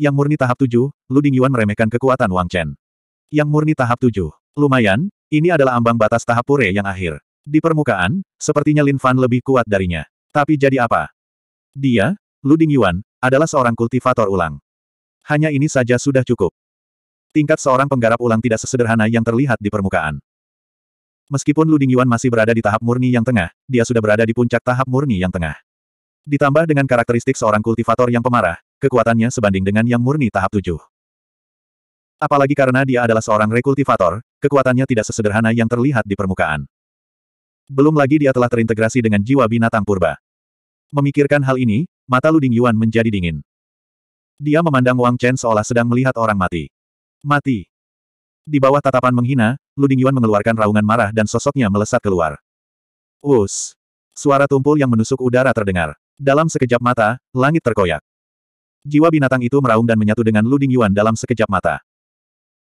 Yang murni tahap 7, Lu Dingyuan meremehkan kekuatan Wang Chen. Yang murni tahap 7. Lumayan, ini adalah ambang batas tahap pure yang akhir. Di permukaan, sepertinya Lin Fan lebih kuat darinya. Tapi jadi apa? Dia, Lu Dingyuan, adalah seorang kultivator ulang. Hanya ini saja sudah cukup. Tingkat seorang penggarap ulang tidak sesederhana yang terlihat di permukaan. Meskipun Luding Yuan masih berada di tahap murni yang tengah, dia sudah berada di puncak tahap murni yang tengah. Ditambah dengan karakteristik seorang kultivator yang pemarah, kekuatannya sebanding dengan yang murni tahap tujuh. Apalagi karena dia adalah seorang rekultivator, kekuatannya tidak sesederhana yang terlihat di permukaan. Belum lagi dia telah terintegrasi dengan jiwa binatang purba. Memikirkan hal ini, mata Luding Yuan menjadi dingin. Dia memandang Wang Chen seolah sedang melihat orang mati. Mati. Di bawah tatapan menghina, Luding Yuan mengeluarkan raungan marah dan sosoknya melesat keluar. Us. Suara tumpul yang menusuk udara terdengar. Dalam sekejap mata, langit terkoyak. Jiwa binatang itu meraung dan menyatu dengan Luding Yuan dalam sekejap mata.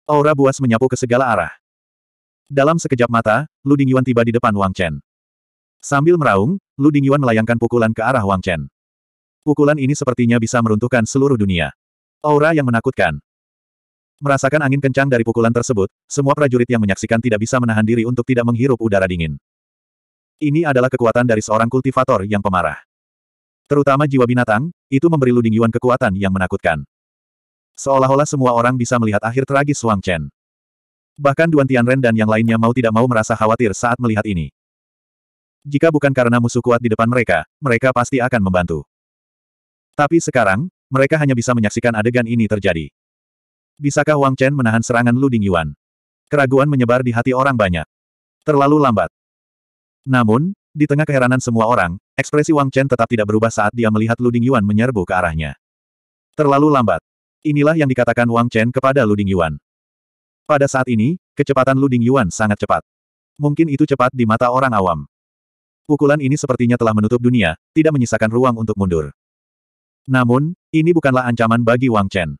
Aura buas menyapu ke segala arah. Dalam sekejap mata, Luding Yuan tiba di depan Wang Chen. Sambil meraung, Luding Yuan melayangkan pukulan ke arah Wang Chen. Pukulan ini sepertinya bisa meruntuhkan seluruh dunia. Aura yang menakutkan, Merasakan angin kencang dari pukulan tersebut, semua prajurit yang menyaksikan tidak bisa menahan diri untuk tidak menghirup udara dingin. Ini adalah kekuatan dari seorang kultivator yang pemarah. Terutama jiwa binatang, itu memberi Luding Yuan kekuatan yang menakutkan. Seolah-olah semua orang bisa melihat akhir tragis Wang Chen. Bahkan Duan Tianren dan yang lainnya mau tidak mau merasa khawatir saat melihat ini. Jika bukan karena musuh kuat di depan mereka, mereka pasti akan membantu. Tapi sekarang, mereka hanya bisa menyaksikan adegan ini terjadi. Bisakah Wang Chen menahan serangan Lu Ding Yuan? Keraguan menyebar di hati orang banyak. Terlalu lambat. Namun, di tengah keheranan semua orang, ekspresi Wang Chen tetap tidak berubah saat dia melihat Lu Ding Yuan menyerbu ke arahnya. Terlalu lambat. Inilah yang dikatakan Wang Chen kepada Lu Ding Yuan. Pada saat ini, kecepatan Lu Ding Yuan sangat cepat. Mungkin itu cepat di mata orang awam. Pukulan ini sepertinya telah menutup dunia, tidak menyisakan ruang untuk mundur. Namun, ini bukanlah ancaman bagi Wang Chen.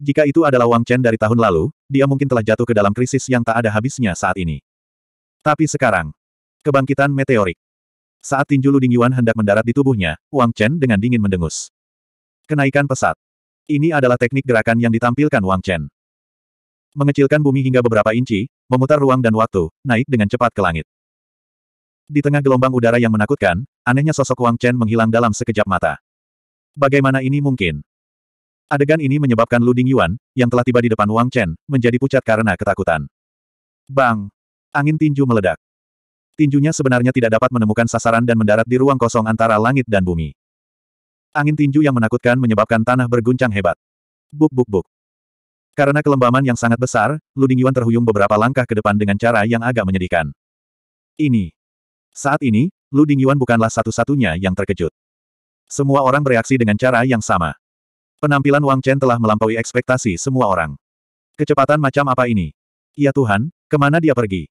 Jika itu adalah Wang Chen dari tahun lalu, dia mungkin telah jatuh ke dalam krisis yang tak ada habisnya saat ini. Tapi sekarang, kebangkitan meteorik. Saat tinju Luding Yuan hendak mendarat di tubuhnya, Wang Chen dengan dingin mendengus. Kenaikan pesat. Ini adalah teknik gerakan yang ditampilkan Wang Chen. Mengecilkan bumi hingga beberapa inci, memutar ruang dan waktu, naik dengan cepat ke langit. Di tengah gelombang udara yang menakutkan, anehnya sosok Wang Chen menghilang dalam sekejap mata. Bagaimana ini mungkin? Adegan ini menyebabkan Luding Yuan, yang telah tiba di depan Wang Chen, menjadi pucat karena ketakutan. Bang! Angin tinju meledak. Tinjunya sebenarnya tidak dapat menemukan sasaran dan mendarat di ruang kosong antara langit dan bumi. Angin tinju yang menakutkan menyebabkan tanah berguncang hebat. Buk buk buk. Karena kelembaman yang sangat besar, Luding Yuan terhuyung beberapa langkah ke depan dengan cara yang agak menyedihkan. Ini. Saat ini, Luding Yuan bukanlah satu-satunya yang terkejut. Semua orang bereaksi dengan cara yang sama. Penampilan Wang Chen telah melampaui ekspektasi semua orang. Kecepatan macam apa ini? Ya Tuhan, kemana dia pergi?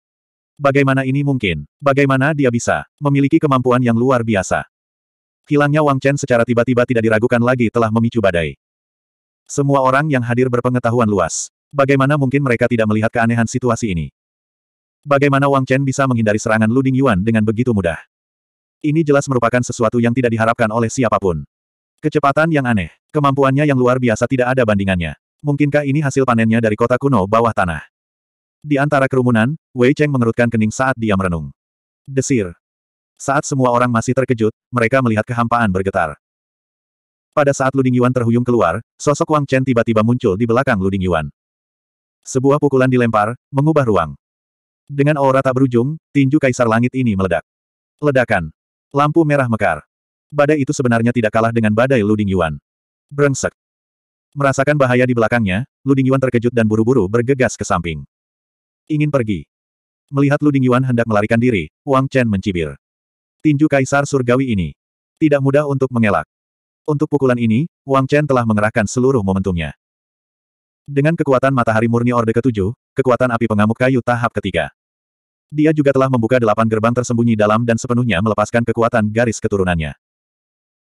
Bagaimana ini mungkin? Bagaimana dia bisa memiliki kemampuan yang luar biasa? Hilangnya Wang Chen secara tiba-tiba tidak diragukan lagi telah memicu badai. Semua orang yang hadir berpengetahuan luas. Bagaimana mungkin mereka tidak melihat keanehan situasi ini? Bagaimana Wang Chen bisa menghindari serangan Luding Yuan dengan begitu mudah? Ini jelas merupakan sesuatu yang tidak diharapkan oleh siapapun. Kecepatan yang aneh. Kemampuannya yang luar biasa tidak ada bandingannya. Mungkinkah ini hasil panennya dari kota kuno bawah tanah? Di antara kerumunan, Wei Cheng mengerutkan kening saat dia merenung. Desir. Saat semua orang masih terkejut, mereka melihat kehampaan bergetar. Pada saat Luding Yuan terhuyung keluar, sosok Wang Chen tiba-tiba muncul di belakang Luding Yuan. Sebuah pukulan dilempar, mengubah ruang. Dengan aura tak berujung, tinju kaisar langit ini meledak. Ledakan. Lampu merah mekar. Badai itu sebenarnya tidak kalah dengan badai Luding Yuan. Brengsek. Merasakan bahaya di belakangnya, Luding Yuan terkejut dan buru-buru bergegas ke samping. Ingin pergi. Melihat Luding Yuan hendak melarikan diri, Wang Chen mencibir. Tinju kaisar surgawi ini. Tidak mudah untuk mengelak. Untuk pukulan ini, Wang Chen telah mengerahkan seluruh momentumnya. Dengan kekuatan matahari murni Orde Ketujuh, kekuatan api pengamuk kayu tahap ketiga. Dia juga telah membuka delapan gerbang tersembunyi dalam dan sepenuhnya melepaskan kekuatan garis keturunannya.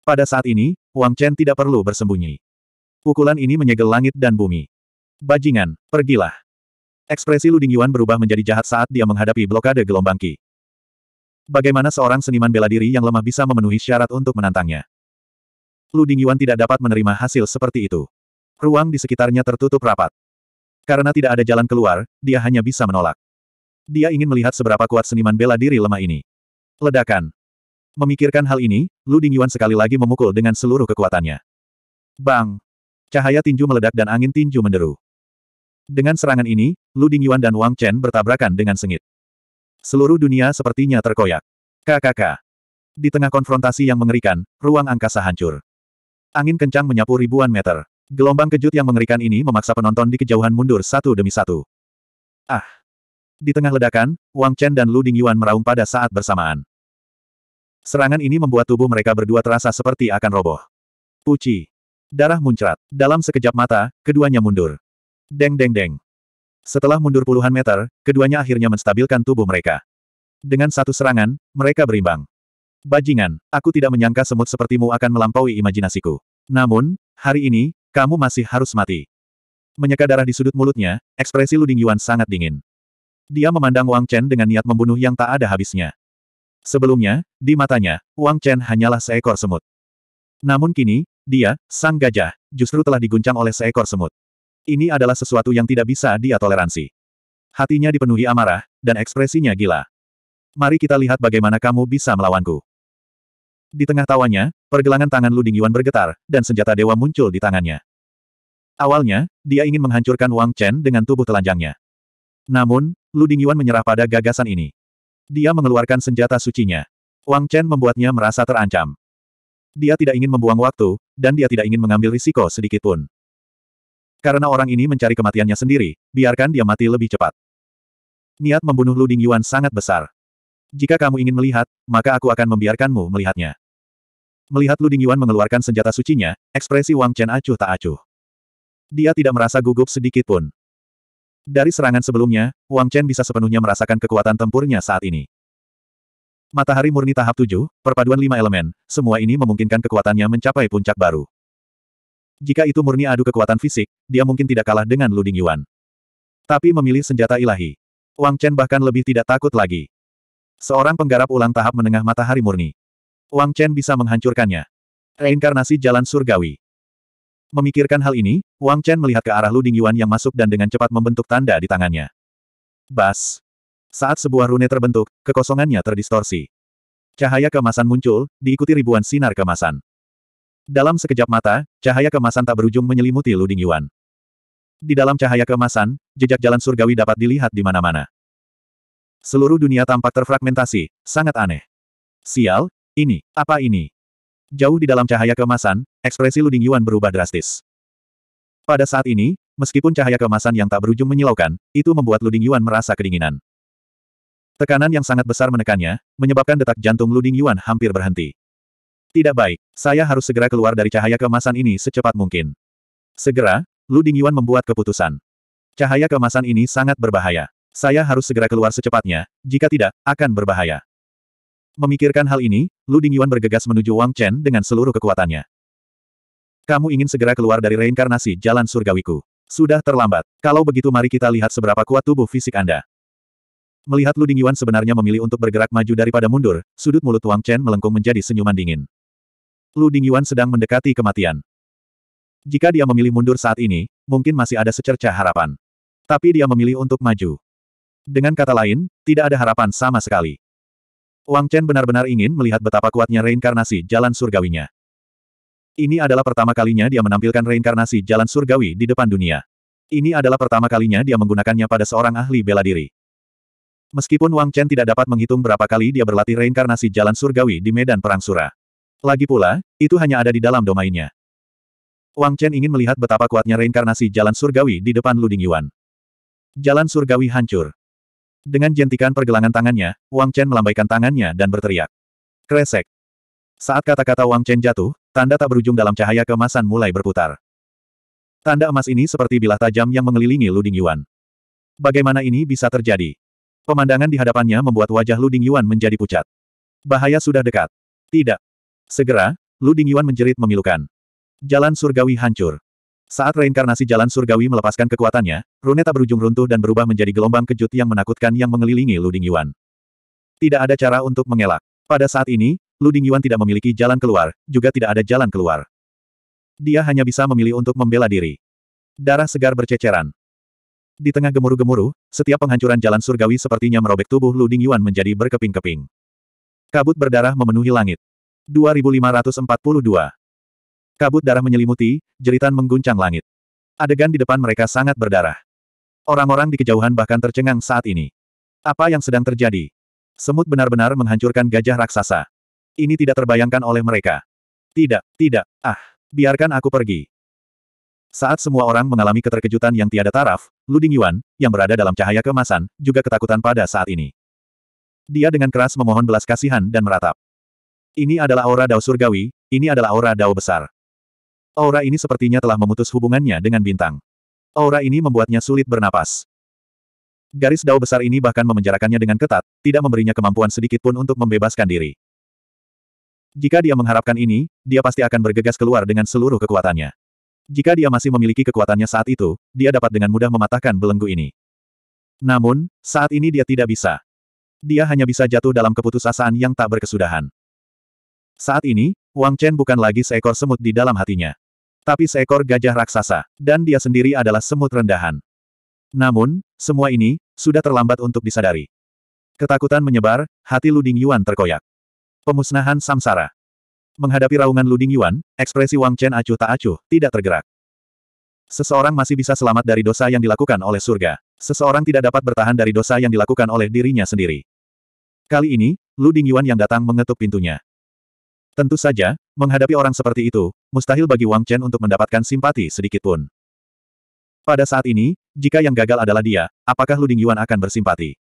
Pada saat ini, Wang Chen tidak perlu bersembunyi. Pukulan ini menyegel langit dan bumi. Bajingan, pergilah. Ekspresi Luding Yuan berubah menjadi jahat saat dia menghadapi blokade gelombang Qi. Bagaimana seorang seniman bela diri yang lemah bisa memenuhi syarat untuk menantangnya? Luding Yuan tidak dapat menerima hasil seperti itu. Ruang di sekitarnya tertutup rapat. Karena tidak ada jalan keluar, dia hanya bisa menolak. Dia ingin melihat seberapa kuat seniman bela diri lemah ini. Ledakan, Memikirkan hal ini, Lu Dingyuan sekali lagi memukul dengan seluruh kekuatannya. Bang! Cahaya tinju meledak dan angin tinju menderu. Dengan serangan ini, Lu Dingyuan dan Wang Chen bertabrakan dengan sengit. Seluruh dunia sepertinya terkoyak. KKK. Di tengah konfrontasi yang mengerikan, ruang angkasa hancur. Angin kencang menyapu ribuan meter. Gelombang kejut yang mengerikan ini memaksa penonton di kejauhan mundur satu demi satu. Ah! Di tengah ledakan, Wang Chen dan Lu Dingyuan meraung pada saat bersamaan. Serangan ini membuat tubuh mereka berdua terasa seperti akan roboh. Puci. Darah muncrat. Dalam sekejap mata, keduanya mundur. Deng deng deng. Setelah mundur puluhan meter, keduanya akhirnya menstabilkan tubuh mereka. Dengan satu serangan, mereka berimbang. Bajingan, aku tidak menyangka semut sepertimu akan melampaui imajinasiku. Namun, hari ini, kamu masih harus mati. Menyeka darah di sudut mulutnya, ekspresi Luding Yuan sangat dingin. Dia memandang Wang Chen dengan niat membunuh yang tak ada habisnya. Sebelumnya, di matanya, Wang Chen hanyalah seekor semut. Namun kini, dia, sang gajah, justru telah diguncang oleh seekor semut. Ini adalah sesuatu yang tidak bisa dia toleransi. Hatinya dipenuhi amarah, dan ekspresinya gila. Mari kita lihat bagaimana kamu bisa melawanku. Di tengah tawanya, pergelangan tangan Lu Dingyuan bergetar, dan senjata dewa muncul di tangannya. Awalnya, dia ingin menghancurkan Wang Chen dengan tubuh telanjangnya. Namun, Lu Dingyuan menyerah pada gagasan ini. Dia mengeluarkan senjata sucinya. Wang Chen membuatnya merasa terancam. Dia tidak ingin membuang waktu, dan dia tidak ingin mengambil risiko sedikitpun. Karena orang ini mencari kematiannya sendiri, biarkan dia mati lebih cepat. Niat membunuh Lu Ding Yuan sangat besar. Jika kamu ingin melihat, maka aku akan membiarkanmu melihatnya. Melihat Lu Ding Yuan mengeluarkan senjata sucinya, ekspresi Wang Chen acuh tak acuh. Dia tidak merasa gugup sedikitpun. Dari serangan sebelumnya, Wang Chen bisa sepenuhnya merasakan kekuatan tempurnya saat ini. Matahari murni tahap 7, perpaduan lima elemen, semua ini memungkinkan kekuatannya mencapai puncak baru. Jika itu murni adu kekuatan fisik, dia mungkin tidak kalah dengan Ding Yuan. Tapi memilih senjata ilahi. Wang Chen bahkan lebih tidak takut lagi. Seorang penggarap ulang tahap menengah matahari murni. Wang Chen bisa menghancurkannya. Reinkarnasi jalan surgawi. Memikirkan hal ini, Wang Chen melihat ke arah Luding Yuan yang masuk dan dengan cepat membentuk tanda di tangannya. Bas. Saat sebuah rune terbentuk, kekosongannya terdistorsi. Cahaya kemasan muncul, diikuti ribuan sinar kemasan. Dalam sekejap mata, cahaya kemasan tak berujung menyelimuti Luding Yuan. Di dalam cahaya kemasan, jejak jalan surgawi dapat dilihat di mana-mana. Seluruh dunia tampak terfragmentasi, sangat aneh. Sial, ini, apa ini? Jauh di dalam cahaya kemasan, ekspresi Luding Yuan berubah drastis. Pada saat ini, meskipun cahaya kemasan yang tak berujung menyilaukan, itu membuat Luding Yuan merasa kedinginan. Tekanan yang sangat besar menekannya, menyebabkan detak jantung Luding Yuan hampir berhenti. Tidak baik, saya harus segera keluar dari cahaya kemasan ini secepat mungkin. Segera, Luding Yuan membuat keputusan. Cahaya kemasan ini sangat berbahaya. Saya harus segera keluar secepatnya, jika tidak, akan berbahaya. Memikirkan hal ini, Luding Yuan bergegas menuju Wang Chen dengan seluruh kekuatannya. Kamu ingin segera keluar dari reinkarnasi jalan surgawiku. Sudah terlambat. Kalau begitu mari kita lihat seberapa kuat tubuh fisik Anda. Melihat Lu Dingyuan sebenarnya memilih untuk bergerak maju daripada mundur, sudut mulut Wang Chen melengkung menjadi senyuman dingin. Lu Dingyuan sedang mendekati kematian. Jika dia memilih mundur saat ini, mungkin masih ada secercah harapan. Tapi dia memilih untuk maju. Dengan kata lain, tidak ada harapan sama sekali. Wang Chen benar-benar ingin melihat betapa kuatnya reinkarnasi jalan surgawinya. Ini adalah pertama kalinya dia menampilkan reinkarnasi jalan surgawi di depan dunia. Ini adalah pertama kalinya dia menggunakannya pada seorang ahli bela diri. Meskipun Wang Chen tidak dapat menghitung berapa kali dia berlatih reinkarnasi jalan surgawi di medan perang sura. Lagi pula, itu hanya ada di dalam domainnya. Wang Chen ingin melihat betapa kuatnya reinkarnasi jalan surgawi di depan Luding Yuan. Jalan surgawi hancur. Dengan jentikan pergelangan tangannya, Wang Chen melambaikan tangannya dan berteriak. Kresek. Saat kata-kata Wang Chen jatuh, tanda tak berujung dalam cahaya kemasan mulai berputar. Tanda emas ini seperti bilah tajam yang mengelilingi Luding Yuan. Bagaimana ini bisa terjadi? Pemandangan di hadapannya membuat wajah Luding Yuan menjadi pucat. Bahaya sudah dekat. Tidak. Segera, Luding Yuan menjerit memilukan. Jalan surgawi hancur. Saat reinkarnasi jalan surgawi melepaskan kekuatannya, rune tak berujung runtuh dan berubah menjadi gelombang kejut yang menakutkan yang mengelilingi Luding Yuan. Tidak ada cara untuk mengelak. Pada saat ini, Lu Yuan tidak memiliki jalan keluar, juga tidak ada jalan keluar. Dia hanya bisa memilih untuk membela diri. Darah segar berceceran. Di tengah gemuruh-gemuruh, setiap penghancuran jalan surgawi sepertinya merobek tubuh Lu Yuan menjadi berkeping-keping. Kabut berdarah memenuhi langit. 2542. Kabut darah menyelimuti, jeritan mengguncang langit. Adegan di depan mereka sangat berdarah. Orang-orang di kejauhan bahkan tercengang saat ini. Apa yang sedang terjadi? Semut benar-benar menghancurkan gajah raksasa. Ini tidak terbayangkan oleh mereka. Tidak, tidak, ah, biarkan aku pergi. Saat semua orang mengalami keterkejutan yang tiada taraf, Luding Yuan, yang berada dalam cahaya kemasan, juga ketakutan pada saat ini. Dia dengan keras memohon belas kasihan dan meratap. Ini adalah aura dao surgawi, ini adalah aura dao besar. Aura ini sepertinya telah memutus hubungannya dengan bintang. Aura ini membuatnya sulit bernapas. Garis dao besar ini bahkan memenjarakannya dengan ketat, tidak memberinya kemampuan sedikit pun untuk membebaskan diri. Jika dia mengharapkan ini, dia pasti akan bergegas keluar dengan seluruh kekuatannya. Jika dia masih memiliki kekuatannya saat itu, dia dapat dengan mudah mematahkan belenggu ini. Namun, saat ini dia tidak bisa. Dia hanya bisa jatuh dalam keputusasaan yang tak berkesudahan. Saat ini, Wang Chen bukan lagi seekor semut di dalam hatinya. Tapi seekor gajah raksasa, dan dia sendiri adalah semut rendahan. Namun, semua ini, sudah terlambat untuk disadari. Ketakutan menyebar, hati Luding Yuan terkoyak. Pemusnahan samsara. Menghadapi raungan Luding Yuan, ekspresi Wang Chen acuh tak acuh, tidak tergerak. Seseorang masih bisa selamat dari dosa yang dilakukan oleh surga. Seseorang tidak dapat bertahan dari dosa yang dilakukan oleh dirinya sendiri. Kali ini, Luding Yuan yang datang mengetuk pintunya. Tentu saja, menghadapi orang seperti itu, mustahil bagi Wang Chen untuk mendapatkan simpati sedikitpun. Pada saat ini, jika yang gagal adalah dia, apakah Luding Yuan akan bersimpati?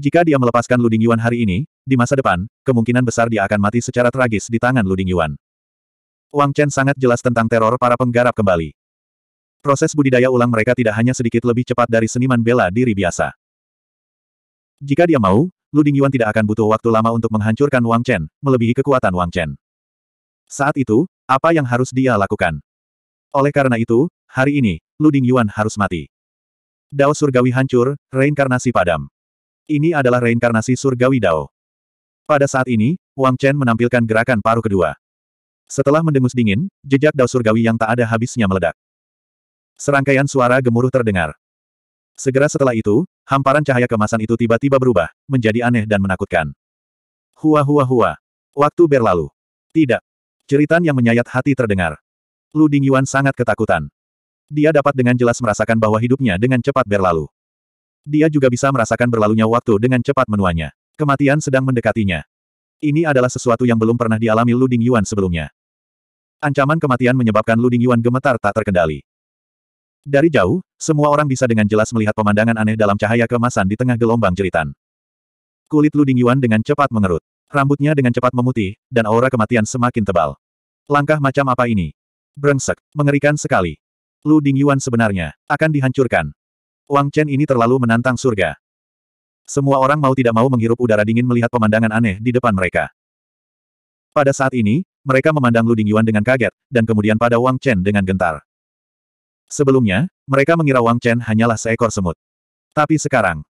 Jika dia melepaskan Luding Yuan hari ini, di masa depan, kemungkinan besar dia akan mati secara tragis di tangan Luding Yuan. Wang Chen sangat jelas tentang teror para penggarap kembali. Proses budidaya ulang mereka tidak hanya sedikit lebih cepat dari seniman bela diri biasa. Jika dia mau, Luding Yuan tidak akan butuh waktu lama untuk menghancurkan Wang Chen, melebihi kekuatan Wang Chen. Saat itu, apa yang harus dia lakukan? Oleh karena itu, hari ini, Luding Yuan harus mati. Dao surgawi hancur, reinkarnasi padam. Ini adalah reinkarnasi surgawi Dao. Pada saat ini, Wang Chen menampilkan gerakan paruh kedua. Setelah mendengus dingin, jejak dao surgawi yang tak ada habisnya meledak. Serangkaian suara gemuruh terdengar. Segera setelah itu, hamparan cahaya kemasan itu tiba-tiba berubah, menjadi aneh dan menakutkan. Hua hua hua. Waktu berlalu. Tidak. Ceritan yang menyayat hati terdengar. Lu Dingyuan sangat ketakutan. Dia dapat dengan jelas merasakan bahwa hidupnya dengan cepat berlalu. Dia juga bisa merasakan berlalunya waktu dengan cepat menuanya. Kematian sedang mendekatinya. Ini adalah sesuatu yang belum pernah dialami Luding Yuan sebelumnya. Ancaman kematian menyebabkan Luding Yuan gemetar tak terkendali. Dari jauh, semua orang bisa dengan jelas melihat pemandangan aneh dalam cahaya kemasan di tengah gelombang jeritan. Kulit Luding Yuan dengan cepat mengerut. Rambutnya dengan cepat memutih, dan aura kematian semakin tebal. Langkah macam apa ini? Brengsek, mengerikan sekali. Luding Yuan sebenarnya, akan dihancurkan. Wang Chen ini terlalu menantang surga. Semua orang mau tidak mau menghirup udara dingin melihat pemandangan aneh di depan mereka. Pada saat ini, mereka memandang Lu Dingyuan dengan kaget, dan kemudian pada Wang Chen dengan gentar. Sebelumnya, mereka mengira Wang Chen hanyalah seekor semut. Tapi sekarang,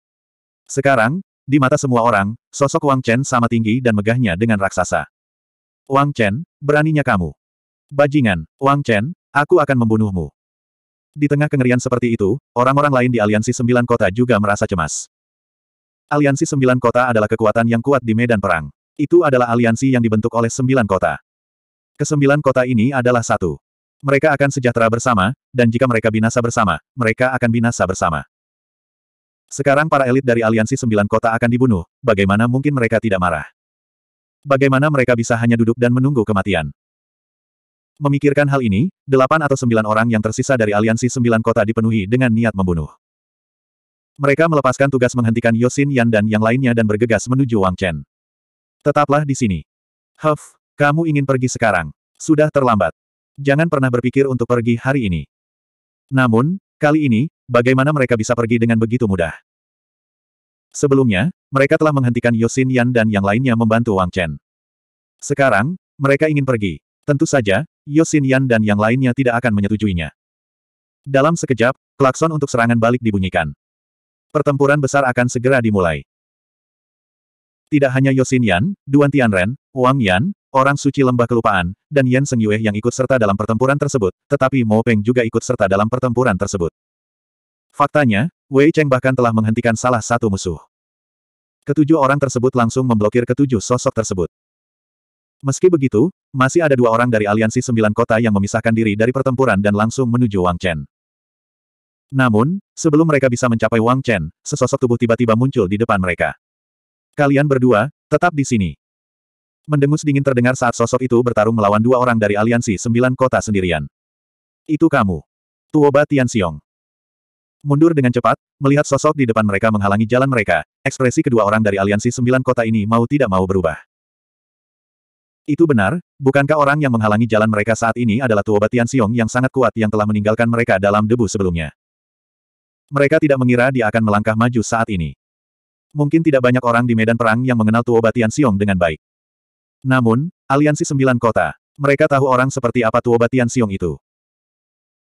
sekarang, di mata semua orang, sosok Wang Chen sama tinggi dan megahnya dengan raksasa. Wang Chen, beraninya kamu. Bajingan, Wang Chen, aku akan membunuhmu. Di tengah kengerian seperti itu, orang-orang lain di aliansi sembilan kota juga merasa cemas. Aliansi Sembilan Kota adalah kekuatan yang kuat di medan perang. Itu adalah aliansi yang dibentuk oleh sembilan kota. Kesembilan kota ini adalah satu. Mereka akan sejahtera bersama, dan jika mereka binasa bersama, mereka akan binasa bersama. Sekarang para elit dari aliansi sembilan kota akan dibunuh, bagaimana mungkin mereka tidak marah? Bagaimana mereka bisa hanya duduk dan menunggu kematian? Memikirkan hal ini, delapan atau sembilan orang yang tersisa dari aliansi sembilan kota dipenuhi dengan niat membunuh. Mereka melepaskan tugas menghentikan Yosin Yan dan yang lainnya dan bergegas menuju Wang Chen. Tetaplah di sini. Huff, kamu ingin pergi sekarang. Sudah terlambat. Jangan pernah berpikir untuk pergi hari ini. Namun, kali ini, bagaimana mereka bisa pergi dengan begitu mudah? Sebelumnya, mereka telah menghentikan Yosin Yan dan yang lainnya membantu Wang Chen. Sekarang, mereka ingin pergi. Tentu saja, Yosin Yan dan yang lainnya tidak akan menyetujuinya. Dalam sekejap, klakson untuk serangan balik dibunyikan. Pertempuran besar akan segera dimulai. Tidak hanya Yosin Yan, Duan Tianren, Wang Yan, orang suci lembah kelupaan, dan Yan Seng Yue yang ikut serta dalam pertempuran tersebut, tetapi Mo Peng juga ikut serta dalam pertempuran tersebut. Faktanya, Wei Cheng bahkan telah menghentikan salah satu musuh. Ketujuh orang tersebut langsung memblokir ketujuh sosok tersebut. Meski begitu, masih ada dua orang dari aliansi sembilan kota yang memisahkan diri dari pertempuran dan langsung menuju Wang Chen. Namun, sebelum mereka bisa mencapai Wang Chen, sesosok tubuh tiba-tiba muncul di depan mereka. Kalian berdua, tetap di sini. Mendengus dingin terdengar saat sosok itu bertarung melawan dua orang dari aliansi sembilan kota sendirian. Itu kamu. Tuoba Tianxiong. Mundur dengan cepat, melihat sosok di depan mereka menghalangi jalan mereka, ekspresi kedua orang dari aliansi sembilan kota ini mau tidak mau berubah. Itu benar, bukankah orang yang menghalangi jalan mereka saat ini adalah Tuoba Tianxiong yang sangat kuat yang telah meninggalkan mereka dalam debu sebelumnya? Mereka tidak mengira dia akan melangkah maju saat ini. Mungkin tidak banyak orang di medan perang yang mengenal Tuo Batian Siong dengan baik. Namun, aliansi sembilan kota, mereka tahu orang seperti apa Tuo Batian Siong itu.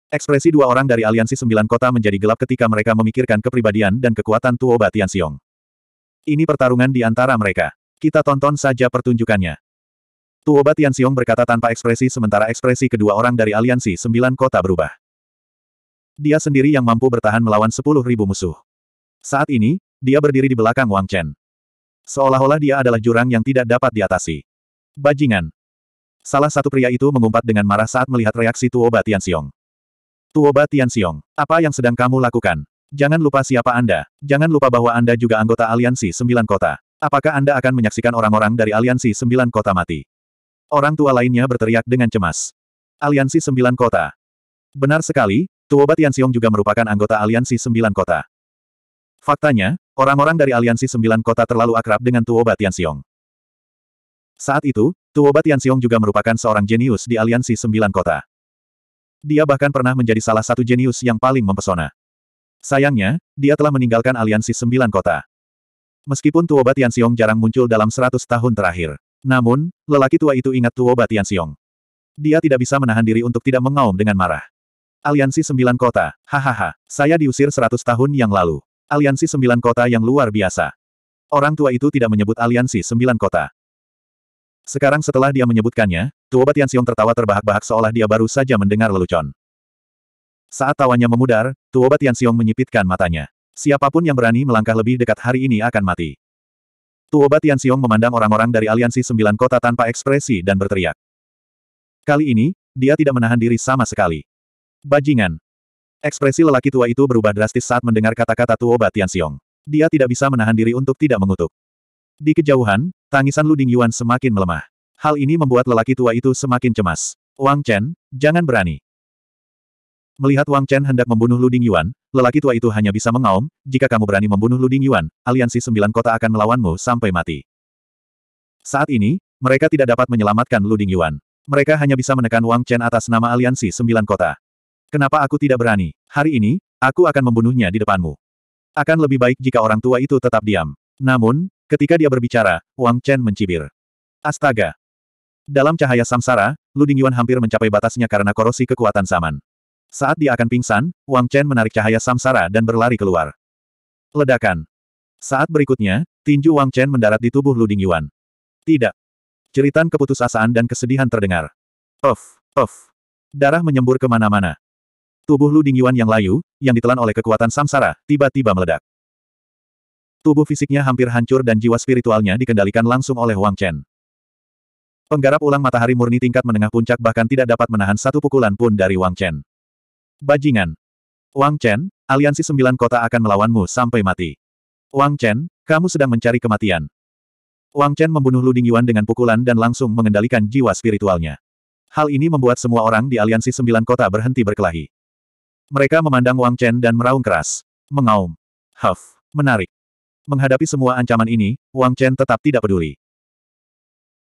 Ekspresi dua orang dari aliansi sembilan kota menjadi gelap ketika mereka memikirkan kepribadian dan kekuatan Tuo Batian Siong. Ini pertarungan di antara mereka. Kita tonton saja pertunjukannya. Tuo Batian Siong berkata tanpa ekspresi sementara ekspresi kedua orang dari aliansi sembilan kota berubah dia sendiri yang mampu bertahan melawan sepuluh ribu musuh. Saat ini, dia berdiri di belakang Wang Chen. Seolah-olah dia adalah jurang yang tidak dapat diatasi. Bajingan. Salah satu pria itu mengumpat dengan marah saat melihat reaksi Tuoba Tianxiong. Tuoba Tianxiong, apa yang sedang kamu lakukan? Jangan lupa siapa Anda. Jangan lupa bahwa Anda juga anggota Aliansi Sembilan Kota. Apakah Anda akan menyaksikan orang-orang dari Aliansi Sembilan Kota mati? Orang tua lainnya berteriak dengan cemas. Aliansi Sembilan Kota. Benar sekali, Tuoba Tianxiong juga merupakan anggota Aliansi Sembilan Kota. Faktanya, orang-orang dari Aliansi Sembilan Kota terlalu akrab dengan Tuoba Tianxiong. Saat itu, Tuoba Tianxiong juga merupakan seorang jenius di Aliansi Sembilan Kota. Dia bahkan pernah menjadi salah satu jenius yang paling mempesona. Sayangnya, dia telah meninggalkan aliansi sembilan kota. Meskipun Tuoba Tianxiong jarang muncul dalam seratus tahun terakhir. Namun, lelaki tua itu ingat Tuoba Tianxiong. Dia tidak bisa menahan diri untuk tidak mengaum dengan marah. Aliansi Sembilan Kota, hahaha, saya diusir seratus tahun yang lalu. Aliansi Sembilan Kota yang luar biasa. Orang tua itu tidak menyebut Aliansi Sembilan Kota. Sekarang setelah dia menyebutkannya, Tuoba Xiong tertawa terbahak-bahak seolah dia baru saja mendengar lelucon. Saat tawanya memudar, Tuoba Xiong menyipitkan matanya. Siapapun yang berani melangkah lebih dekat hari ini akan mati. Tuoba Xiong memandang orang-orang dari Aliansi Sembilan Kota tanpa ekspresi dan berteriak. Kali ini, dia tidak menahan diri sama sekali. Bajingan. Ekspresi lelaki tua itu berubah drastis saat mendengar kata-kata Tuoba Tianxiong. Dia tidak bisa menahan diri untuk tidak mengutuk. Di kejauhan, tangisan Luding Yuan semakin melemah. Hal ini membuat lelaki tua itu semakin cemas. Wang Chen, jangan berani. Melihat Wang Chen hendak membunuh Luding Yuan, lelaki tua itu hanya bisa mengaum, jika kamu berani membunuh Luding Yuan, aliansi sembilan kota akan melawanmu sampai mati. Saat ini, mereka tidak dapat menyelamatkan Luding Yuan. Mereka hanya bisa menekan Wang Chen atas nama aliansi sembilan kota. Kenapa aku tidak berani? Hari ini, aku akan membunuhnya di depanmu. Akan lebih baik jika orang tua itu tetap diam. Namun, ketika dia berbicara, Wang Chen mencibir. Astaga! Dalam cahaya samsara, Lu Dingyuan hampir mencapai batasnya karena korosi kekuatan zaman. Saat dia akan pingsan, Wang Chen menarik cahaya samsara dan berlari keluar. Ledakan. Saat berikutnya, tinju Wang Chen mendarat di tubuh Lu Dingyuan. Tidak. Ceritan keputusasaan dan kesedihan terdengar. Of, of. Darah menyembur kemana-mana. Tubuh Lu Dingyuan yang layu, yang ditelan oleh kekuatan samsara, tiba-tiba meledak. Tubuh fisiknya hampir hancur dan jiwa spiritualnya dikendalikan langsung oleh Wang Chen. Penggarap ulang matahari murni tingkat menengah puncak bahkan tidak dapat menahan satu pukulan pun dari Wang Chen. Bajingan. Wang Chen, aliansi sembilan kota akan melawanmu sampai mati. Wang Chen, kamu sedang mencari kematian. Wang Chen membunuh Lu Dingyuan dengan pukulan dan langsung mengendalikan jiwa spiritualnya. Hal ini membuat semua orang di aliansi sembilan kota berhenti berkelahi. Mereka memandang Wang Chen dan meraung keras. Mengaum. Huff. Menarik. Menghadapi semua ancaman ini, Wang Chen tetap tidak peduli.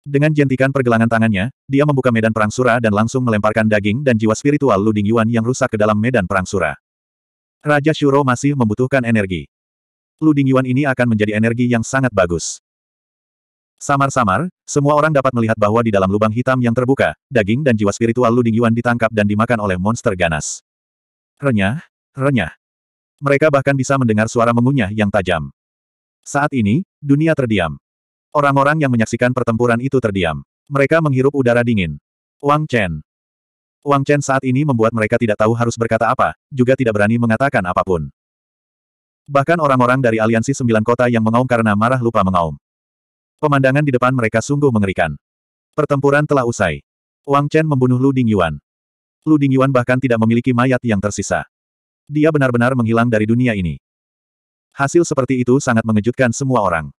Dengan jentikan pergelangan tangannya, dia membuka medan perang Sura dan langsung melemparkan daging dan jiwa spiritual Luding Yuan yang rusak ke dalam medan perang Sura. Raja Shuro masih membutuhkan energi. Luding Yuan ini akan menjadi energi yang sangat bagus. Samar-samar, semua orang dapat melihat bahwa di dalam lubang hitam yang terbuka, daging dan jiwa spiritual Luding Yuan ditangkap dan dimakan oleh monster ganas. Renyah, renyah. Mereka bahkan bisa mendengar suara mengunyah yang tajam. Saat ini, dunia terdiam. Orang-orang yang menyaksikan pertempuran itu terdiam. Mereka menghirup udara dingin. Wang Chen. Wang Chen saat ini membuat mereka tidak tahu harus berkata apa, juga tidak berani mengatakan apapun. Bahkan orang-orang dari aliansi sembilan kota yang mengaum karena marah lupa mengaum. Pemandangan di depan mereka sungguh mengerikan. Pertempuran telah usai. Wang Chen membunuh Lu Yuan. Lu Dingyuan bahkan tidak memiliki mayat yang tersisa. Dia benar-benar menghilang dari dunia ini. Hasil seperti itu sangat mengejutkan semua orang.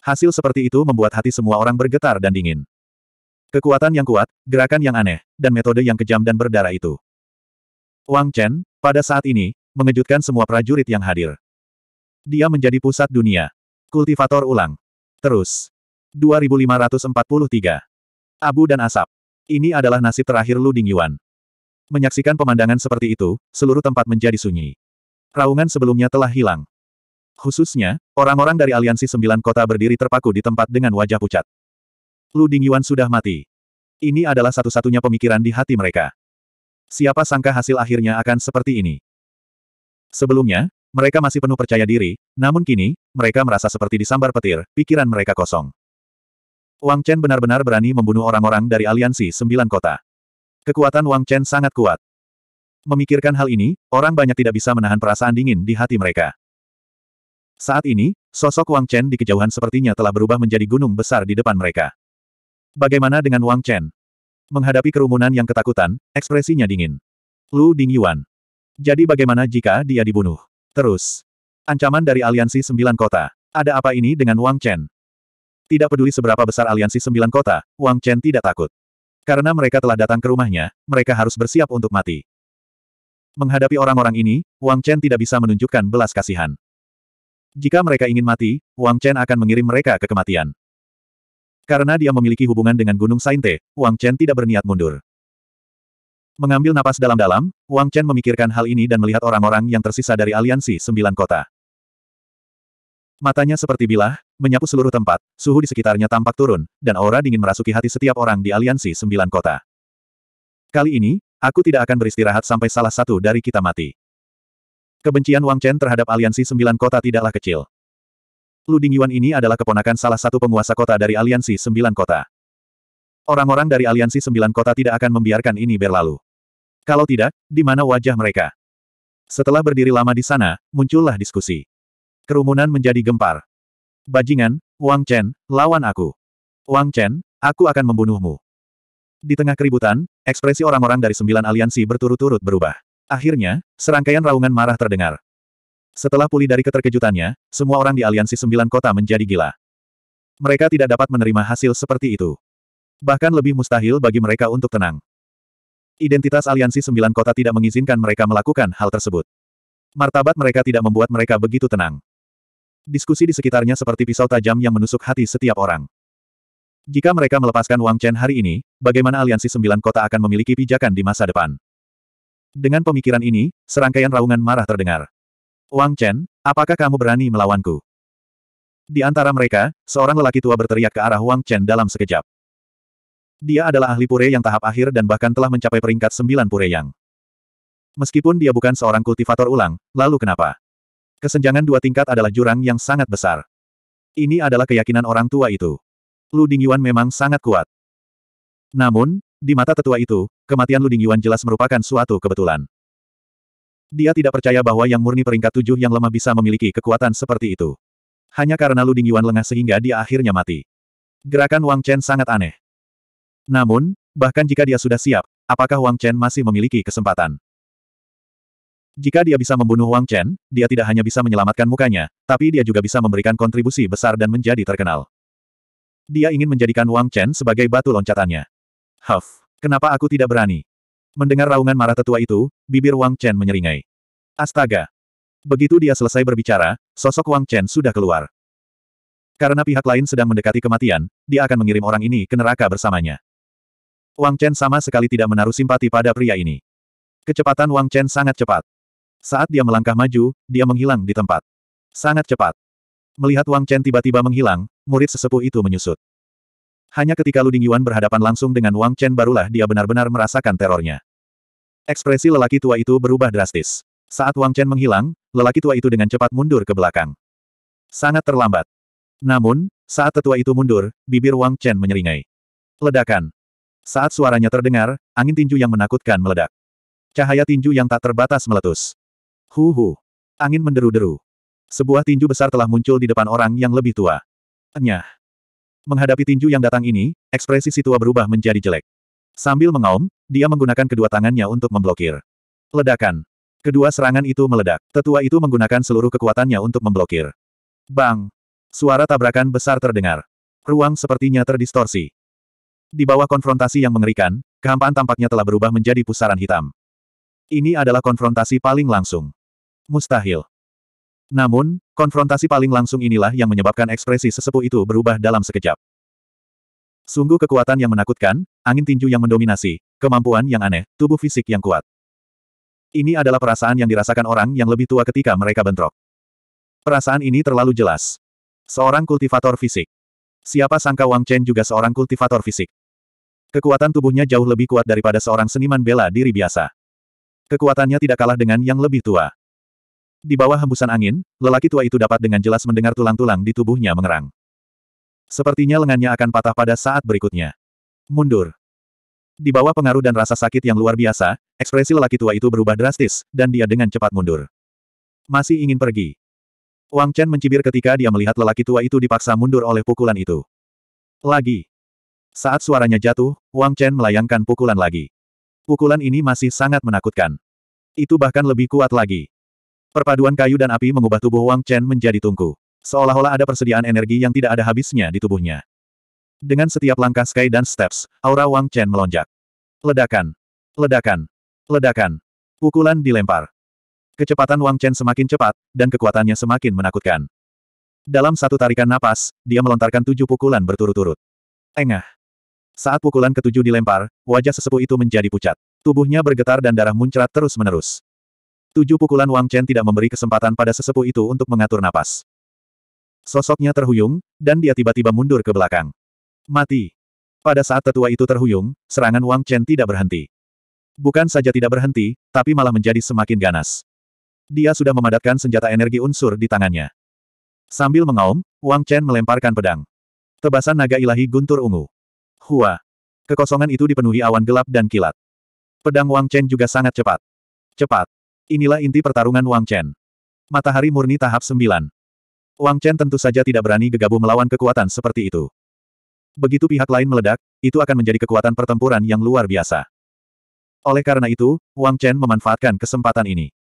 Hasil seperti itu membuat hati semua orang bergetar dan dingin. Kekuatan yang kuat, gerakan yang aneh, dan metode yang kejam dan berdarah itu. Wang Chen, pada saat ini, mengejutkan semua prajurit yang hadir. Dia menjadi pusat dunia. Kultivator ulang. Terus. 2543. Abu dan asap. Ini adalah nasib terakhir Lu Dingyuan. Menyaksikan pemandangan seperti itu, seluruh tempat menjadi sunyi. Raungan sebelumnya telah hilang. Khususnya, orang-orang dari aliansi sembilan kota berdiri terpaku di tempat dengan wajah pucat. Lu Dingyuan sudah mati. Ini adalah satu-satunya pemikiran di hati mereka. Siapa sangka hasil akhirnya akan seperti ini. Sebelumnya, mereka masih penuh percaya diri, namun kini, mereka merasa seperti disambar petir, pikiran mereka kosong. Wang Chen benar-benar berani membunuh orang-orang dari aliansi sembilan kota. Kekuatan Wang Chen sangat kuat. Memikirkan hal ini, orang banyak tidak bisa menahan perasaan dingin di hati mereka. Saat ini, sosok Wang Chen di kejauhan sepertinya telah berubah menjadi gunung besar di depan mereka. Bagaimana dengan Wang Chen? Menghadapi kerumunan yang ketakutan, ekspresinya dingin. Lu Ding Yuan. Jadi bagaimana jika dia dibunuh? Terus. Ancaman dari aliansi sembilan kota. Ada apa ini dengan Wang Chen? Tidak peduli seberapa besar aliansi sembilan kota, Wang Chen tidak takut. Karena mereka telah datang ke rumahnya, mereka harus bersiap untuk mati. Menghadapi orang-orang ini, Wang Chen tidak bisa menunjukkan belas kasihan. Jika mereka ingin mati, Wang Chen akan mengirim mereka ke kematian. Karena dia memiliki hubungan dengan Gunung Sainte, Wang Chen tidak berniat mundur. Mengambil napas dalam-dalam, Wang Chen memikirkan hal ini dan melihat orang-orang yang tersisa dari aliansi sembilan kota. Matanya seperti bilah, menyapu seluruh tempat, suhu di sekitarnya tampak turun, dan aura dingin merasuki hati setiap orang di aliansi sembilan kota. Kali ini, aku tidak akan beristirahat sampai salah satu dari kita mati. Kebencian Wang Chen terhadap aliansi sembilan kota tidaklah kecil. Lu Dingyuan ini adalah keponakan salah satu penguasa kota dari aliansi sembilan kota. Orang-orang dari aliansi sembilan kota tidak akan membiarkan ini berlalu. Kalau tidak, di mana wajah mereka? Setelah berdiri lama di sana, muncullah diskusi. Kerumunan menjadi gempar. Bajingan, Wang Chen, lawan aku. Wang Chen, aku akan membunuhmu. Di tengah keributan, ekspresi orang-orang dari sembilan aliansi berturut-turut berubah. Akhirnya, serangkaian raungan marah terdengar. Setelah pulih dari keterkejutannya, semua orang di aliansi sembilan kota menjadi gila. Mereka tidak dapat menerima hasil seperti itu. Bahkan lebih mustahil bagi mereka untuk tenang. Identitas aliansi sembilan kota tidak mengizinkan mereka melakukan hal tersebut. Martabat mereka tidak membuat mereka begitu tenang. Diskusi di sekitarnya seperti pisau tajam yang menusuk hati setiap orang. Jika mereka melepaskan Wang Chen hari ini, bagaimana aliansi sembilan kota akan memiliki pijakan di masa depan? Dengan pemikiran ini, serangkaian raungan marah terdengar. Wang Chen, apakah kamu berani melawanku? Di antara mereka, seorang lelaki tua berteriak ke arah Wang Chen dalam sekejap. Dia adalah ahli pure yang tahap akhir dan bahkan telah mencapai peringkat sembilan pure yang. Meskipun dia bukan seorang kultivator ulang, lalu kenapa? Kesenjangan dua tingkat adalah jurang yang sangat besar. Ini adalah keyakinan orang tua itu. Lu Dingyuan memang sangat kuat. Namun, di mata tetua itu, kematian Lu Dingyuan jelas merupakan suatu kebetulan. Dia tidak percaya bahwa yang murni peringkat tujuh yang lemah bisa memiliki kekuatan seperti itu. Hanya karena Lu Dingyuan lengah sehingga dia akhirnya mati. Gerakan Wang Chen sangat aneh. Namun, bahkan jika dia sudah siap, apakah Wang Chen masih memiliki kesempatan? Jika dia bisa membunuh Wang Chen, dia tidak hanya bisa menyelamatkan mukanya, tapi dia juga bisa memberikan kontribusi besar dan menjadi terkenal. Dia ingin menjadikan Wang Chen sebagai batu loncatannya. Huff, kenapa aku tidak berani? Mendengar raungan marah tetua itu, bibir Wang Chen menyeringai. Astaga! Begitu dia selesai berbicara, sosok Wang Chen sudah keluar. Karena pihak lain sedang mendekati kematian, dia akan mengirim orang ini ke neraka bersamanya. Wang Chen sama sekali tidak menaruh simpati pada pria ini. Kecepatan Wang Chen sangat cepat. Saat dia melangkah maju, dia menghilang di tempat. Sangat cepat. Melihat Wang Chen tiba-tiba menghilang, murid sesepuh itu menyusut. Hanya ketika Luding Yuan berhadapan langsung dengan Wang Chen barulah dia benar-benar merasakan terornya. Ekspresi lelaki tua itu berubah drastis. Saat Wang Chen menghilang, lelaki tua itu dengan cepat mundur ke belakang. Sangat terlambat. Namun, saat tetua itu mundur, bibir Wang Chen menyeringai. Ledakan. Saat suaranya terdengar, angin tinju yang menakutkan meledak. Cahaya tinju yang tak terbatas meletus. Huhu. Angin menderu-deru. Sebuah tinju besar telah muncul di depan orang yang lebih tua. Enyah. Menghadapi tinju yang datang ini, ekspresi si tua berubah menjadi jelek. Sambil mengaum, dia menggunakan kedua tangannya untuk memblokir. Ledakan. Kedua serangan itu meledak. Tetua itu menggunakan seluruh kekuatannya untuk memblokir. Bang! Suara tabrakan besar terdengar. Ruang sepertinya terdistorsi. Di bawah konfrontasi yang mengerikan, kehampaan tampaknya telah berubah menjadi pusaran hitam. Ini adalah konfrontasi paling langsung mustahil. Namun, konfrontasi paling langsung inilah yang menyebabkan ekspresi sesepuh itu berubah dalam sekejap. Sungguh kekuatan yang menakutkan, angin tinju yang mendominasi, kemampuan yang aneh, tubuh fisik yang kuat. Ini adalah perasaan yang dirasakan orang yang lebih tua ketika mereka bentrok. Perasaan ini terlalu jelas. Seorang kultivator fisik. Siapa sangka Wang Chen juga seorang kultivator fisik. Kekuatan tubuhnya jauh lebih kuat daripada seorang seniman bela diri biasa. Kekuatannya tidak kalah dengan yang lebih tua. Di bawah hembusan angin, lelaki tua itu dapat dengan jelas mendengar tulang-tulang di tubuhnya mengerang. Sepertinya lengannya akan patah pada saat berikutnya. Mundur. Di bawah pengaruh dan rasa sakit yang luar biasa, ekspresi lelaki tua itu berubah drastis, dan dia dengan cepat mundur. Masih ingin pergi. Wang Chen mencibir ketika dia melihat lelaki tua itu dipaksa mundur oleh pukulan itu. Lagi. Saat suaranya jatuh, Wang Chen melayangkan pukulan lagi. Pukulan ini masih sangat menakutkan. Itu bahkan lebih kuat lagi. Perpaduan kayu dan api mengubah tubuh Wang Chen menjadi tungku. Seolah-olah ada persediaan energi yang tidak ada habisnya di tubuhnya. Dengan setiap langkah Sky dan Steps, aura Wang Chen melonjak. Ledakan. Ledakan. Ledakan. Pukulan dilempar. Kecepatan Wang Chen semakin cepat, dan kekuatannya semakin menakutkan. Dalam satu tarikan napas, dia melontarkan tujuh pukulan berturut-turut. Engah. Saat pukulan ketujuh dilempar, wajah sesepuh itu menjadi pucat. Tubuhnya bergetar dan darah muncrat terus-menerus. Tujuh pukulan Wang Chen tidak memberi kesempatan pada sesepuh itu untuk mengatur napas. Sosoknya terhuyung, dan dia tiba-tiba mundur ke belakang. Mati. Pada saat tetua itu terhuyung, serangan Wang Chen tidak berhenti. Bukan saja tidak berhenti, tapi malah menjadi semakin ganas. Dia sudah memadatkan senjata energi unsur di tangannya. Sambil mengaum, Wang Chen melemparkan pedang. Tebasan naga ilahi guntur ungu. Hua. Kekosongan itu dipenuhi awan gelap dan kilat. Pedang Wang Chen juga sangat cepat. Cepat. Inilah inti pertarungan Wang Chen. Matahari murni tahap 9. Wang Chen tentu saja tidak berani gegabah melawan kekuatan seperti itu. Begitu pihak lain meledak, itu akan menjadi kekuatan pertempuran yang luar biasa. Oleh karena itu, Wang Chen memanfaatkan kesempatan ini.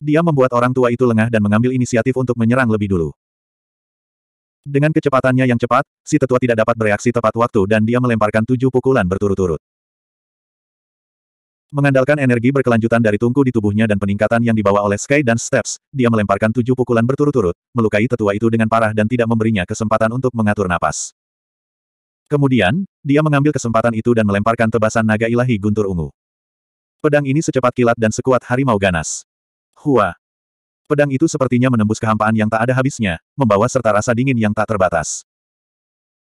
Dia membuat orang tua itu lengah dan mengambil inisiatif untuk menyerang lebih dulu. Dengan kecepatannya yang cepat, si tetua tidak dapat bereaksi tepat waktu dan dia melemparkan tujuh pukulan berturut-turut. Mengandalkan energi berkelanjutan dari tungku di tubuhnya dan peningkatan yang dibawa oleh Sky dan Steps, dia melemparkan tujuh pukulan berturut-turut, melukai tetua itu dengan parah dan tidak memberinya kesempatan untuk mengatur napas. Kemudian, dia mengambil kesempatan itu dan melemparkan tebasan naga ilahi guntur ungu. Pedang ini secepat kilat dan sekuat harimau ganas. Hua! Pedang itu sepertinya menembus kehampaan yang tak ada habisnya, membawa serta rasa dingin yang tak terbatas.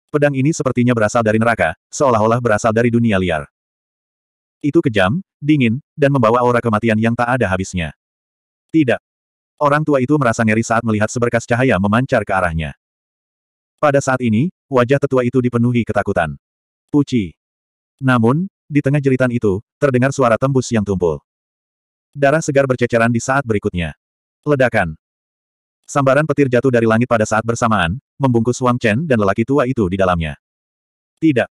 Pedang ini sepertinya berasal dari neraka, seolah-olah berasal dari dunia liar. Itu kejam, dingin, dan membawa aura kematian yang tak ada habisnya. Tidak. Orang tua itu merasa ngeri saat melihat seberkas cahaya memancar ke arahnya. Pada saat ini, wajah tetua itu dipenuhi ketakutan. Puci. Namun, di tengah jeritan itu, terdengar suara tembus yang tumpul. Darah segar berceceran di saat berikutnya. Ledakan. Sambaran petir jatuh dari langit pada saat bersamaan, membungkus Wang Chen dan lelaki tua itu di dalamnya. Tidak.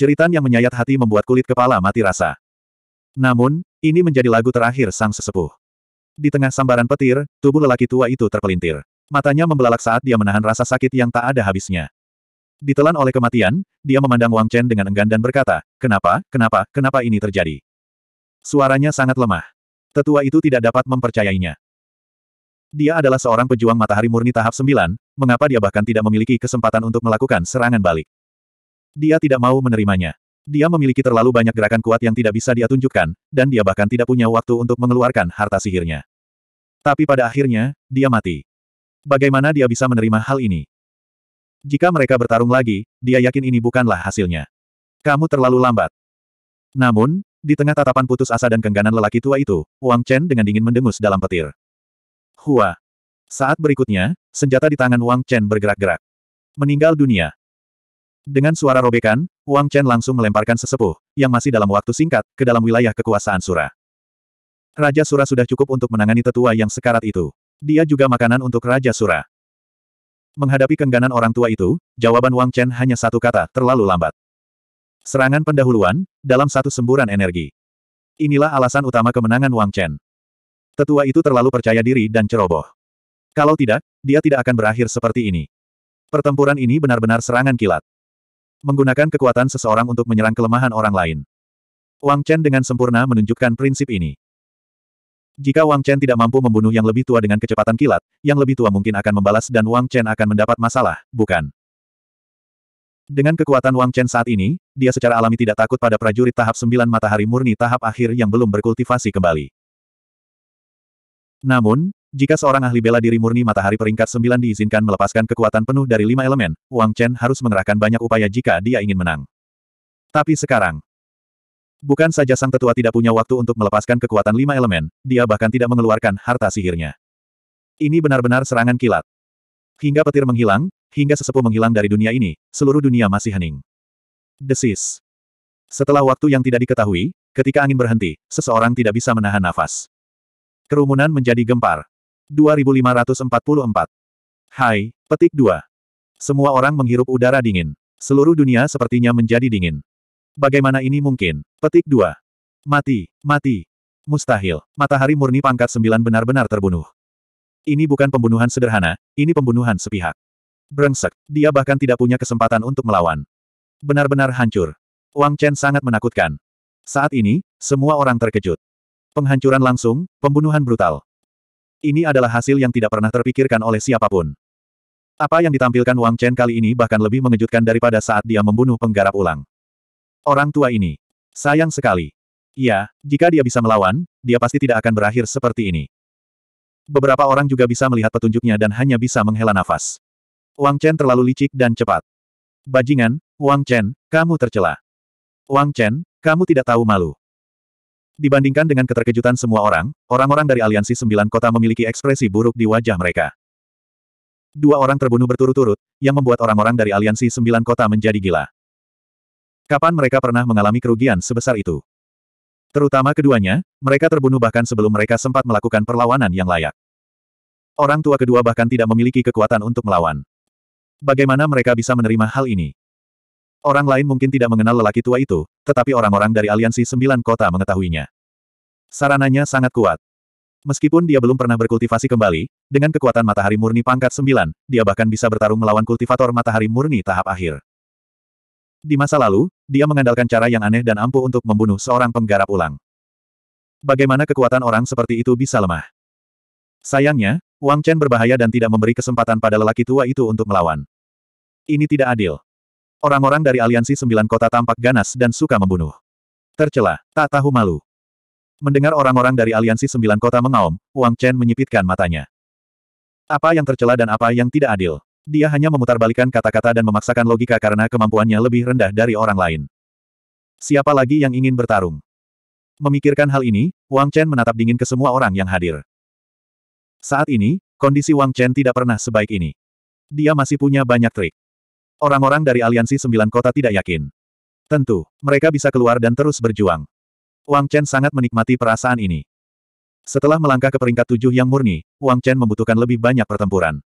Jeritan yang menyayat hati membuat kulit kepala mati rasa. Namun, ini menjadi lagu terakhir sang sesepuh. Di tengah sambaran petir, tubuh lelaki tua itu terpelintir. Matanya membelalak saat dia menahan rasa sakit yang tak ada habisnya. Ditelan oleh kematian, dia memandang Wang Chen dengan enggan dan berkata, Kenapa, kenapa, kenapa ini terjadi? Suaranya sangat lemah. Tetua itu tidak dapat mempercayainya. Dia adalah seorang pejuang matahari murni tahap 9, mengapa dia bahkan tidak memiliki kesempatan untuk melakukan serangan balik. Dia tidak mau menerimanya. Dia memiliki terlalu banyak gerakan kuat yang tidak bisa dia tunjukkan, dan dia bahkan tidak punya waktu untuk mengeluarkan harta sihirnya. Tapi pada akhirnya, dia mati. Bagaimana dia bisa menerima hal ini? Jika mereka bertarung lagi, dia yakin ini bukanlah hasilnya. Kamu terlalu lambat. Namun, di tengah tatapan putus asa dan kengganan lelaki tua itu, Wang Chen dengan dingin mendengus dalam petir. Hua. Saat berikutnya, senjata di tangan Wang Chen bergerak-gerak. Meninggal dunia. Dengan suara robekan, Wang Chen langsung melemparkan sesepuh, yang masih dalam waktu singkat, ke dalam wilayah kekuasaan Sura. Raja Sura sudah cukup untuk menangani tetua yang sekarat itu. Dia juga makanan untuk Raja Sura. Menghadapi kengganan orang tua itu, jawaban Wang Chen hanya satu kata, terlalu lambat. Serangan pendahuluan, dalam satu semburan energi. Inilah alasan utama kemenangan Wang Chen. Tetua itu terlalu percaya diri dan ceroboh. Kalau tidak, dia tidak akan berakhir seperti ini. Pertempuran ini benar-benar serangan kilat. Menggunakan kekuatan seseorang untuk menyerang kelemahan orang lain. Wang Chen dengan sempurna menunjukkan prinsip ini. Jika Wang Chen tidak mampu membunuh yang lebih tua dengan kecepatan kilat, yang lebih tua mungkin akan membalas dan Wang Chen akan mendapat masalah, bukan? Dengan kekuatan Wang Chen saat ini, dia secara alami tidak takut pada prajurit tahap 9 matahari murni tahap akhir yang belum berkultivasi kembali. Namun, jika seorang ahli bela diri murni matahari peringkat 9 diizinkan melepaskan kekuatan penuh dari lima elemen, Wang Chen harus mengerahkan banyak upaya jika dia ingin menang. Tapi sekarang, bukan saja sang tetua tidak punya waktu untuk melepaskan kekuatan lima elemen, dia bahkan tidak mengeluarkan harta sihirnya. Ini benar-benar serangan kilat. Hingga petir menghilang, hingga sesepuh menghilang dari dunia ini, seluruh dunia masih hening. Desis. Setelah waktu yang tidak diketahui, ketika angin berhenti, seseorang tidak bisa menahan nafas. Kerumunan menjadi gempar. 2544. Hai, petik 2. Semua orang menghirup udara dingin. Seluruh dunia sepertinya menjadi dingin. Bagaimana ini mungkin? Petik 2. Mati, mati. Mustahil. Matahari murni pangkat sembilan benar-benar terbunuh. Ini bukan pembunuhan sederhana, ini pembunuhan sepihak. Brengsek, dia bahkan tidak punya kesempatan untuk melawan. Benar-benar hancur. Wang Chen sangat menakutkan. Saat ini, semua orang terkejut. Penghancuran langsung, pembunuhan brutal. Ini adalah hasil yang tidak pernah terpikirkan oleh siapapun. Apa yang ditampilkan Wang Chen kali ini bahkan lebih mengejutkan daripada saat dia membunuh penggarap ulang. Orang tua ini. Sayang sekali. Ya, jika dia bisa melawan, dia pasti tidak akan berakhir seperti ini. Beberapa orang juga bisa melihat petunjuknya dan hanya bisa menghela nafas. Wang Chen terlalu licik dan cepat. Bajingan, Wang Chen, kamu tercela. Wang Chen, kamu tidak tahu malu. Dibandingkan dengan keterkejutan semua orang, orang-orang dari aliansi sembilan kota memiliki ekspresi buruk di wajah mereka. Dua orang terbunuh berturut-turut, yang membuat orang-orang dari aliansi sembilan kota menjadi gila. Kapan mereka pernah mengalami kerugian sebesar itu? Terutama keduanya, mereka terbunuh bahkan sebelum mereka sempat melakukan perlawanan yang layak. Orang tua kedua bahkan tidak memiliki kekuatan untuk melawan. Bagaimana mereka bisa menerima hal ini? Orang lain mungkin tidak mengenal lelaki tua itu, tetapi orang-orang dari aliansi sembilan kota mengetahuinya. Sarananya sangat kuat. Meskipun dia belum pernah berkultivasi kembali, dengan kekuatan matahari murni pangkat sembilan, dia bahkan bisa bertarung melawan kultivator matahari murni tahap akhir. Di masa lalu, dia mengandalkan cara yang aneh dan ampuh untuk membunuh seorang penggarap ulang. Bagaimana kekuatan orang seperti itu bisa lemah? Sayangnya, Wang Chen berbahaya dan tidak memberi kesempatan pada lelaki tua itu untuk melawan. Ini tidak adil. Orang-orang dari aliansi sembilan kota tampak ganas dan suka membunuh. Tercela, tak tahu malu. Mendengar orang-orang dari aliansi sembilan kota mengaum, Wang Chen menyipitkan matanya. Apa yang tercela dan apa yang tidak adil? Dia hanya memutarbalikkan kata-kata dan memaksakan logika karena kemampuannya lebih rendah dari orang lain. Siapa lagi yang ingin bertarung? Memikirkan hal ini, Wang Chen menatap dingin ke semua orang yang hadir. Saat ini, kondisi Wang Chen tidak pernah sebaik ini. Dia masih punya banyak trik. Orang-orang dari aliansi sembilan kota tidak yakin. Tentu, mereka bisa keluar dan terus berjuang. Wang Chen sangat menikmati perasaan ini. Setelah melangkah ke peringkat tujuh yang murni, Wang Chen membutuhkan lebih banyak pertempuran.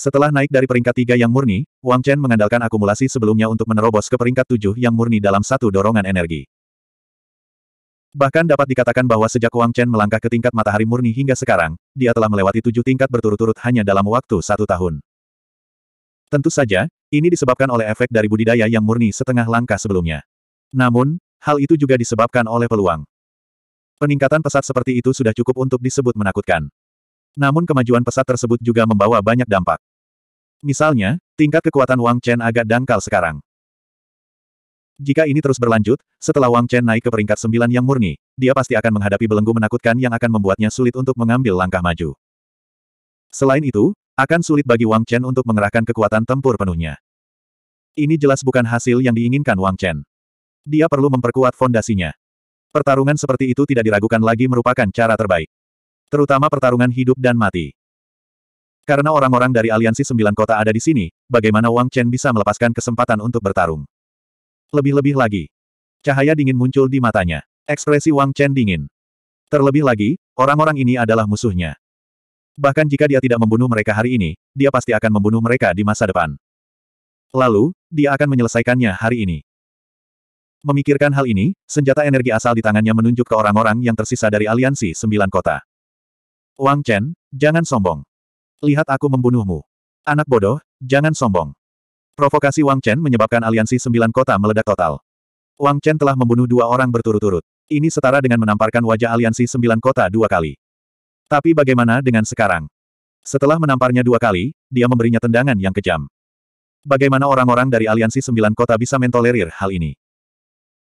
Setelah naik dari peringkat tiga yang murni, Wang Chen mengandalkan akumulasi sebelumnya untuk menerobos ke peringkat tujuh yang murni dalam satu dorongan energi. Bahkan dapat dikatakan bahwa sejak Wang Chen melangkah ke tingkat matahari murni hingga sekarang, dia telah melewati tujuh tingkat berturut-turut hanya dalam waktu satu tahun. Tentu saja, ini disebabkan oleh efek dari budidaya yang murni setengah langkah sebelumnya. Namun, hal itu juga disebabkan oleh peluang. Peningkatan pesat seperti itu sudah cukup untuk disebut menakutkan. Namun kemajuan pesat tersebut juga membawa banyak dampak. Misalnya, tingkat kekuatan Wang Chen agak dangkal sekarang. Jika ini terus berlanjut, setelah Wang Chen naik ke peringkat sembilan yang murni, dia pasti akan menghadapi belenggu menakutkan yang akan membuatnya sulit untuk mengambil langkah maju. Selain itu, akan sulit bagi Wang Chen untuk mengerahkan kekuatan tempur penuhnya. Ini jelas bukan hasil yang diinginkan Wang Chen. Dia perlu memperkuat fondasinya. Pertarungan seperti itu tidak diragukan lagi merupakan cara terbaik. Terutama pertarungan hidup dan mati. Karena orang-orang dari aliansi sembilan kota ada di sini, bagaimana Wang Chen bisa melepaskan kesempatan untuk bertarung? Lebih-lebih lagi. Cahaya dingin muncul di matanya. Ekspresi Wang Chen dingin. Terlebih lagi, orang-orang ini adalah musuhnya. Bahkan jika dia tidak membunuh mereka hari ini, dia pasti akan membunuh mereka di masa depan. Lalu, dia akan menyelesaikannya hari ini. Memikirkan hal ini, senjata energi asal di tangannya menunjuk ke orang-orang yang tersisa dari aliansi sembilan kota. Wang Chen, jangan sombong. Lihat aku membunuhmu. Anak bodoh, jangan sombong. Provokasi Wang Chen menyebabkan aliansi sembilan kota meledak total. Wang Chen telah membunuh dua orang berturut-turut. Ini setara dengan menamparkan wajah aliansi sembilan kota dua kali. Tapi bagaimana dengan sekarang? Setelah menamparnya dua kali, dia memberinya tendangan yang kejam. Bagaimana orang-orang dari Aliansi Sembilan Kota bisa mentolerir hal ini?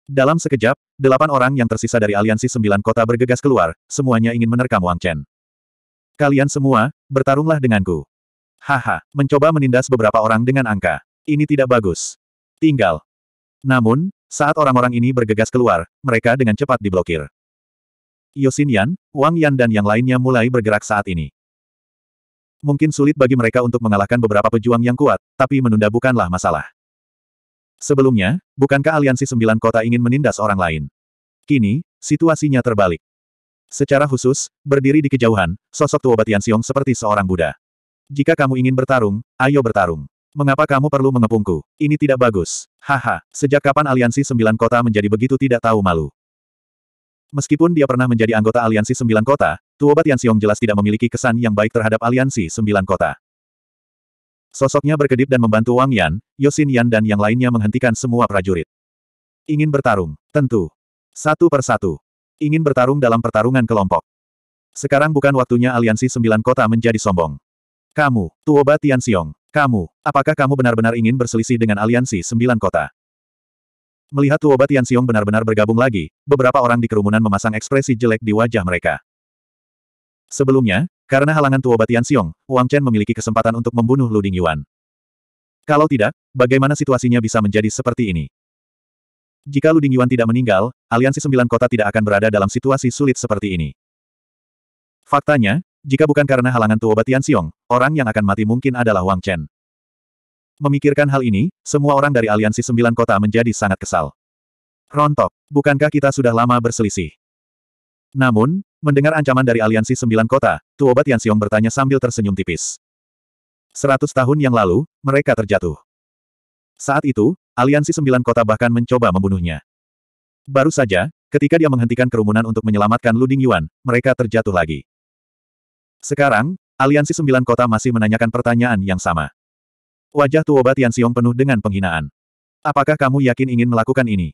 Dalam sekejap, delapan orang yang tersisa dari Aliansi Sembilan Kota bergegas keluar, semuanya ingin menerkam Wang Chen. Kalian semua, bertarunglah denganku. Haha, mencoba menindas beberapa orang dengan angka. Ini tidak bagus. Tinggal. Namun, saat orang-orang ini bergegas keluar, mereka dengan cepat diblokir. Yosin Yan, Wang Yan dan yang lainnya mulai bergerak saat ini. Mungkin sulit bagi mereka untuk mengalahkan beberapa pejuang yang kuat, tapi menunda bukanlah masalah. Sebelumnya, bukankah aliansi sembilan kota ingin menindas orang lain? Kini, situasinya terbalik. Secara khusus, berdiri di kejauhan, sosok tua Batian Siong seperti seorang Buddha. Jika kamu ingin bertarung, ayo bertarung. Mengapa kamu perlu mengepungku? Ini tidak bagus. Haha, sejak kapan aliansi sembilan kota menjadi begitu tidak tahu malu? Meskipun dia pernah menjadi anggota Aliansi Sembilan Kota, Tuoba Xiong jelas tidak memiliki kesan yang baik terhadap Aliansi Sembilan Kota. Sosoknya berkedip dan membantu Wang Yan, Yosin Yan dan yang lainnya menghentikan semua prajurit. Ingin bertarung? Tentu. Satu persatu. Ingin bertarung dalam pertarungan kelompok. Sekarang bukan waktunya Aliansi Sembilan Kota menjadi sombong. Kamu, Tuoba Xiong, Kamu, apakah kamu benar-benar ingin berselisih dengan aliansi sembilan kota? Melihat Tuoba Xiong benar-benar bergabung lagi, beberapa orang di kerumunan memasang ekspresi jelek di wajah mereka. Sebelumnya, karena halangan Tuoba Xiong, Wang Chen memiliki kesempatan untuk membunuh Luding Yuan. Kalau tidak, bagaimana situasinya bisa menjadi seperti ini? Jika Luding Yuan tidak meninggal, aliansi sembilan kota tidak akan berada dalam situasi sulit seperti ini. Faktanya, jika bukan karena halangan Tuoba Xiong, orang yang akan mati mungkin adalah Wang Chen. Memikirkan hal ini, semua orang dari aliansi sembilan kota menjadi sangat kesal. Rontok, bukankah kita sudah lama berselisih? Namun, mendengar ancaman dari aliansi sembilan kota, Tuoba Xiong bertanya sambil tersenyum tipis. Seratus tahun yang lalu, mereka terjatuh. Saat itu, aliansi sembilan kota bahkan mencoba membunuhnya. Baru saja, ketika dia menghentikan kerumunan untuk menyelamatkan Luding Yuan, mereka terjatuh lagi. Sekarang, aliansi sembilan kota masih menanyakan pertanyaan yang sama. Wajah Tuoba Tianxiong penuh dengan penghinaan. Apakah kamu yakin ingin melakukan ini?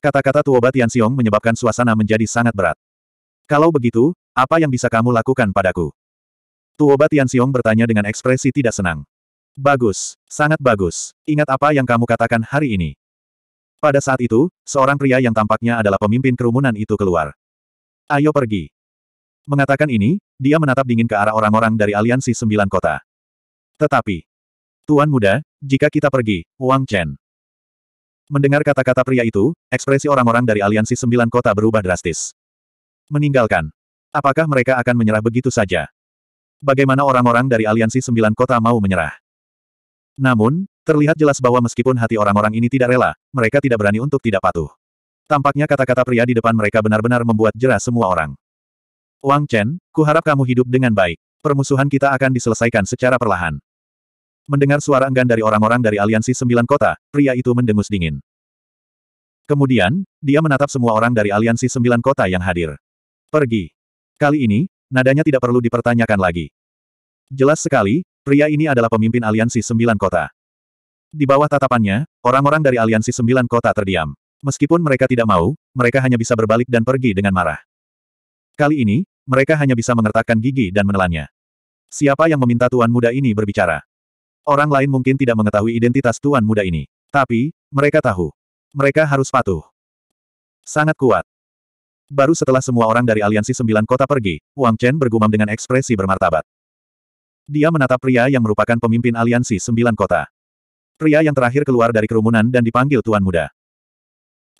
Kata-kata Tuoba Tianxiong menyebabkan suasana menjadi sangat berat. Kalau begitu, apa yang bisa kamu lakukan padaku? Tuoba Tianxiong bertanya dengan ekspresi tidak senang. Bagus, sangat bagus. Ingat apa yang kamu katakan hari ini. Pada saat itu, seorang pria yang tampaknya adalah pemimpin kerumunan itu keluar. Ayo pergi. Mengatakan ini, dia menatap dingin ke arah orang-orang dari aliansi sembilan kota. Tetapi, Tuan muda, jika kita pergi, Wang Chen. Mendengar kata-kata pria itu, ekspresi orang-orang dari aliansi sembilan kota berubah drastis. Meninggalkan. Apakah mereka akan menyerah begitu saja? Bagaimana orang-orang dari aliansi sembilan kota mau menyerah? Namun, terlihat jelas bahwa meskipun hati orang-orang ini tidak rela, mereka tidak berani untuk tidak patuh. Tampaknya kata-kata pria di depan mereka benar-benar membuat jerah semua orang. Wang Chen, kuharap kamu hidup dengan baik. Permusuhan kita akan diselesaikan secara perlahan. Mendengar suara enggan dari orang-orang dari Aliansi Sembilan Kota, pria itu mendengus dingin. Kemudian, dia menatap semua orang dari Aliansi Sembilan Kota yang hadir. Pergi. Kali ini, nadanya tidak perlu dipertanyakan lagi. Jelas sekali, pria ini adalah pemimpin Aliansi Sembilan Kota. Di bawah tatapannya, orang-orang dari Aliansi Sembilan Kota terdiam. Meskipun mereka tidak mau, mereka hanya bisa berbalik dan pergi dengan marah. Kali ini, mereka hanya bisa mengertakkan gigi dan menelannya. Siapa yang meminta tuan muda ini berbicara? Orang lain mungkin tidak mengetahui identitas tuan muda ini. Tapi, mereka tahu. Mereka harus patuh. Sangat kuat. Baru setelah semua orang dari aliansi sembilan kota pergi, Wang Chen bergumam dengan ekspresi bermartabat. Dia menatap pria yang merupakan pemimpin aliansi sembilan kota. Pria yang terakhir keluar dari kerumunan dan dipanggil Tuan Muda.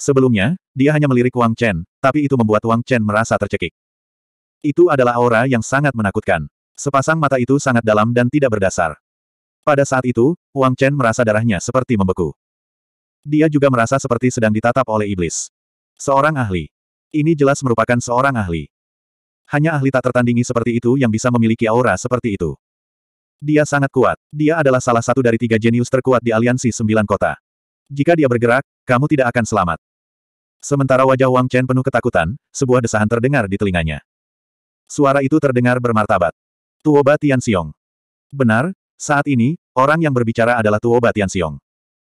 Sebelumnya, dia hanya melirik Wang Chen, tapi itu membuat Wang Chen merasa tercekik. Itu adalah aura yang sangat menakutkan. Sepasang mata itu sangat dalam dan tidak berdasar. Pada saat itu, Wang Chen merasa darahnya seperti membeku. Dia juga merasa seperti sedang ditatap oleh iblis. Seorang ahli. Ini jelas merupakan seorang ahli. Hanya ahli tak tertandingi seperti itu yang bisa memiliki aura seperti itu. Dia sangat kuat. Dia adalah salah satu dari tiga jenius terkuat di aliansi sembilan kota. Jika dia bergerak, kamu tidak akan selamat. Sementara wajah Wang Chen penuh ketakutan, sebuah desahan terdengar di telinganya. Suara itu terdengar bermartabat. Tuoba Tian Xiong. Benar, saat ini, orang yang berbicara adalah Tuo Xiong.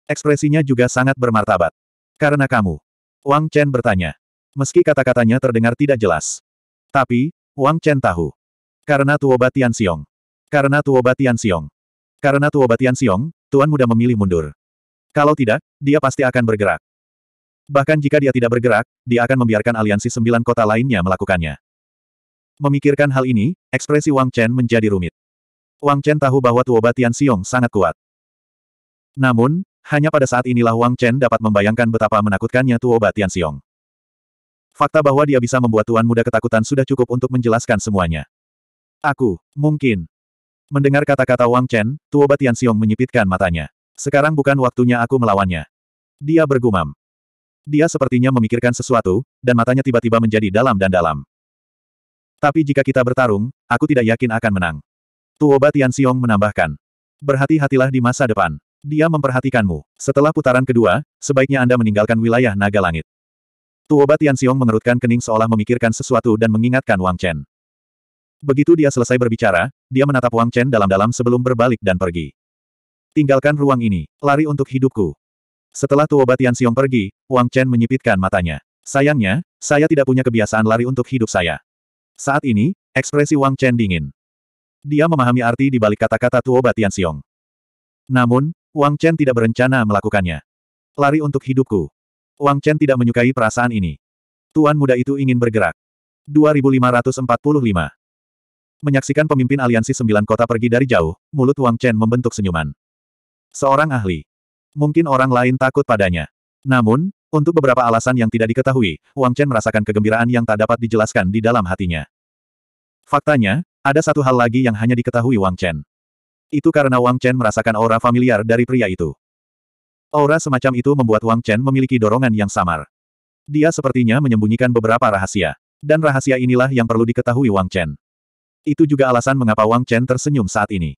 Ekspresinya juga sangat bermartabat. Karena kamu. Wang Chen bertanya. Meski kata-katanya terdengar tidak jelas. Tapi, Wang Chen tahu. Karena Tuo Xiong, Karena Tuo Xiong, Karena Tuo Xiong, Tuan Muda memilih mundur. Kalau tidak, dia pasti akan bergerak. Bahkan jika dia tidak bergerak, dia akan membiarkan aliansi sembilan kota lainnya melakukannya. Memikirkan hal ini, ekspresi Wang Chen menjadi rumit. Wang Chen tahu bahwa Tuoba Xiong sangat kuat. Namun, hanya pada saat inilah Wang Chen dapat membayangkan betapa menakutkannya Tuoba Xiong. Fakta bahwa dia bisa membuat tuan muda ketakutan sudah cukup untuk menjelaskan semuanya. Aku, mungkin. Mendengar kata-kata Wang Chen, Tuoba Xiong menyipitkan matanya. Sekarang bukan waktunya aku melawannya. Dia bergumam. Dia sepertinya memikirkan sesuatu, dan matanya tiba-tiba menjadi dalam dan dalam. Tapi jika kita bertarung, aku tidak yakin akan menang. Batian Xiong menambahkan. Berhati-hatilah di masa depan. Dia memperhatikanmu. Setelah putaran kedua, sebaiknya Anda meninggalkan wilayah naga langit. Batian Xiong mengerutkan kening seolah memikirkan sesuatu dan mengingatkan Wang Chen. Begitu dia selesai berbicara, dia menatap Wang Chen dalam-dalam sebelum berbalik dan pergi. Tinggalkan ruang ini, lari untuk hidupku. Setelah Batian Xiong pergi, Wang Chen menyipitkan matanya. Sayangnya, saya tidak punya kebiasaan lari untuk hidup saya. Saat ini, ekspresi Wang Chen dingin. Dia memahami arti di balik kata-kata Tuo Batian Siong. Namun, Wang Chen tidak berencana melakukannya. Lari untuk hidupku. Wang Chen tidak menyukai perasaan ini. Tuan muda itu ingin bergerak. 2545 Menyaksikan pemimpin aliansi sembilan kota pergi dari jauh, mulut Wang Chen membentuk senyuman. Seorang ahli. Mungkin orang lain takut padanya. Namun, untuk beberapa alasan yang tidak diketahui, Wang Chen merasakan kegembiraan yang tak dapat dijelaskan di dalam hatinya. Faktanya, ada satu hal lagi yang hanya diketahui Wang Chen. Itu karena Wang Chen merasakan aura familiar dari pria itu. Aura semacam itu membuat Wang Chen memiliki dorongan yang samar. Dia sepertinya menyembunyikan beberapa rahasia. Dan rahasia inilah yang perlu diketahui Wang Chen. Itu juga alasan mengapa Wang Chen tersenyum saat ini.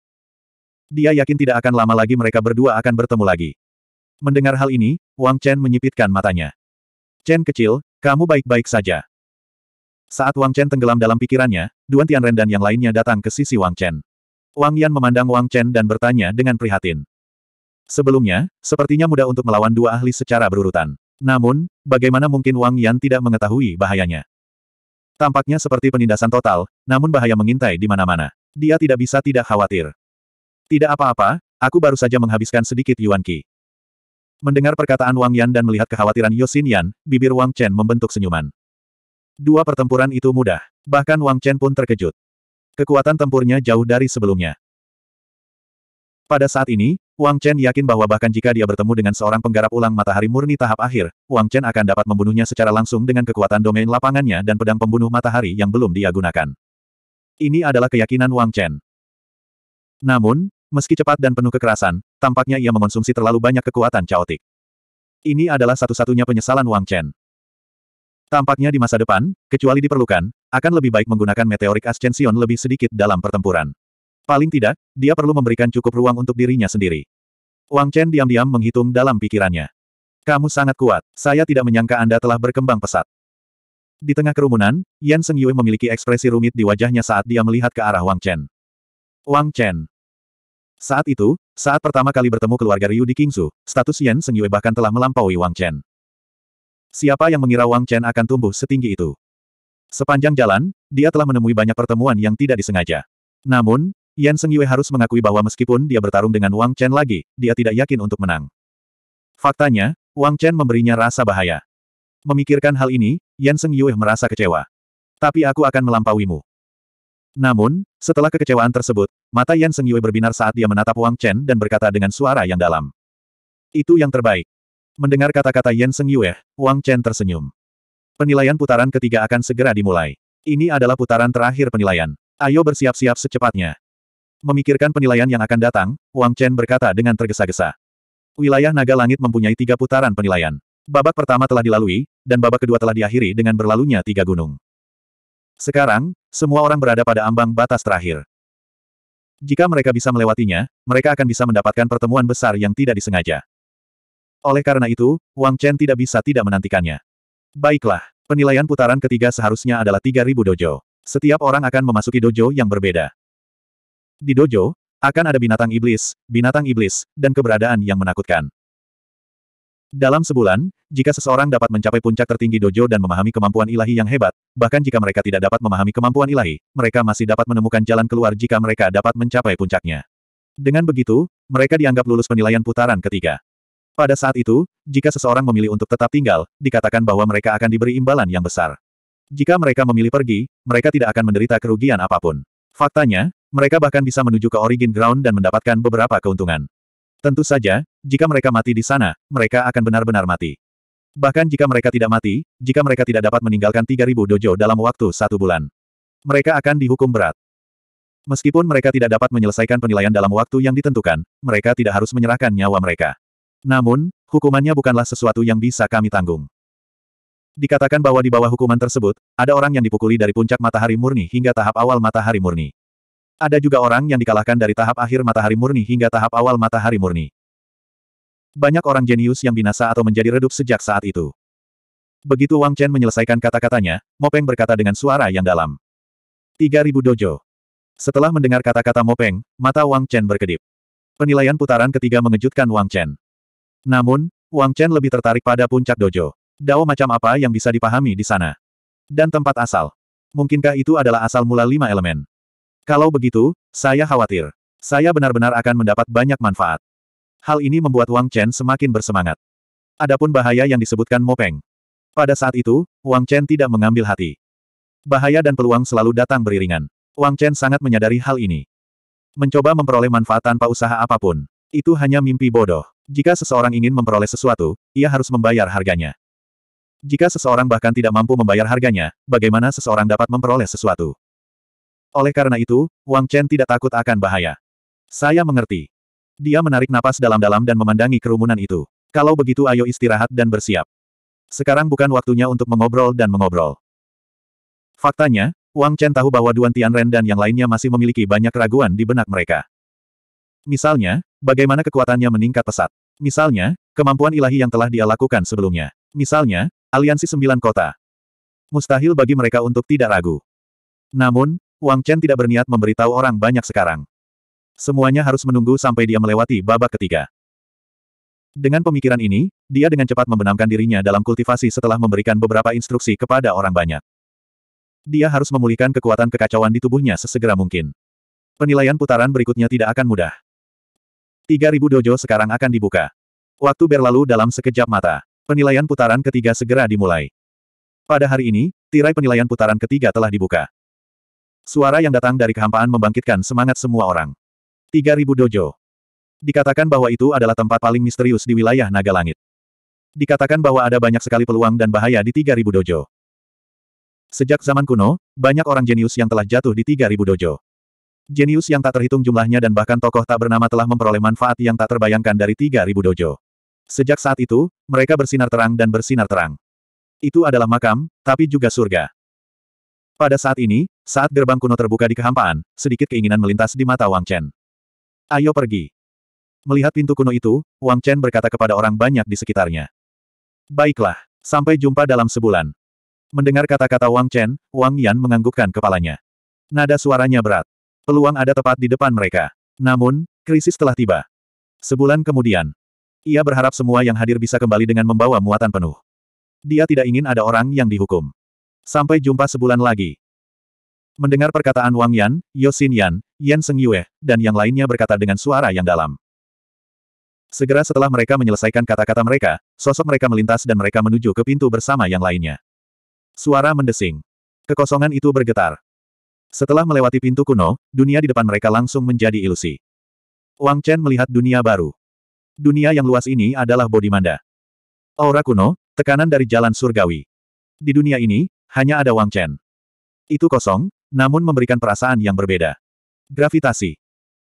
Dia yakin tidak akan lama lagi mereka berdua akan bertemu lagi. Mendengar hal ini, Wang Chen menyipitkan matanya. Chen kecil, kamu baik-baik saja. Saat Wang Chen tenggelam dalam pikirannya, Duan Tianren dan yang lainnya datang ke sisi Wang Chen. Wang Yan memandang Wang Chen dan bertanya dengan prihatin. Sebelumnya, sepertinya mudah untuk melawan dua ahli secara berurutan. Namun, bagaimana mungkin Wang Yan tidak mengetahui bahayanya? Tampaknya seperti penindasan total, namun bahaya mengintai di mana-mana. Dia tidak bisa tidak khawatir. Tidak apa-apa, aku baru saja menghabiskan sedikit Yuan Qi. Mendengar perkataan Wang Yan dan melihat kekhawatiran Yosin Yan, bibir Wang Chen membentuk senyuman. Dua pertempuran itu mudah. Bahkan Wang Chen pun terkejut. Kekuatan tempurnya jauh dari sebelumnya. Pada saat ini, Wang Chen yakin bahwa bahkan jika dia bertemu dengan seorang penggarap ulang matahari murni tahap akhir, Wang Chen akan dapat membunuhnya secara langsung dengan kekuatan domain lapangannya dan pedang pembunuh matahari yang belum dia gunakan. Ini adalah keyakinan Wang Chen. Namun, meski cepat dan penuh kekerasan, tampaknya ia mengonsumsi terlalu banyak kekuatan caotik. Ini adalah satu-satunya penyesalan Wang Chen. Tampaknya di masa depan, kecuali diperlukan, akan lebih baik menggunakan meteorik ascension lebih sedikit dalam pertempuran. Paling tidak, dia perlu memberikan cukup ruang untuk dirinya sendiri. Wang Chen diam-diam menghitung dalam pikirannya. Kamu sangat kuat, saya tidak menyangka Anda telah berkembang pesat. Di tengah kerumunan, Yan Seng Yue memiliki ekspresi rumit di wajahnya saat dia melihat ke arah Wang Chen. Wang Chen. Saat itu, saat pertama kali bertemu keluarga Ryu di Kingsu, status Yan Seng Yue bahkan telah melampaui Wang Chen. Siapa yang mengira Wang Chen akan tumbuh setinggi itu? Sepanjang jalan, dia telah menemui banyak pertemuan yang tidak disengaja. Namun, Yan Seng Yue harus mengakui bahwa meskipun dia bertarung dengan Wang Chen lagi, dia tidak yakin untuk menang. Faktanya, Wang Chen memberinya rasa bahaya. Memikirkan hal ini, Yan Seng Yue merasa kecewa. Tapi aku akan melampauimu. Namun, setelah kekecewaan tersebut, mata Yan Seng Yue berbinar saat dia menatap Wang Chen dan berkata dengan suara yang dalam. Itu yang terbaik. Mendengar kata-kata Yen Seng Yue, Wang Chen tersenyum. Penilaian putaran ketiga akan segera dimulai. Ini adalah putaran terakhir penilaian. Ayo bersiap-siap secepatnya. Memikirkan penilaian yang akan datang, Wang Chen berkata dengan tergesa-gesa. Wilayah Naga Langit mempunyai tiga putaran penilaian. Babak pertama telah dilalui, dan babak kedua telah diakhiri dengan berlalunya tiga gunung. Sekarang, semua orang berada pada ambang batas terakhir. Jika mereka bisa melewatinya, mereka akan bisa mendapatkan pertemuan besar yang tidak disengaja. Oleh karena itu, Wang Chen tidak bisa tidak menantikannya. Baiklah, penilaian putaran ketiga seharusnya adalah 3.000 dojo. Setiap orang akan memasuki dojo yang berbeda. Di dojo, akan ada binatang iblis, binatang iblis, dan keberadaan yang menakutkan. Dalam sebulan, jika seseorang dapat mencapai puncak tertinggi dojo dan memahami kemampuan ilahi yang hebat, bahkan jika mereka tidak dapat memahami kemampuan ilahi, mereka masih dapat menemukan jalan keluar jika mereka dapat mencapai puncaknya. Dengan begitu, mereka dianggap lulus penilaian putaran ketiga. Pada saat itu, jika seseorang memilih untuk tetap tinggal, dikatakan bahwa mereka akan diberi imbalan yang besar. Jika mereka memilih pergi, mereka tidak akan menderita kerugian apapun. Faktanya, mereka bahkan bisa menuju ke Origin Ground dan mendapatkan beberapa keuntungan. Tentu saja, jika mereka mati di sana, mereka akan benar-benar mati. Bahkan jika mereka tidak mati, jika mereka tidak dapat meninggalkan 3.000 dojo dalam waktu satu bulan, mereka akan dihukum berat. Meskipun mereka tidak dapat menyelesaikan penilaian dalam waktu yang ditentukan, mereka tidak harus menyerahkan nyawa mereka. Namun, hukumannya bukanlah sesuatu yang bisa kami tanggung. Dikatakan bahwa di bawah hukuman tersebut, ada orang yang dipukuli dari puncak matahari murni hingga tahap awal matahari murni. Ada juga orang yang dikalahkan dari tahap akhir matahari murni hingga tahap awal matahari murni. Banyak orang jenius yang binasa atau menjadi redup sejak saat itu. Begitu Wang Chen menyelesaikan kata-katanya, Mopeng berkata dengan suara yang dalam. 3000 dojo. Setelah mendengar kata-kata Mopeng, mata Wang Chen berkedip. Penilaian putaran ketiga mengejutkan Wang Chen. Namun, Wang Chen lebih tertarik pada puncak dojo. Dao macam apa yang bisa dipahami di sana? Dan tempat asal. Mungkinkah itu adalah asal mula lima elemen? Kalau begitu, saya khawatir. Saya benar-benar akan mendapat banyak manfaat. Hal ini membuat Wang Chen semakin bersemangat. Adapun bahaya yang disebutkan Mopeng. Pada saat itu, Wang Chen tidak mengambil hati. Bahaya dan peluang selalu datang beriringan. Wang Chen sangat menyadari hal ini. Mencoba memperoleh manfaat tanpa usaha apapun. Itu hanya mimpi bodoh. Jika seseorang ingin memperoleh sesuatu, ia harus membayar harganya. Jika seseorang bahkan tidak mampu membayar harganya, bagaimana seseorang dapat memperoleh sesuatu? Oleh karena itu, Wang Chen tidak takut akan bahaya. Saya mengerti. Dia menarik napas dalam-dalam dan memandangi kerumunan itu. Kalau begitu ayo istirahat dan bersiap. Sekarang bukan waktunya untuk mengobrol dan mengobrol. Faktanya, Wang Chen tahu bahwa Duan Tianren dan yang lainnya masih memiliki banyak keraguan di benak mereka. Misalnya, bagaimana kekuatannya meningkat pesat. Misalnya, kemampuan ilahi yang telah dia lakukan sebelumnya. Misalnya, aliansi sembilan kota. Mustahil bagi mereka untuk tidak ragu. Namun, Wang Chen tidak berniat memberitahu orang banyak sekarang. Semuanya harus menunggu sampai dia melewati babak ketiga. Dengan pemikiran ini, dia dengan cepat membenamkan dirinya dalam kultivasi setelah memberikan beberapa instruksi kepada orang banyak. Dia harus memulihkan kekuatan kekacauan di tubuhnya sesegera mungkin. Penilaian putaran berikutnya tidak akan mudah. 3.000 dojo sekarang akan dibuka. Waktu berlalu dalam sekejap mata. Penilaian putaran ketiga segera dimulai. Pada hari ini, tirai penilaian putaran ketiga telah dibuka. Suara yang datang dari kehampaan membangkitkan semangat semua orang. 3.000 dojo. Dikatakan bahwa itu adalah tempat paling misterius di wilayah Naga Langit. Dikatakan bahwa ada banyak sekali peluang dan bahaya di 3.000 dojo. Sejak zaman kuno, banyak orang jenius yang telah jatuh di 3.000 dojo. Jenius yang tak terhitung jumlahnya dan bahkan tokoh tak bernama telah memperoleh manfaat yang tak terbayangkan dari 3.000 dojo. Sejak saat itu, mereka bersinar terang dan bersinar terang. Itu adalah makam, tapi juga surga. Pada saat ini, saat gerbang kuno terbuka di kehampaan, sedikit keinginan melintas di mata Wang Chen. Ayo pergi. Melihat pintu kuno itu, Wang Chen berkata kepada orang banyak di sekitarnya. Baiklah, sampai jumpa dalam sebulan. Mendengar kata-kata Wang Chen, Wang Yan menganggukkan kepalanya. Nada suaranya berat. Peluang ada tepat di depan mereka. Namun, krisis telah tiba. Sebulan kemudian, ia berharap semua yang hadir bisa kembali dengan membawa muatan penuh. Dia tidak ingin ada orang yang dihukum. Sampai jumpa sebulan lagi. Mendengar perkataan Wang Yan, Yosin Yan, Yan Seng Yue, dan yang lainnya berkata dengan suara yang dalam. Segera setelah mereka menyelesaikan kata-kata mereka, sosok mereka melintas dan mereka menuju ke pintu bersama yang lainnya. Suara mendesing. Kekosongan itu bergetar. Setelah melewati pintu kuno, dunia di depan mereka langsung menjadi ilusi. Wang Chen melihat dunia baru. Dunia yang luas ini adalah manda. Aura kuno, tekanan dari jalan surgawi. Di dunia ini, hanya ada Wang Chen. Itu kosong, namun memberikan perasaan yang berbeda. Gravitasi.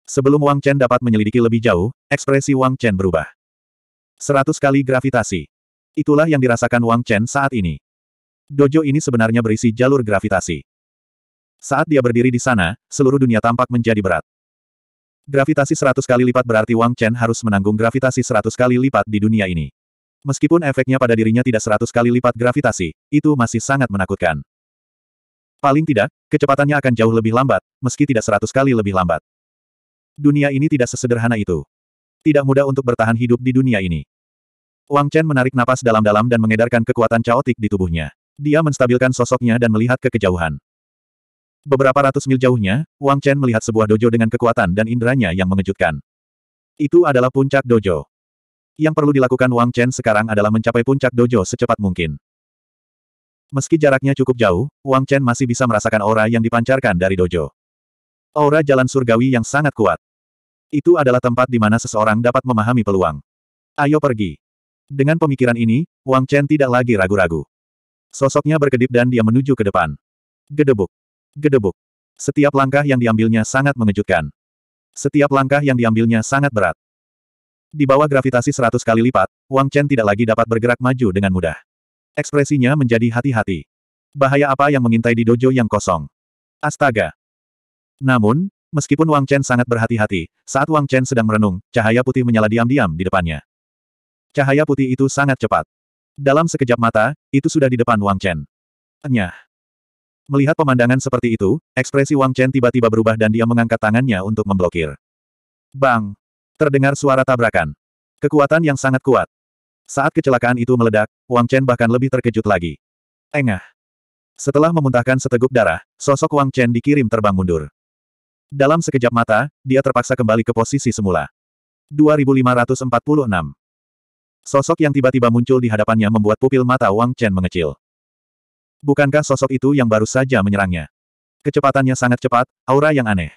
Sebelum Wang Chen dapat menyelidiki lebih jauh, ekspresi Wang Chen berubah. Seratus kali gravitasi. Itulah yang dirasakan Wang Chen saat ini. Dojo ini sebenarnya berisi jalur gravitasi. Saat dia berdiri di sana, seluruh dunia tampak menjadi berat. Gravitasi seratus kali lipat berarti Wang Chen harus menanggung gravitasi seratus kali lipat di dunia ini. Meskipun efeknya pada dirinya tidak seratus kali lipat gravitasi, itu masih sangat menakutkan. Paling tidak, kecepatannya akan jauh lebih lambat, meski tidak seratus kali lebih lambat. Dunia ini tidak sesederhana itu. Tidak mudah untuk bertahan hidup di dunia ini. Wang Chen menarik napas dalam-dalam dan mengedarkan kekuatan caotik di tubuhnya. Dia menstabilkan sosoknya dan melihat ke kejauhan. Beberapa ratus mil jauhnya, Wang Chen melihat sebuah dojo dengan kekuatan dan inderanya yang mengejutkan. Itu adalah puncak dojo. Yang perlu dilakukan Wang Chen sekarang adalah mencapai puncak dojo secepat mungkin. Meski jaraknya cukup jauh, Wang Chen masih bisa merasakan aura yang dipancarkan dari dojo. Aura jalan surgawi yang sangat kuat. Itu adalah tempat di mana seseorang dapat memahami peluang. Ayo pergi. Dengan pemikiran ini, Wang Chen tidak lagi ragu-ragu. Sosoknya berkedip dan dia menuju ke depan. Gedebuk. Gedebuk. Setiap langkah yang diambilnya sangat mengejutkan. Setiap langkah yang diambilnya sangat berat. Di bawah gravitasi seratus kali lipat, Wang Chen tidak lagi dapat bergerak maju dengan mudah. Ekspresinya menjadi hati-hati. Bahaya apa yang mengintai di dojo yang kosong? Astaga! Namun, meskipun Wang Chen sangat berhati-hati, saat Wang Chen sedang merenung, cahaya putih menyala diam-diam di depannya. Cahaya putih itu sangat cepat. Dalam sekejap mata, itu sudah di depan Wang Chen. Enyah. Melihat pemandangan seperti itu, ekspresi Wang Chen tiba-tiba berubah dan dia mengangkat tangannya untuk memblokir. Bang! Terdengar suara tabrakan. Kekuatan yang sangat kuat. Saat kecelakaan itu meledak, Wang Chen bahkan lebih terkejut lagi. Engah! Setelah memuntahkan seteguk darah, sosok Wang Chen dikirim terbang mundur. Dalam sekejap mata, dia terpaksa kembali ke posisi semula. 2546 Sosok yang tiba-tiba muncul di hadapannya membuat pupil mata Wang Chen mengecil. Bukankah sosok itu yang baru saja menyerangnya? Kecepatannya sangat cepat, aura yang aneh.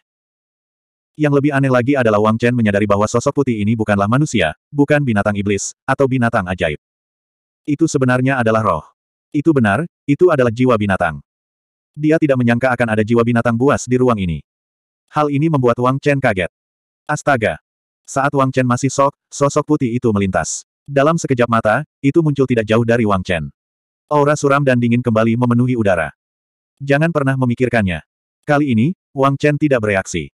Yang lebih aneh lagi adalah Wang Chen menyadari bahwa sosok putih ini bukanlah manusia, bukan binatang iblis, atau binatang ajaib. Itu sebenarnya adalah roh. Itu benar, itu adalah jiwa binatang. Dia tidak menyangka akan ada jiwa binatang buas di ruang ini. Hal ini membuat Wang Chen kaget. Astaga! Saat Wang Chen masih sok, sosok putih itu melintas. Dalam sekejap mata, itu muncul tidak jauh dari Wang Chen. Aura suram dan dingin kembali memenuhi udara. Jangan pernah memikirkannya. Kali ini, Wang Chen tidak bereaksi.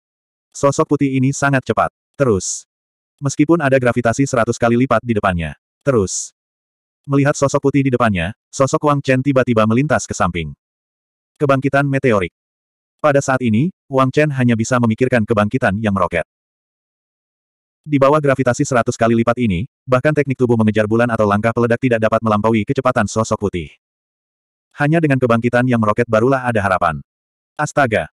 Sosok putih ini sangat cepat. Terus. Meskipun ada gravitasi seratus kali lipat di depannya. Terus. Melihat sosok putih di depannya, sosok Wang Chen tiba-tiba melintas ke samping. Kebangkitan meteorik. Pada saat ini, Wang Chen hanya bisa memikirkan kebangkitan yang meroket. Di bawah gravitasi seratus kali lipat ini, bahkan teknik tubuh mengejar bulan atau langkah peledak tidak dapat melampaui kecepatan sosok putih. Hanya dengan kebangkitan yang meroket barulah ada harapan. Astaga!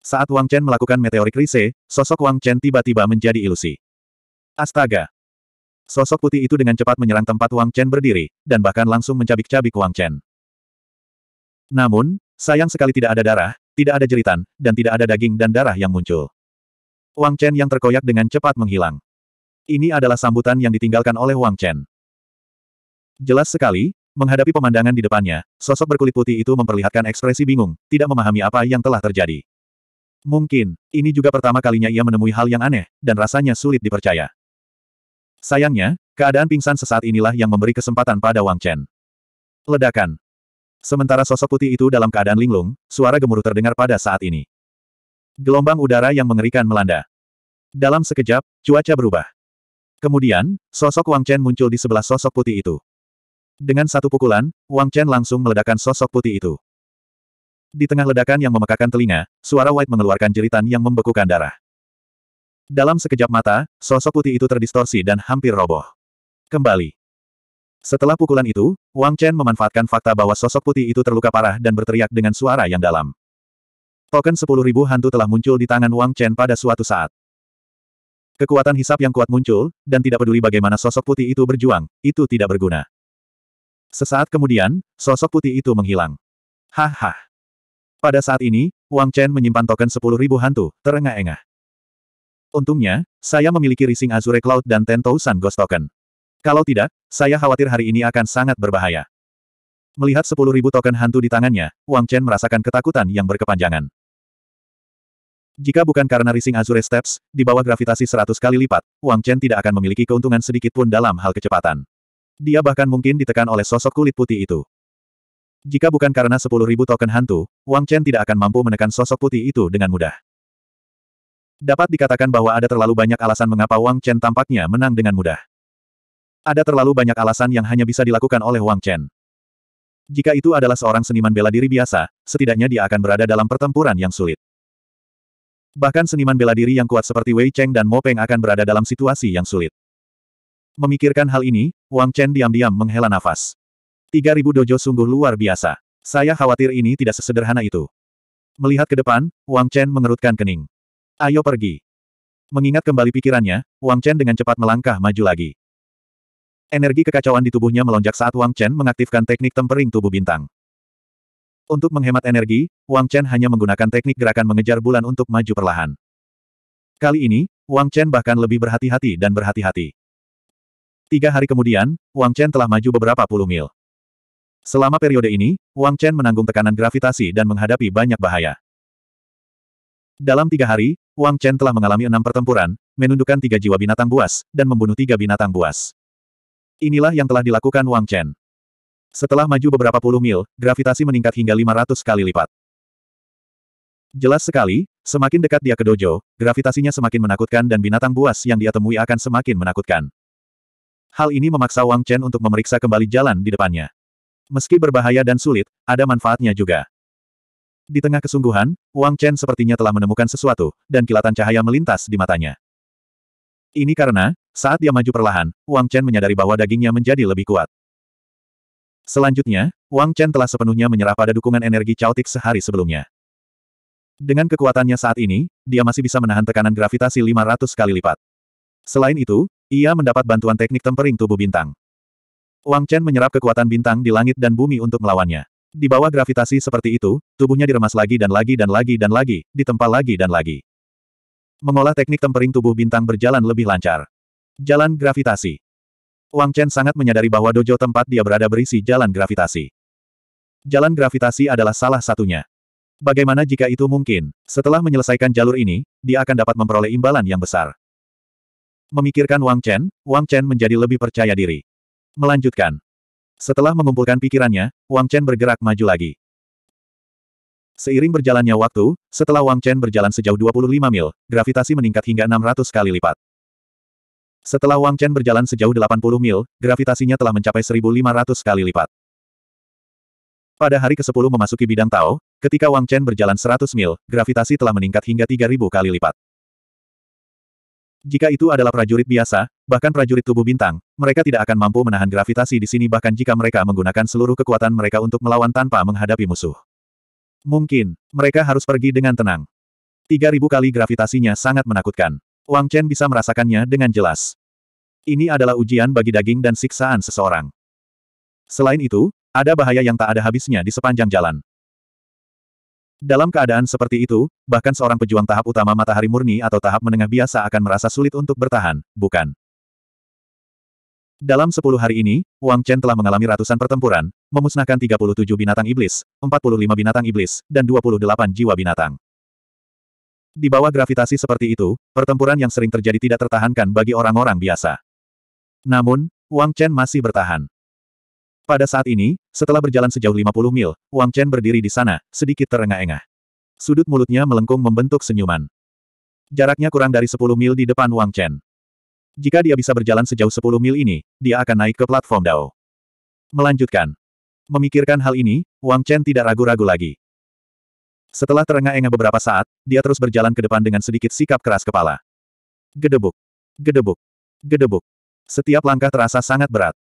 Saat Wang Chen melakukan meteorik rise, sosok Wang Chen tiba-tiba menjadi ilusi. Astaga! Sosok putih itu dengan cepat menyerang tempat Wang Chen berdiri, dan bahkan langsung mencabik-cabik Wang Chen. Namun, sayang sekali tidak ada darah, tidak ada jeritan, dan tidak ada daging dan darah yang muncul. Wang Chen yang terkoyak dengan cepat menghilang. Ini adalah sambutan yang ditinggalkan oleh Wang Chen. Jelas sekali, menghadapi pemandangan di depannya, sosok berkulit putih itu memperlihatkan ekspresi bingung, tidak memahami apa yang telah terjadi. Mungkin, ini juga pertama kalinya ia menemui hal yang aneh, dan rasanya sulit dipercaya. Sayangnya, keadaan pingsan sesaat inilah yang memberi kesempatan pada Wang Chen. Ledakan. Sementara sosok putih itu dalam keadaan linglung, suara gemuruh terdengar pada saat ini. Gelombang udara yang mengerikan melanda. Dalam sekejap, cuaca berubah. Kemudian, sosok Wang Chen muncul di sebelah sosok putih itu. Dengan satu pukulan, Wang Chen langsung meledakkan sosok putih itu. Di tengah ledakan yang memekakan telinga, suara White mengeluarkan jeritan yang membekukan darah. Dalam sekejap mata, sosok putih itu terdistorsi dan hampir roboh. Kembali. Setelah pukulan itu, Wang Chen memanfaatkan fakta bahwa sosok putih itu terluka parah dan berteriak dengan suara yang dalam. Token 10.000 hantu telah muncul di tangan Wang Chen pada suatu saat. Kekuatan hisap yang kuat muncul, dan tidak peduli bagaimana sosok putih itu berjuang, itu tidak berguna. Sesaat kemudian, sosok putih itu menghilang. Haha. Pada saat ini, Wang Chen menyimpan token 10.000 hantu, terengah-engah. Untungnya, saya memiliki Rising Azure Cloud dan Ten Thousand Ghost Token. Kalau tidak, saya khawatir hari ini akan sangat berbahaya. Melihat 10.000 token hantu di tangannya, Wang Chen merasakan ketakutan yang berkepanjangan. Jika bukan karena Rising Azure Steps, di bawah gravitasi 100 kali lipat, Wang Chen tidak akan memiliki keuntungan sedikit pun dalam hal kecepatan. Dia bahkan mungkin ditekan oleh sosok kulit putih itu. Jika bukan karena 10.000 token hantu, Wang Chen tidak akan mampu menekan sosok putih itu dengan mudah. Dapat dikatakan bahwa ada terlalu banyak alasan mengapa Wang Chen tampaknya menang dengan mudah. Ada terlalu banyak alasan yang hanya bisa dilakukan oleh Wang Chen. Jika itu adalah seorang seniman bela diri biasa, setidaknya dia akan berada dalam pertempuran yang sulit. Bahkan seniman bela diri yang kuat seperti Wei Cheng dan Mo Peng akan berada dalam situasi yang sulit. Memikirkan hal ini, Wang Chen diam-diam menghela nafas. 3000 dojo sungguh luar biasa. Saya khawatir ini tidak sesederhana itu. Melihat ke depan, Wang Chen mengerutkan kening. Ayo pergi. Mengingat kembali pikirannya, Wang Chen dengan cepat melangkah maju lagi. Energi kekacauan di tubuhnya melonjak saat Wang Chen mengaktifkan teknik tempering tubuh bintang. Untuk menghemat energi, Wang Chen hanya menggunakan teknik gerakan mengejar bulan untuk maju perlahan. Kali ini, Wang Chen bahkan lebih berhati-hati dan berhati-hati. Tiga hari kemudian, Wang Chen telah maju beberapa puluh mil. Selama periode ini, Wang Chen menanggung tekanan gravitasi dan menghadapi banyak bahaya. Dalam tiga hari, Wang Chen telah mengalami enam pertempuran, menundukkan tiga jiwa binatang buas, dan membunuh tiga binatang buas. Inilah yang telah dilakukan Wang Chen. Setelah maju beberapa puluh mil, gravitasi meningkat hingga 500 kali lipat. Jelas sekali, semakin dekat dia ke dojo, gravitasinya semakin menakutkan dan binatang buas yang dia temui akan semakin menakutkan. Hal ini memaksa Wang Chen untuk memeriksa kembali jalan di depannya. Meski berbahaya dan sulit, ada manfaatnya juga. Di tengah kesungguhan, Wang Chen sepertinya telah menemukan sesuatu, dan kilatan cahaya melintas di matanya. Ini karena, saat dia maju perlahan, Wang Chen menyadari bahwa dagingnya menjadi lebih kuat. Selanjutnya, Wang Chen telah sepenuhnya menyerah pada dukungan energi caotik sehari sebelumnya. Dengan kekuatannya saat ini, dia masih bisa menahan tekanan gravitasi 500 kali lipat. Selain itu, ia mendapat bantuan teknik tempering tubuh bintang. Wang Chen menyerap kekuatan bintang di langit dan bumi untuk melawannya. Di bawah gravitasi seperti itu, tubuhnya diremas lagi dan lagi dan lagi dan lagi, ditempa lagi dan lagi. Mengolah teknik tempering tubuh bintang berjalan lebih lancar. Jalan gravitasi. Wang Chen sangat menyadari bahwa dojo tempat dia berada berisi jalan gravitasi. Jalan gravitasi adalah salah satunya. Bagaimana jika itu mungkin? Setelah menyelesaikan jalur ini, dia akan dapat memperoleh imbalan yang besar. Memikirkan Wang Chen, Wang Chen menjadi lebih percaya diri. Melanjutkan. Setelah mengumpulkan pikirannya, Wang Chen bergerak maju lagi. Seiring berjalannya waktu, setelah Wang Chen berjalan sejauh 25 mil, gravitasi meningkat hingga 600 kali lipat. Setelah Wang Chen berjalan sejauh 80 mil, gravitasinya telah mencapai 1.500 kali lipat. Pada hari ke-10 memasuki bidang Tao, ketika Wang Chen berjalan 100 mil, gravitasi telah meningkat hingga 3.000 kali lipat. Jika itu adalah prajurit biasa, bahkan prajurit tubuh bintang, mereka tidak akan mampu menahan gravitasi di sini bahkan jika mereka menggunakan seluruh kekuatan mereka untuk melawan tanpa menghadapi musuh. Mungkin, mereka harus pergi dengan tenang. 3.000 kali gravitasinya sangat menakutkan. Wang Chen bisa merasakannya dengan jelas. Ini adalah ujian bagi daging dan siksaan seseorang. Selain itu, ada bahaya yang tak ada habisnya di sepanjang jalan. Dalam keadaan seperti itu, bahkan seorang pejuang tahap utama matahari murni atau tahap menengah biasa akan merasa sulit untuk bertahan, bukan? Dalam sepuluh hari ini, Wang Chen telah mengalami ratusan pertempuran, memusnahkan 37 binatang iblis, 45 binatang iblis, dan 28 jiwa binatang. Di bawah gravitasi seperti itu, pertempuran yang sering terjadi tidak tertahankan bagi orang-orang biasa. Namun, Wang Chen masih bertahan. Pada saat ini, setelah berjalan sejauh 50 mil, Wang Chen berdiri di sana, sedikit terengah-engah. Sudut mulutnya melengkung membentuk senyuman. Jaraknya kurang dari 10 mil di depan Wang Chen. Jika dia bisa berjalan sejauh 10 mil ini, dia akan naik ke platform Dao. Melanjutkan. Memikirkan hal ini, Wang Chen tidak ragu-ragu lagi. Setelah terengah-engah beberapa saat, dia terus berjalan ke depan dengan sedikit sikap keras kepala. Gedebuk. Gedebuk. Gedebuk. Setiap langkah terasa sangat berat.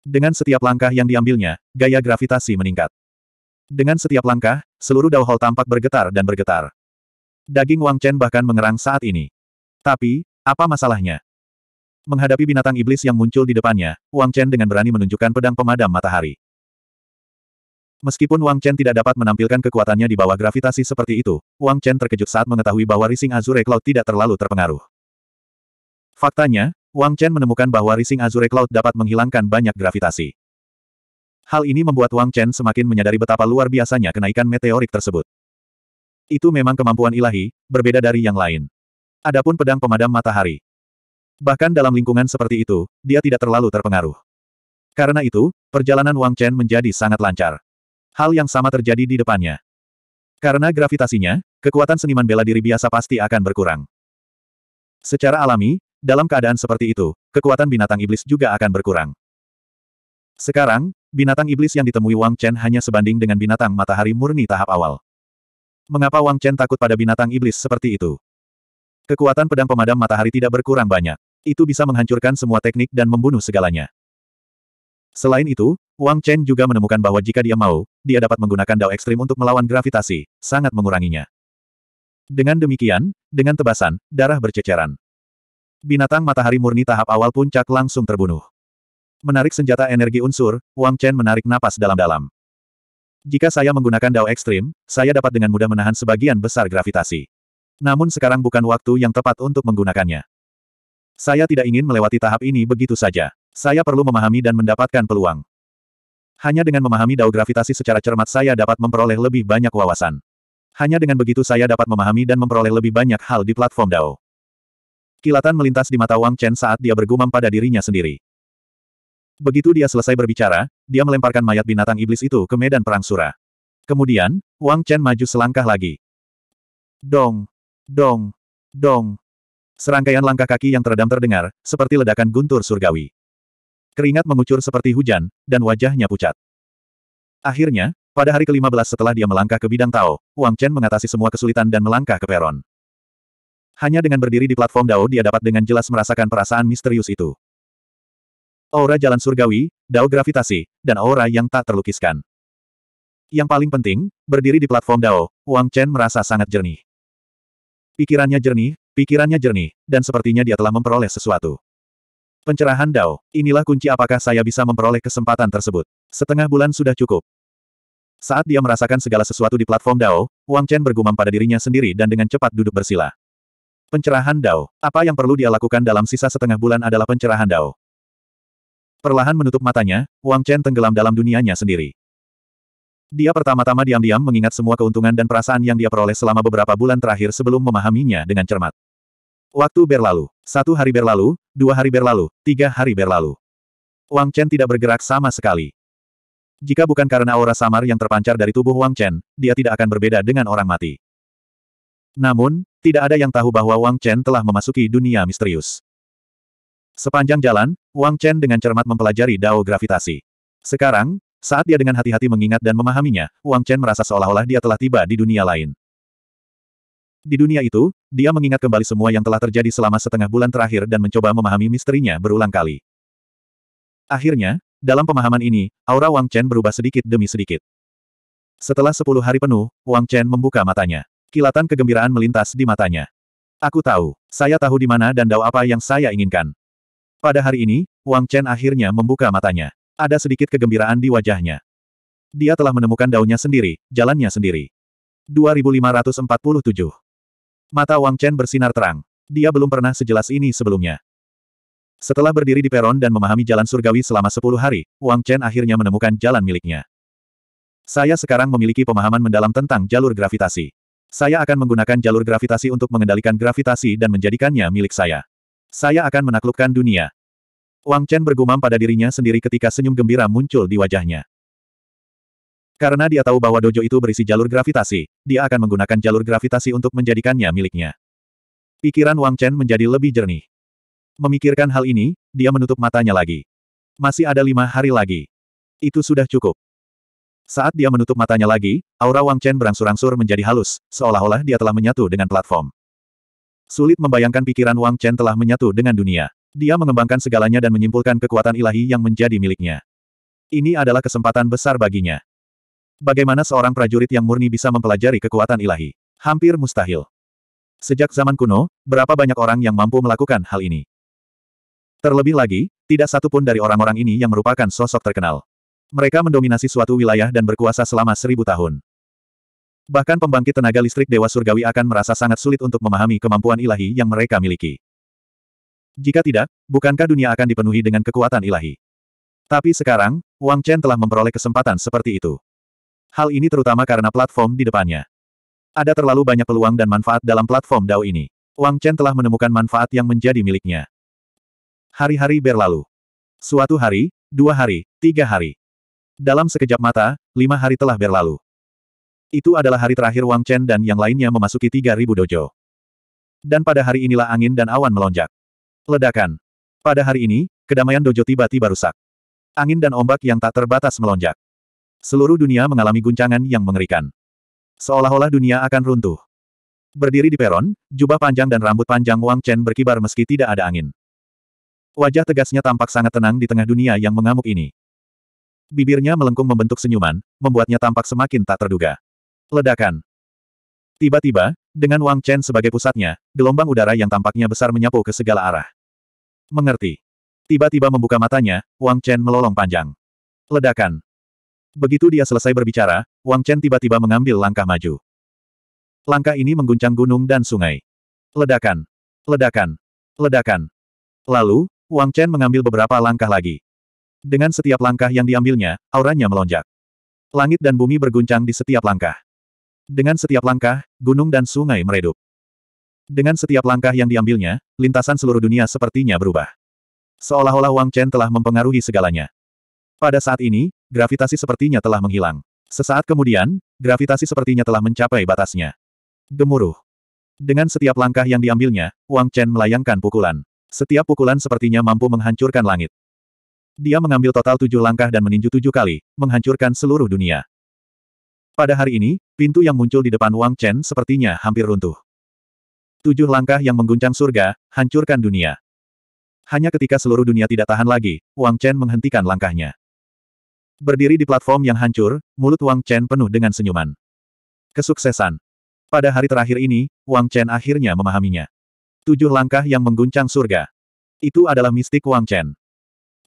Dengan setiap langkah yang diambilnya, gaya gravitasi meningkat. Dengan setiap langkah, seluruh Dao Hall tampak bergetar dan bergetar. Daging Wang Chen bahkan mengerang saat ini. Tapi, apa masalahnya? Menghadapi binatang iblis yang muncul di depannya, Wang Chen dengan berani menunjukkan pedang pemadam matahari. Meskipun Wang Chen tidak dapat menampilkan kekuatannya di bawah gravitasi seperti itu, Wang Chen terkejut saat mengetahui bahwa Rising Azure Cloud tidak terlalu terpengaruh. Faktanya, Wang Chen menemukan bahwa Rising Azure Cloud dapat menghilangkan banyak gravitasi. Hal ini membuat Wang Chen semakin menyadari betapa luar biasanya kenaikan meteorik tersebut. Itu memang kemampuan ilahi, berbeda dari yang lain. Adapun pedang pemadam matahari. Bahkan dalam lingkungan seperti itu, dia tidak terlalu terpengaruh. Karena itu, perjalanan Wang Chen menjadi sangat lancar. Hal yang sama terjadi di depannya. Karena gravitasinya, kekuatan seniman bela diri biasa pasti akan berkurang. Secara alami, dalam keadaan seperti itu, kekuatan binatang iblis juga akan berkurang. Sekarang, binatang iblis yang ditemui Wang Chen hanya sebanding dengan binatang matahari murni tahap awal. Mengapa Wang Chen takut pada binatang iblis seperti itu? Kekuatan pedang pemadam matahari tidak berkurang banyak. Itu bisa menghancurkan semua teknik dan membunuh segalanya. Selain itu, Wang Chen juga menemukan bahwa jika dia mau, dia dapat menggunakan dao ekstrim untuk melawan gravitasi, sangat menguranginya. Dengan demikian, dengan tebasan, darah berceceran. Binatang matahari murni tahap awal puncak langsung terbunuh. Menarik senjata energi unsur, Wang Chen menarik napas dalam-dalam. Jika saya menggunakan dao ekstrim, saya dapat dengan mudah menahan sebagian besar gravitasi. Namun sekarang bukan waktu yang tepat untuk menggunakannya. Saya tidak ingin melewati tahap ini begitu saja. Saya perlu memahami dan mendapatkan peluang. Hanya dengan memahami dao gravitasi secara cermat saya dapat memperoleh lebih banyak wawasan. Hanya dengan begitu saya dapat memahami dan memperoleh lebih banyak hal di platform dao. Kilatan melintas di mata Wang Chen saat dia bergumam pada dirinya sendiri. Begitu dia selesai berbicara, dia melemparkan mayat binatang iblis itu ke medan perang sura. Kemudian, Wang Chen maju selangkah lagi. Dong, dong, dong. Serangkaian langkah kaki yang teredam terdengar, seperti ledakan guntur surgawi. Keringat mengucur seperti hujan, dan wajahnya pucat. Akhirnya, pada hari ke-15 setelah dia melangkah ke bidang Tao, Wang Chen mengatasi semua kesulitan dan melangkah ke peron. Hanya dengan berdiri di platform Dao dia dapat dengan jelas merasakan perasaan misterius itu. Aura jalan surgawi, Dao gravitasi, dan aura yang tak terlukiskan. Yang paling penting, berdiri di platform Dao, Wang Chen merasa sangat jernih. Pikirannya jernih, pikirannya jernih, dan sepertinya dia telah memperoleh sesuatu. Pencerahan Dao, inilah kunci apakah saya bisa memperoleh kesempatan tersebut. Setengah bulan sudah cukup. Saat dia merasakan segala sesuatu di platform Dao, Wang Chen bergumam pada dirinya sendiri dan dengan cepat duduk bersila. Pencerahan Dao, apa yang perlu dia lakukan dalam sisa setengah bulan adalah pencerahan Dao. Perlahan menutup matanya, Wang Chen tenggelam dalam dunianya sendiri. Dia pertama-tama diam-diam mengingat semua keuntungan dan perasaan yang dia peroleh selama beberapa bulan terakhir sebelum memahaminya dengan cermat. Waktu berlalu. Satu hari berlalu, dua hari berlalu, tiga hari berlalu. Wang Chen tidak bergerak sama sekali. Jika bukan karena aura samar yang terpancar dari tubuh Wang Chen, dia tidak akan berbeda dengan orang mati. Namun, tidak ada yang tahu bahwa Wang Chen telah memasuki dunia misterius. Sepanjang jalan, Wang Chen dengan cermat mempelajari dao gravitasi. Sekarang, saat dia dengan hati-hati mengingat dan memahaminya, Wang Chen merasa seolah-olah dia telah tiba di dunia lain. Di dunia itu, dia mengingat kembali semua yang telah terjadi selama setengah bulan terakhir dan mencoba memahami misterinya berulang kali. Akhirnya, dalam pemahaman ini, aura Wang Chen berubah sedikit demi sedikit. Setelah sepuluh hari penuh, Wang Chen membuka matanya. Kilatan kegembiraan melintas di matanya. Aku tahu, saya tahu di mana dan dao apa yang saya inginkan. Pada hari ini, Wang Chen akhirnya membuka matanya. Ada sedikit kegembiraan di wajahnya. Dia telah menemukan daunnya sendiri, jalannya sendiri. 2547 Mata Wang Chen bersinar terang. Dia belum pernah sejelas ini sebelumnya. Setelah berdiri di peron dan memahami jalan surgawi selama sepuluh hari, Wang Chen akhirnya menemukan jalan miliknya. Saya sekarang memiliki pemahaman mendalam tentang jalur gravitasi. Saya akan menggunakan jalur gravitasi untuk mengendalikan gravitasi dan menjadikannya milik saya. Saya akan menaklukkan dunia. Wang Chen bergumam pada dirinya sendiri ketika senyum gembira muncul di wajahnya. Karena dia tahu bahwa dojo itu berisi jalur gravitasi, dia akan menggunakan jalur gravitasi untuk menjadikannya miliknya. Pikiran Wang Chen menjadi lebih jernih. Memikirkan hal ini, dia menutup matanya lagi. Masih ada lima hari lagi. Itu sudah cukup. Saat dia menutup matanya lagi, aura Wang Chen berangsur-angsur menjadi halus, seolah-olah dia telah menyatu dengan platform. Sulit membayangkan pikiran Wang Chen telah menyatu dengan dunia. Dia mengembangkan segalanya dan menyimpulkan kekuatan ilahi yang menjadi miliknya. Ini adalah kesempatan besar baginya. Bagaimana seorang prajurit yang murni bisa mempelajari kekuatan ilahi? Hampir mustahil. Sejak zaman kuno, berapa banyak orang yang mampu melakukan hal ini? Terlebih lagi, tidak satu pun dari orang-orang ini yang merupakan sosok terkenal. Mereka mendominasi suatu wilayah dan berkuasa selama seribu tahun. Bahkan pembangkit tenaga listrik Dewa Surgawi akan merasa sangat sulit untuk memahami kemampuan ilahi yang mereka miliki. Jika tidak, bukankah dunia akan dipenuhi dengan kekuatan ilahi? Tapi sekarang, Wang Chen telah memperoleh kesempatan seperti itu. Hal ini terutama karena platform di depannya. Ada terlalu banyak peluang dan manfaat dalam platform DAO ini. Wang Chen telah menemukan manfaat yang menjadi miliknya. Hari-hari berlalu. Suatu hari, dua hari, tiga hari. Dalam sekejap mata, lima hari telah berlalu. Itu adalah hari terakhir Wang Chen dan yang lainnya memasuki 3.000 dojo. Dan pada hari inilah angin dan awan melonjak. Ledakan. Pada hari ini, kedamaian dojo tiba-tiba rusak. Angin dan ombak yang tak terbatas melonjak. Seluruh dunia mengalami guncangan yang mengerikan. Seolah-olah dunia akan runtuh. Berdiri di peron, jubah panjang dan rambut panjang Wang Chen berkibar meski tidak ada angin. Wajah tegasnya tampak sangat tenang di tengah dunia yang mengamuk ini. Bibirnya melengkung membentuk senyuman, membuatnya tampak semakin tak terduga. Ledakan. Tiba-tiba, dengan Wang Chen sebagai pusatnya, gelombang udara yang tampaknya besar menyapu ke segala arah. Mengerti. Tiba-tiba membuka matanya, Wang Chen melolong panjang. Ledakan. Begitu dia selesai berbicara, Wang Chen tiba-tiba mengambil langkah maju. Langkah ini mengguncang gunung dan sungai. Ledakan! Ledakan! Ledakan! Lalu, Wang Chen mengambil beberapa langkah lagi. Dengan setiap langkah yang diambilnya, auranya melonjak. Langit dan bumi berguncang di setiap langkah. Dengan setiap langkah, gunung dan sungai meredup. Dengan setiap langkah yang diambilnya, lintasan seluruh dunia sepertinya berubah. Seolah-olah Wang Chen telah mempengaruhi segalanya. Pada saat ini, gravitasi sepertinya telah menghilang. Sesaat kemudian, gravitasi sepertinya telah mencapai batasnya. Gemuruh. Dengan setiap langkah yang diambilnya, Wang Chen melayangkan pukulan. Setiap pukulan sepertinya mampu menghancurkan langit. Dia mengambil total tujuh langkah dan meninju tujuh kali, menghancurkan seluruh dunia. Pada hari ini, pintu yang muncul di depan Wang Chen sepertinya hampir runtuh. Tujuh langkah yang mengguncang surga, hancurkan dunia. Hanya ketika seluruh dunia tidak tahan lagi, Wang Chen menghentikan langkahnya. Berdiri di platform yang hancur, mulut Wang Chen penuh dengan senyuman. Kesuksesan. Pada hari terakhir ini, Wang Chen akhirnya memahaminya. Tujuh langkah yang mengguncang surga. Itu adalah mistik Wang Chen.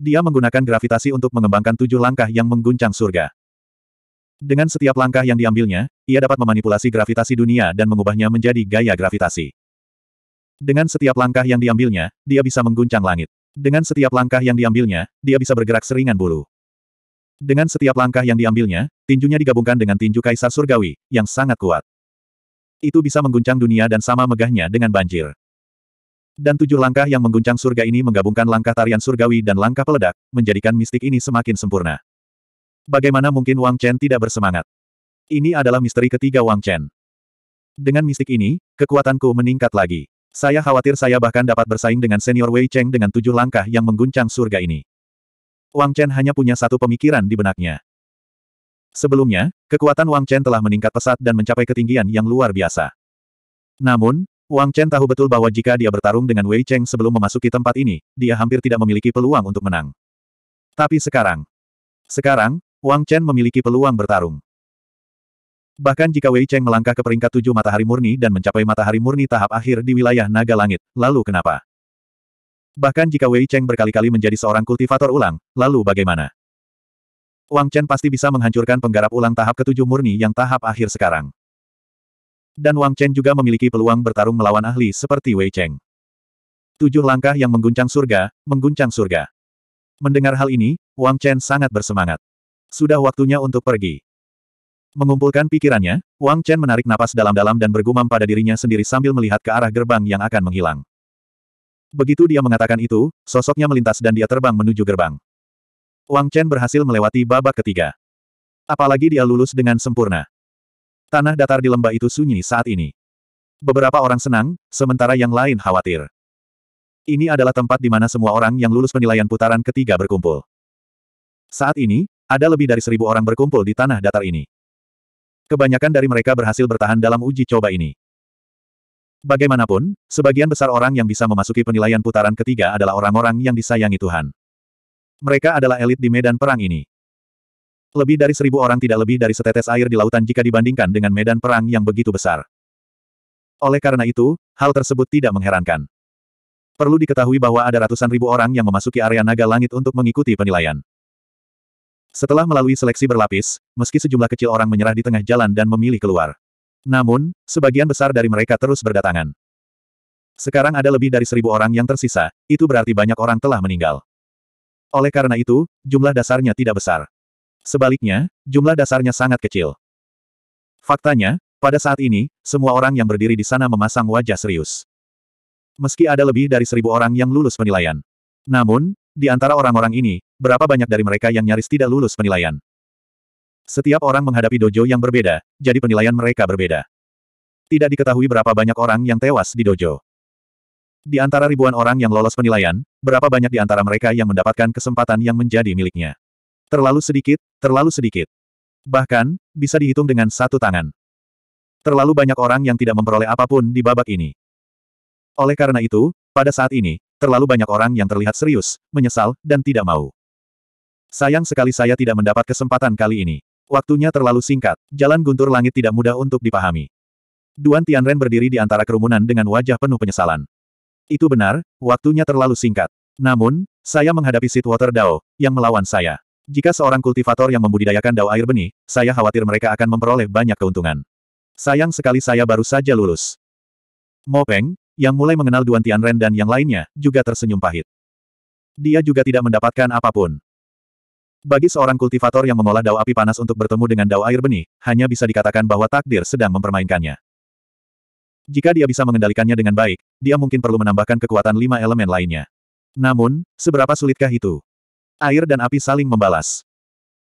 Dia menggunakan gravitasi untuk mengembangkan tujuh langkah yang mengguncang surga. Dengan setiap langkah yang diambilnya, ia dapat memanipulasi gravitasi dunia dan mengubahnya menjadi gaya gravitasi. Dengan setiap langkah yang diambilnya, dia bisa mengguncang langit. Dengan setiap langkah yang diambilnya, dia bisa bergerak seringan bulu. Dengan setiap langkah yang diambilnya, tinjunya digabungkan dengan tinju kaisar surgawi, yang sangat kuat. Itu bisa mengguncang dunia dan sama megahnya dengan banjir. Dan tujuh langkah yang mengguncang surga ini menggabungkan langkah tarian surgawi dan langkah peledak, menjadikan mistik ini semakin sempurna. Bagaimana mungkin Wang Chen tidak bersemangat? Ini adalah misteri ketiga Wang Chen. Dengan mistik ini, kekuatanku meningkat lagi. Saya khawatir saya bahkan dapat bersaing dengan senior Wei Cheng dengan tujuh langkah yang mengguncang surga ini. Wang Chen hanya punya satu pemikiran di benaknya. Sebelumnya, kekuatan Wang Chen telah meningkat pesat dan mencapai ketinggian yang luar biasa. Namun, Wang Chen tahu betul bahwa jika dia bertarung dengan Wei Cheng sebelum memasuki tempat ini, dia hampir tidak memiliki peluang untuk menang. Tapi sekarang, sekarang, Wang Chen memiliki peluang bertarung. Bahkan jika Wei Cheng melangkah ke peringkat tujuh matahari murni dan mencapai matahari murni tahap akhir di wilayah naga langit, lalu kenapa? Bahkan jika Wei Cheng berkali-kali menjadi seorang kultivator ulang, lalu bagaimana? Wang Chen pasti bisa menghancurkan penggarap ulang tahap ketujuh murni yang tahap akhir sekarang. Dan Wang Chen juga memiliki peluang bertarung melawan ahli seperti Wei Cheng. Tujuh langkah yang mengguncang surga, mengguncang surga. Mendengar hal ini, Wang Chen sangat bersemangat. Sudah waktunya untuk pergi. Mengumpulkan pikirannya, Wang Chen menarik napas dalam-dalam dan bergumam pada dirinya sendiri sambil melihat ke arah gerbang yang akan menghilang. Begitu dia mengatakan itu, sosoknya melintas dan dia terbang menuju gerbang. Wang Chen berhasil melewati babak ketiga. Apalagi dia lulus dengan sempurna. Tanah datar di lembah itu sunyi saat ini. Beberapa orang senang, sementara yang lain khawatir. Ini adalah tempat di mana semua orang yang lulus penilaian putaran ketiga berkumpul. Saat ini, ada lebih dari seribu orang berkumpul di tanah datar ini. Kebanyakan dari mereka berhasil bertahan dalam uji coba ini. Bagaimanapun, sebagian besar orang yang bisa memasuki penilaian putaran ketiga adalah orang-orang yang disayangi Tuhan. Mereka adalah elit di medan perang ini. Lebih dari seribu orang tidak lebih dari setetes air di lautan jika dibandingkan dengan medan perang yang begitu besar. Oleh karena itu, hal tersebut tidak mengherankan. Perlu diketahui bahwa ada ratusan ribu orang yang memasuki area naga langit untuk mengikuti penilaian. Setelah melalui seleksi berlapis, meski sejumlah kecil orang menyerah di tengah jalan dan memilih keluar. Namun, sebagian besar dari mereka terus berdatangan. Sekarang ada lebih dari seribu orang yang tersisa, itu berarti banyak orang telah meninggal. Oleh karena itu, jumlah dasarnya tidak besar. Sebaliknya, jumlah dasarnya sangat kecil. Faktanya, pada saat ini, semua orang yang berdiri di sana memasang wajah serius. Meski ada lebih dari seribu orang yang lulus penilaian. Namun, di antara orang-orang ini, berapa banyak dari mereka yang nyaris tidak lulus penilaian? Setiap orang menghadapi dojo yang berbeda, jadi penilaian mereka berbeda. Tidak diketahui berapa banyak orang yang tewas di dojo. Di antara ribuan orang yang lolos penilaian, berapa banyak di antara mereka yang mendapatkan kesempatan yang menjadi miliknya? Terlalu sedikit, terlalu sedikit. Bahkan, bisa dihitung dengan satu tangan. Terlalu banyak orang yang tidak memperoleh apapun di babak ini. Oleh karena itu, pada saat ini, terlalu banyak orang yang terlihat serius, menyesal, dan tidak mau. Sayang sekali saya tidak mendapat kesempatan kali ini. Waktunya terlalu singkat, jalan guntur langit tidak mudah untuk dipahami. Duan Tianren berdiri di antara kerumunan dengan wajah penuh penyesalan. Itu benar, waktunya terlalu singkat. Namun, saya menghadapi Sitwater Dao, yang melawan saya. Jika seorang kultivator yang membudidayakan dao air benih, saya khawatir mereka akan memperoleh banyak keuntungan. Sayang sekali saya baru saja lulus. Peng yang mulai mengenal Duan Tianren dan yang lainnya, juga tersenyum pahit. Dia juga tidak mendapatkan apapun. Bagi seorang kultivator yang mengolah dao api panas untuk bertemu dengan dao air benih, hanya bisa dikatakan bahwa takdir sedang mempermainkannya. Jika dia bisa mengendalikannya dengan baik, dia mungkin perlu menambahkan kekuatan lima elemen lainnya. Namun, seberapa sulitkah itu? Air dan api saling membalas.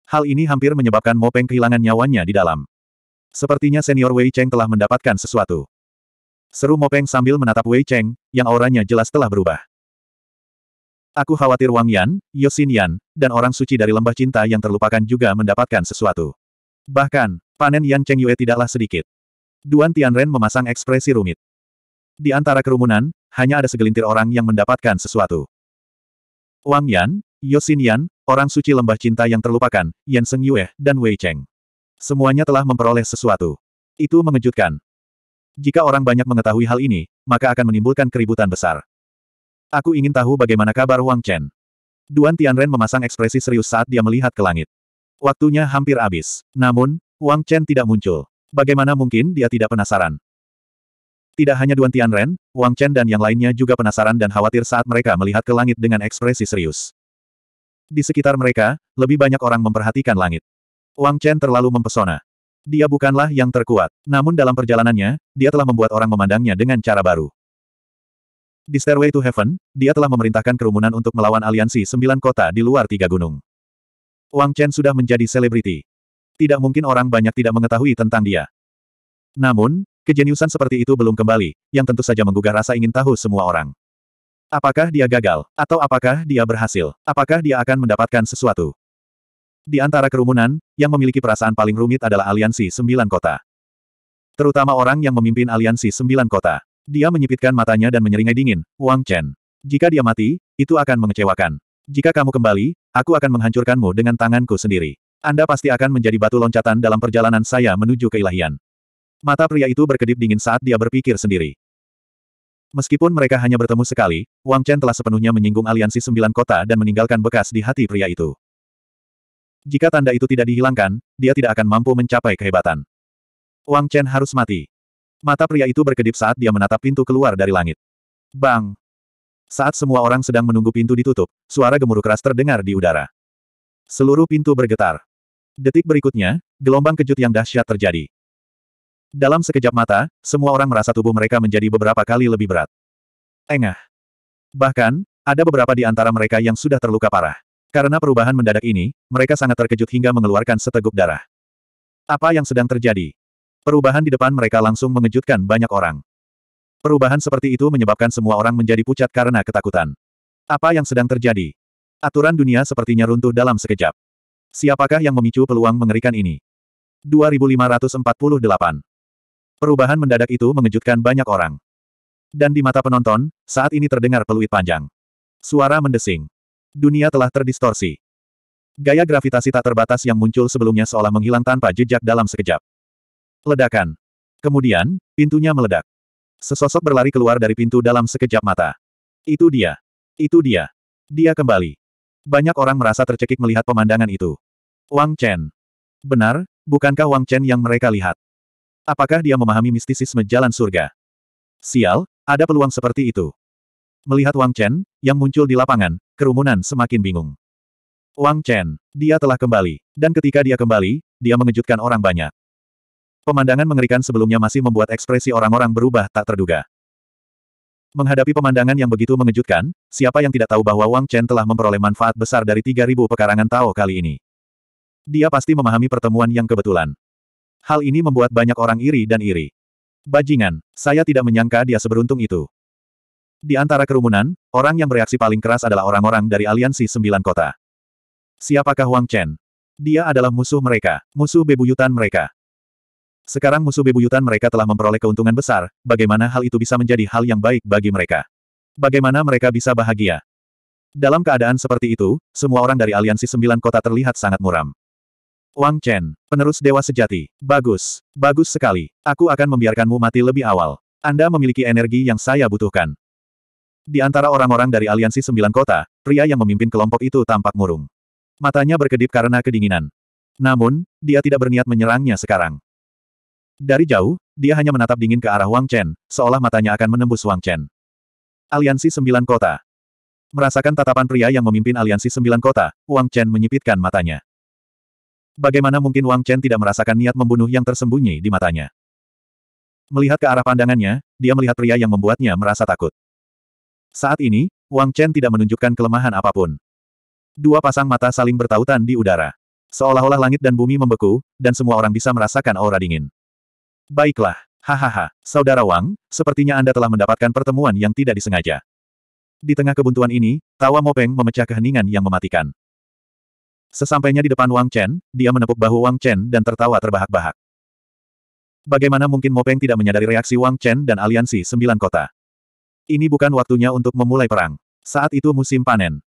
Hal ini hampir menyebabkan Mo Peng kehilangan nyawanya di dalam. Sepertinya senior Wei Cheng telah mendapatkan sesuatu. Seru Mo Peng sambil menatap Wei Cheng, yang auranya jelas telah berubah. Aku khawatir Wang Yan, Yosin Yan, dan orang suci dari lembah cinta yang terlupakan juga mendapatkan sesuatu. Bahkan, panen Yan Cheng Yue tidaklah sedikit. Duan Tianren memasang ekspresi rumit. Di antara kerumunan, hanya ada segelintir orang yang mendapatkan sesuatu. Wang Yan, Yosin Yan, orang suci lembah cinta yang terlupakan, Yan Seng Yue, dan Wei Cheng. Semuanya telah memperoleh sesuatu. Itu mengejutkan. Jika orang banyak mengetahui hal ini, maka akan menimbulkan keributan besar. Aku ingin tahu bagaimana kabar Wang Chen. Duan Tianren memasang ekspresi serius saat dia melihat ke langit. Waktunya hampir habis. Namun, Wang Chen tidak muncul. Bagaimana mungkin dia tidak penasaran? Tidak hanya Duan Tianren, Wang Chen dan yang lainnya juga penasaran dan khawatir saat mereka melihat ke langit dengan ekspresi serius. Di sekitar mereka, lebih banyak orang memperhatikan langit. Wang Chen terlalu mempesona. Dia bukanlah yang terkuat, namun dalam perjalanannya, dia telah membuat orang memandangnya dengan cara baru. Di Stairway to Heaven, dia telah memerintahkan kerumunan untuk melawan aliansi sembilan kota di luar tiga gunung. Wang Chen sudah menjadi selebriti. Tidak mungkin orang banyak tidak mengetahui tentang dia. Namun, kejeniusan seperti itu belum kembali, yang tentu saja menggugah rasa ingin tahu semua orang. Apakah dia gagal, atau apakah dia berhasil? Apakah dia akan mendapatkan sesuatu? Di antara kerumunan, yang memiliki perasaan paling rumit adalah aliansi sembilan kota. Terutama orang yang memimpin aliansi sembilan kota. Dia menyipitkan matanya dan menyeringai dingin, Wang Chen. Jika dia mati, itu akan mengecewakan. Jika kamu kembali, aku akan menghancurkanmu dengan tanganku sendiri. Anda pasti akan menjadi batu loncatan dalam perjalanan saya menuju keilahian. Mata pria itu berkedip dingin saat dia berpikir sendiri. Meskipun mereka hanya bertemu sekali, Wang Chen telah sepenuhnya menyinggung aliansi sembilan kota dan meninggalkan bekas di hati pria itu. Jika tanda itu tidak dihilangkan, dia tidak akan mampu mencapai kehebatan. Wang Chen harus mati. Mata pria itu berkedip saat dia menatap pintu keluar dari langit. Bang! Saat semua orang sedang menunggu pintu ditutup, suara gemuruh keras terdengar di udara. Seluruh pintu bergetar. Detik berikutnya, gelombang kejut yang dahsyat terjadi. Dalam sekejap mata, semua orang merasa tubuh mereka menjadi beberapa kali lebih berat. Engah. Bahkan, ada beberapa di antara mereka yang sudah terluka parah. Karena perubahan mendadak ini, mereka sangat terkejut hingga mengeluarkan seteguk darah. Apa yang sedang terjadi? Perubahan di depan mereka langsung mengejutkan banyak orang. Perubahan seperti itu menyebabkan semua orang menjadi pucat karena ketakutan. Apa yang sedang terjadi? Aturan dunia sepertinya runtuh dalam sekejap. Siapakah yang memicu peluang mengerikan ini? 2548 Perubahan mendadak itu mengejutkan banyak orang. Dan di mata penonton, saat ini terdengar peluit panjang. Suara mendesing. Dunia telah terdistorsi. Gaya gravitasi tak terbatas yang muncul sebelumnya seolah menghilang tanpa jejak dalam sekejap. Ledakan. Kemudian, pintunya meledak. Sesosok berlari keluar dari pintu dalam sekejap mata. Itu dia. Itu dia. Dia kembali. Banyak orang merasa tercekik melihat pemandangan itu. Wang Chen. Benar, bukankah Wang Chen yang mereka lihat? Apakah dia memahami mistisisme jalan surga? Sial, ada peluang seperti itu. Melihat Wang Chen, yang muncul di lapangan, kerumunan semakin bingung. Wang Chen, dia telah kembali. Dan ketika dia kembali, dia mengejutkan orang banyak. Pemandangan mengerikan sebelumnya masih membuat ekspresi orang-orang berubah tak terduga. Menghadapi pemandangan yang begitu mengejutkan, siapa yang tidak tahu bahwa Wang Chen telah memperoleh manfaat besar dari 3.000 pekarangan Tao kali ini. Dia pasti memahami pertemuan yang kebetulan. Hal ini membuat banyak orang iri dan iri. Bajingan, saya tidak menyangka dia seberuntung itu. Di antara kerumunan, orang yang bereaksi paling keras adalah orang-orang dari aliansi sembilan kota. Siapakah Wang Chen? Dia adalah musuh mereka, musuh bebuyutan mereka. Sekarang musuh bebuyutan mereka telah memperoleh keuntungan besar, bagaimana hal itu bisa menjadi hal yang baik bagi mereka? Bagaimana mereka bisa bahagia? Dalam keadaan seperti itu, semua orang dari aliansi sembilan kota terlihat sangat muram. Wang Chen, penerus dewa sejati. Bagus, bagus sekali. Aku akan membiarkanmu mati lebih awal. Anda memiliki energi yang saya butuhkan. Di antara orang-orang dari aliansi sembilan kota, pria yang memimpin kelompok itu tampak murung. Matanya berkedip karena kedinginan. Namun, dia tidak berniat menyerangnya sekarang. Dari jauh, dia hanya menatap dingin ke arah Wang Chen, seolah matanya akan menembus Wang Chen. Aliansi Sembilan Kota Merasakan tatapan pria yang memimpin aliansi sembilan kota, Wang Chen menyipitkan matanya. Bagaimana mungkin Wang Chen tidak merasakan niat membunuh yang tersembunyi di matanya? Melihat ke arah pandangannya, dia melihat pria yang membuatnya merasa takut. Saat ini, Wang Chen tidak menunjukkan kelemahan apapun. Dua pasang mata saling bertautan di udara. Seolah-olah langit dan bumi membeku, dan semua orang bisa merasakan aura dingin. Baiklah, hahaha, Saudara Wang, sepertinya Anda telah mendapatkan pertemuan yang tidak disengaja. Di tengah kebuntuan ini, tawa Mopeng memecah keheningan yang mematikan. Sesampainya di depan Wang Chen, dia menepuk bahu Wang Chen dan tertawa terbahak-bahak. Bagaimana mungkin Mopeng tidak menyadari reaksi Wang Chen dan aliansi sembilan kota? Ini bukan waktunya untuk memulai perang. Saat itu musim panen.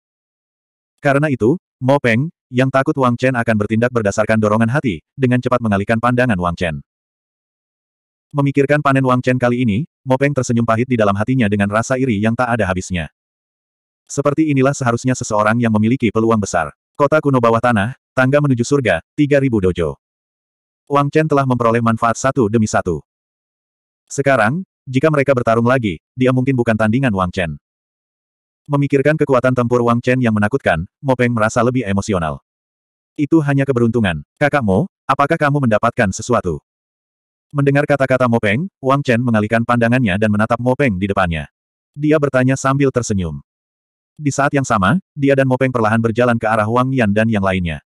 Karena itu, Mopeng, yang takut Wang Chen akan bertindak berdasarkan dorongan hati, dengan cepat mengalihkan pandangan Wang Chen. Memikirkan panen Wang Chen kali ini, Mopeng tersenyum pahit di dalam hatinya dengan rasa iri yang tak ada habisnya. Seperti inilah seharusnya seseorang yang memiliki peluang besar. Kota kuno bawah tanah, tangga menuju surga, 3000 dojo. Wang Chen telah memperoleh manfaat satu demi satu. Sekarang, jika mereka bertarung lagi, dia mungkin bukan tandingan Wang Chen. Memikirkan kekuatan tempur Wang Chen yang menakutkan, Mopeng merasa lebih emosional. Itu hanya keberuntungan. Kakakmu, apakah kamu mendapatkan sesuatu? Mendengar kata-kata Mo Peng, Wang Chen mengalihkan pandangannya dan menatap Mo Peng di depannya. Dia bertanya sambil tersenyum. Di saat yang sama, dia dan Mo Peng perlahan berjalan ke arah Wang Yan dan yang lainnya.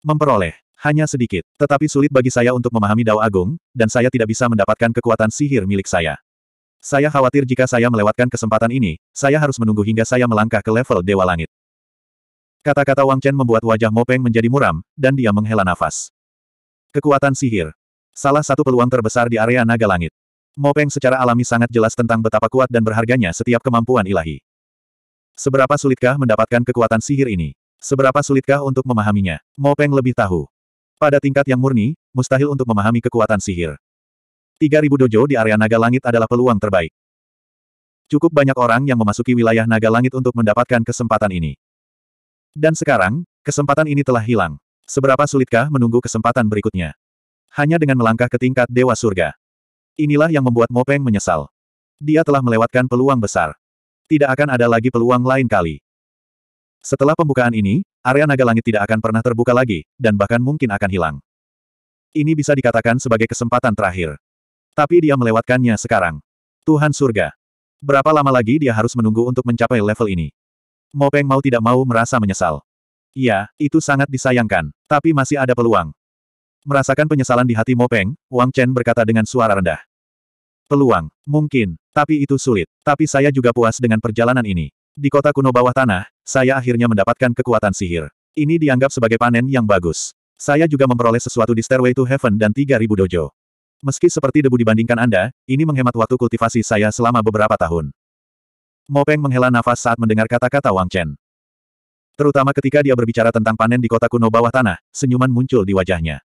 Memperoleh, hanya sedikit, tetapi sulit bagi saya untuk memahami Dao Agung, dan saya tidak bisa mendapatkan kekuatan sihir milik saya. Saya khawatir jika saya melewatkan kesempatan ini, saya harus menunggu hingga saya melangkah ke level Dewa Langit. Kata-kata Wang Chen membuat wajah Mo Peng menjadi muram, dan dia menghela nafas. Kekuatan sihir, Salah satu peluang terbesar di area naga langit. Mopeng secara alami sangat jelas tentang betapa kuat dan berharganya setiap kemampuan ilahi. Seberapa sulitkah mendapatkan kekuatan sihir ini? Seberapa sulitkah untuk memahaminya? Mopeng lebih tahu. Pada tingkat yang murni, mustahil untuk memahami kekuatan sihir. 3000 dojo di area naga langit adalah peluang terbaik. Cukup banyak orang yang memasuki wilayah naga langit untuk mendapatkan kesempatan ini. Dan sekarang, kesempatan ini telah hilang. Seberapa sulitkah menunggu kesempatan berikutnya? hanya dengan melangkah ke tingkat Dewa Surga. Inilah yang membuat Mopeng menyesal. Dia telah melewatkan peluang besar. Tidak akan ada lagi peluang lain kali. Setelah pembukaan ini, area naga langit tidak akan pernah terbuka lagi, dan bahkan mungkin akan hilang. Ini bisa dikatakan sebagai kesempatan terakhir. Tapi dia melewatkannya sekarang. Tuhan surga. Berapa lama lagi dia harus menunggu untuk mencapai level ini? Mopeng mau tidak mau merasa menyesal. Ya, itu sangat disayangkan, tapi masih ada peluang. Merasakan penyesalan di hati Mo Peng, Wang Chen berkata dengan suara rendah. Peluang, mungkin, tapi itu sulit. Tapi saya juga puas dengan perjalanan ini. Di kota kuno bawah tanah, saya akhirnya mendapatkan kekuatan sihir. Ini dianggap sebagai panen yang bagus. Saya juga memperoleh sesuatu di Stairway to Heaven dan 3000 dojo. Meski seperti debu dibandingkan Anda, ini menghemat waktu kultivasi saya selama beberapa tahun. Mo Peng menghela nafas saat mendengar kata-kata Wang Chen. Terutama ketika dia berbicara tentang panen di kota kuno bawah tanah, senyuman muncul di wajahnya.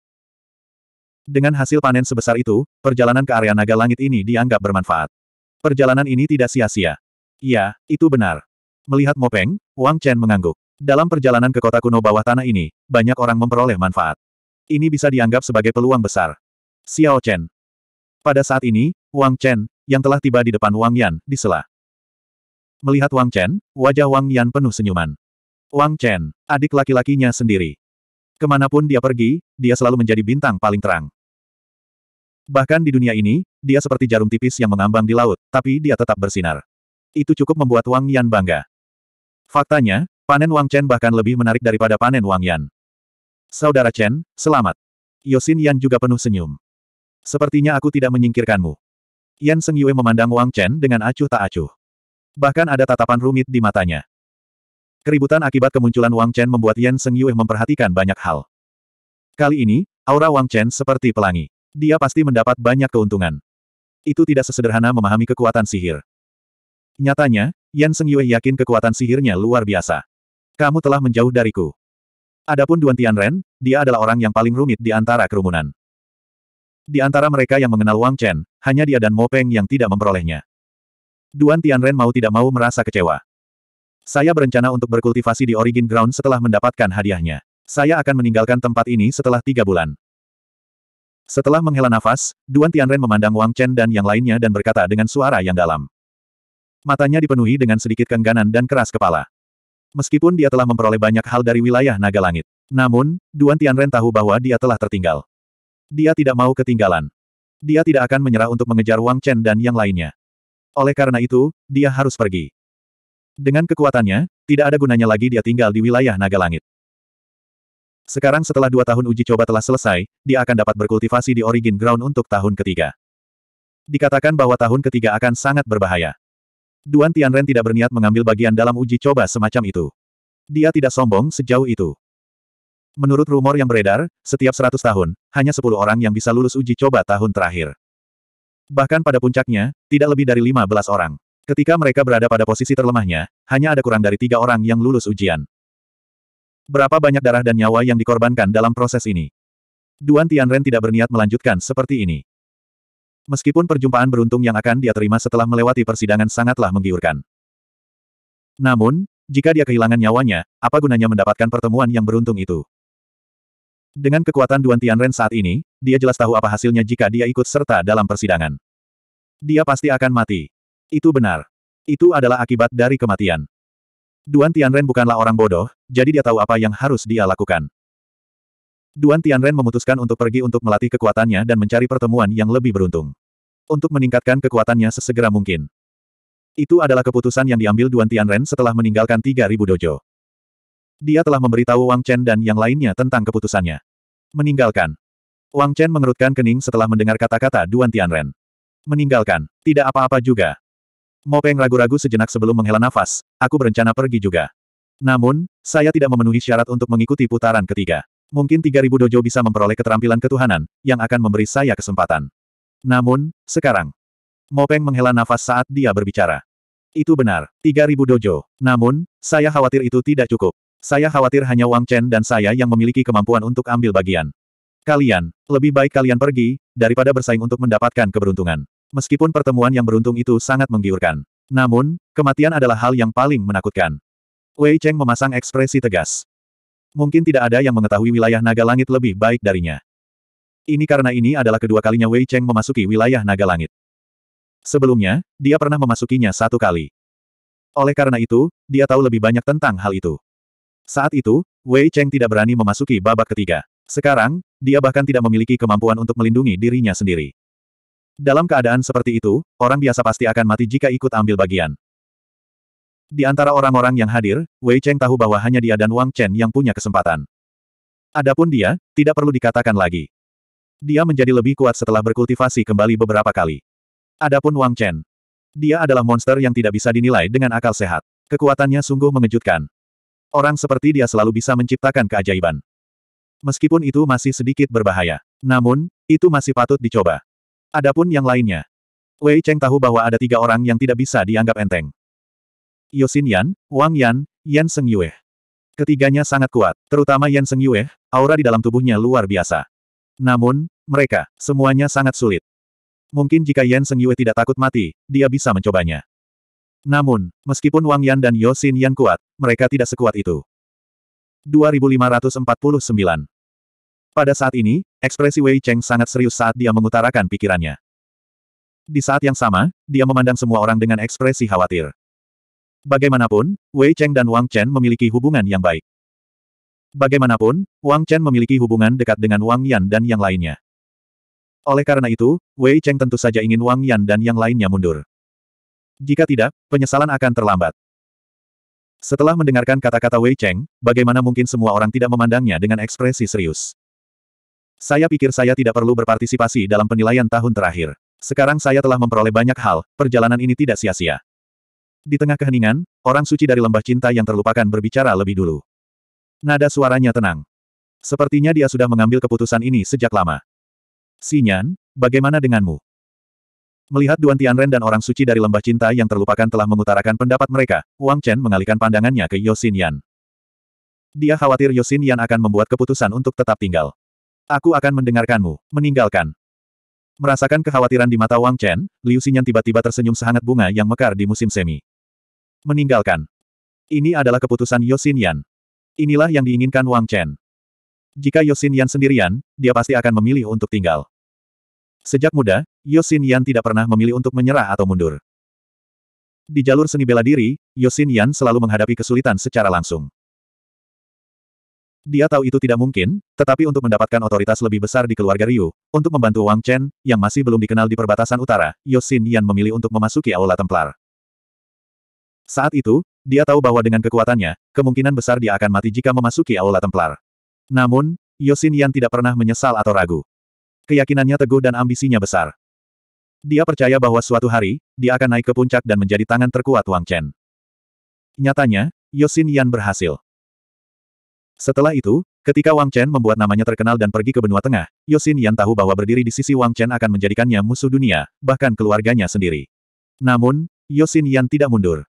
Dengan hasil panen sebesar itu, perjalanan ke area naga langit ini dianggap bermanfaat. Perjalanan ini tidak sia-sia. Iya, itu benar. Melihat Mopeng, Wang Chen mengangguk. Dalam perjalanan ke kota kuno bawah tanah ini, banyak orang memperoleh manfaat. Ini bisa dianggap sebagai peluang besar. Xiao Chen. Pada saat ini, Wang Chen, yang telah tiba di depan Wang Yan, disela. Melihat Wang Chen, wajah Wang Yan penuh senyuman. Wang Chen, adik laki-lakinya sendiri. Kemanapun dia pergi, dia selalu menjadi bintang paling terang. Bahkan di dunia ini, dia seperti jarum tipis yang mengambang di laut, tapi dia tetap bersinar. Itu cukup membuat Wang Yan bangga. Faktanya, panen Wang Chen bahkan lebih menarik daripada panen Wang Yan. Saudara Chen, selamat. Yosin Yan juga penuh senyum. Sepertinya aku tidak menyingkirkanmu. Yan Seng Yue memandang Wang Chen dengan acuh tak acuh. Bahkan ada tatapan rumit di matanya. Keributan akibat kemunculan Wang Chen membuat Yan Seng Yue memperhatikan banyak hal. Kali ini, aura Wang Chen seperti pelangi dia pasti mendapat banyak keuntungan. Itu tidak sesederhana memahami kekuatan sihir. Nyatanya, Yan Seng Yue yakin kekuatan sihirnya luar biasa. Kamu telah menjauh dariku. Adapun Duan Tianren, dia adalah orang yang paling rumit di antara kerumunan. Di antara mereka yang mengenal Wang Chen, hanya dia dan Mo Peng yang tidak memperolehnya. Duan Tianren mau tidak mau merasa kecewa. Saya berencana untuk berkultivasi di Origin Ground setelah mendapatkan hadiahnya. Saya akan meninggalkan tempat ini setelah tiga bulan. Setelah menghela nafas, Duan Tianren memandang Wang Chen dan yang lainnya dan berkata dengan suara yang dalam. Matanya dipenuhi dengan sedikit kengganan dan keras kepala. Meskipun dia telah memperoleh banyak hal dari wilayah naga langit. Namun, Duan Tianren tahu bahwa dia telah tertinggal. Dia tidak mau ketinggalan. Dia tidak akan menyerah untuk mengejar Wang Chen dan yang lainnya. Oleh karena itu, dia harus pergi. Dengan kekuatannya, tidak ada gunanya lagi dia tinggal di wilayah naga langit. Sekarang setelah dua tahun uji coba telah selesai, dia akan dapat berkultivasi di Origin Ground untuk tahun ketiga. Dikatakan bahwa tahun ketiga akan sangat berbahaya. Duan Tianren tidak berniat mengambil bagian dalam uji coba semacam itu. Dia tidak sombong sejauh itu. Menurut rumor yang beredar, setiap 100 tahun, hanya 10 orang yang bisa lulus uji coba tahun terakhir. Bahkan pada puncaknya, tidak lebih dari 15 orang. Ketika mereka berada pada posisi terlemahnya, hanya ada kurang dari tiga orang yang lulus ujian. Berapa banyak darah dan nyawa yang dikorbankan dalam proses ini? Duan Tianren tidak berniat melanjutkan seperti ini. Meskipun perjumpaan beruntung yang akan dia terima setelah melewati persidangan sangatlah menggiurkan. Namun, jika dia kehilangan nyawanya, apa gunanya mendapatkan pertemuan yang beruntung itu? Dengan kekuatan Duan Tianren saat ini, dia jelas tahu apa hasilnya jika dia ikut serta dalam persidangan. Dia pasti akan mati. Itu benar. Itu adalah akibat dari kematian. Duan Tianren bukanlah orang bodoh, jadi dia tahu apa yang harus dia lakukan. Duan Tianren memutuskan untuk pergi untuk melatih kekuatannya dan mencari pertemuan yang lebih beruntung. Untuk meningkatkan kekuatannya sesegera mungkin. Itu adalah keputusan yang diambil Duan Tianren setelah meninggalkan 3000 dojo. Dia telah memberitahu Wang Chen dan yang lainnya tentang keputusannya. Meninggalkan. Wang Chen mengerutkan kening setelah mendengar kata-kata Duan Tianren. Meninggalkan. Tidak apa-apa juga. Mopeng ragu-ragu sejenak sebelum menghela nafas, aku berencana pergi juga. Namun, saya tidak memenuhi syarat untuk mengikuti putaran ketiga. Mungkin 3000 dojo bisa memperoleh keterampilan ketuhanan, yang akan memberi saya kesempatan. Namun, sekarang. Mopeng menghela nafas saat dia berbicara. Itu benar, 3000 dojo. Namun, saya khawatir itu tidak cukup. Saya khawatir hanya Wang Chen dan saya yang memiliki kemampuan untuk ambil bagian. Kalian, lebih baik kalian pergi, daripada bersaing untuk mendapatkan keberuntungan. Meskipun pertemuan yang beruntung itu sangat menggiurkan. Namun, kematian adalah hal yang paling menakutkan. Wei Cheng memasang ekspresi tegas. Mungkin tidak ada yang mengetahui wilayah naga langit lebih baik darinya. Ini karena ini adalah kedua kalinya Wei Cheng memasuki wilayah naga langit. Sebelumnya, dia pernah memasukinya satu kali. Oleh karena itu, dia tahu lebih banyak tentang hal itu. Saat itu, Wei Cheng tidak berani memasuki babak ketiga. Sekarang, dia bahkan tidak memiliki kemampuan untuk melindungi dirinya sendiri. Dalam keadaan seperti itu, orang biasa pasti akan mati jika ikut ambil bagian. Di antara orang-orang yang hadir, Wei Cheng tahu bahwa hanya dia dan Wang Chen yang punya kesempatan. Adapun dia, tidak perlu dikatakan lagi. Dia menjadi lebih kuat setelah berkultivasi kembali beberapa kali. Adapun Wang Chen. Dia adalah monster yang tidak bisa dinilai dengan akal sehat. Kekuatannya sungguh mengejutkan. Orang seperti dia selalu bisa menciptakan keajaiban. Meskipun itu masih sedikit berbahaya. Namun, itu masih patut dicoba. Adapun yang lainnya. Wei Cheng tahu bahwa ada tiga orang yang tidak bisa dianggap enteng. Yosin Yan, Wang Yan, Yan Seng Yue. Ketiganya sangat kuat, terutama Yan Seng Yue, aura di dalam tubuhnya luar biasa. Namun, mereka, semuanya sangat sulit. Mungkin jika Yan Seng Yue tidak takut mati, dia bisa mencobanya. Namun, meskipun Wang Yan dan Yosin Yan kuat, mereka tidak sekuat itu. 2549 pada saat ini, ekspresi Wei Cheng sangat serius saat dia mengutarakan pikirannya. Di saat yang sama, dia memandang semua orang dengan ekspresi khawatir. Bagaimanapun, Wei Cheng dan Wang Chen memiliki hubungan yang baik. Bagaimanapun, Wang Chen memiliki hubungan dekat dengan Wang Yan dan yang lainnya. Oleh karena itu, Wei Cheng tentu saja ingin Wang Yan dan yang lainnya mundur. Jika tidak, penyesalan akan terlambat. Setelah mendengarkan kata-kata Wei Cheng, bagaimana mungkin semua orang tidak memandangnya dengan ekspresi serius? Saya pikir saya tidak perlu berpartisipasi dalam penilaian tahun terakhir. Sekarang saya telah memperoleh banyak hal, perjalanan ini tidak sia-sia. Di tengah keheningan, orang suci dari lembah cinta yang terlupakan berbicara lebih dulu. Nada suaranya tenang. Sepertinya dia sudah mengambil keputusan ini sejak lama. Sinyan, bagaimana denganmu? Melihat Duan Tianren dan orang suci dari lembah cinta yang terlupakan telah mengutarakan pendapat mereka, Wang Chen mengalihkan pandangannya ke Yosin Yan. Dia khawatir Yosin Yan akan membuat keputusan untuk tetap tinggal. Aku akan mendengarkanmu, meninggalkan. Merasakan kekhawatiran di mata Wang Chen, Liu Xinyan tiba-tiba tersenyum sehangat bunga yang mekar di musim semi. Meninggalkan. Ini adalah keputusan Xinyan. Inilah yang diinginkan Wang Chen. Jika Xinyan sendirian, dia pasti akan memilih untuk tinggal. Sejak muda, Xinyan tidak pernah memilih untuk menyerah atau mundur. Di jalur seni bela diri, Yosin Yan selalu menghadapi kesulitan secara langsung. Dia tahu itu tidak mungkin, tetapi untuk mendapatkan otoritas lebih besar di keluarga Ryu, untuk membantu Wang Chen, yang masih belum dikenal di perbatasan utara, Yosin Yan memilih untuk memasuki Aula Templar. Saat itu, dia tahu bahwa dengan kekuatannya, kemungkinan besar dia akan mati jika memasuki Aula Templar. Namun, Yosin Yan tidak pernah menyesal atau ragu. Keyakinannya teguh dan ambisinya besar. Dia percaya bahwa suatu hari, dia akan naik ke puncak dan menjadi tangan terkuat Wang Chen. Nyatanya, Yosin Yan berhasil. Setelah itu, ketika Wang Chen membuat namanya terkenal dan pergi ke benua tengah, Yosin Yan tahu bahwa berdiri di sisi Wang Chen akan menjadikannya musuh dunia, bahkan keluarganya sendiri. Namun, Yosin Yan tidak mundur.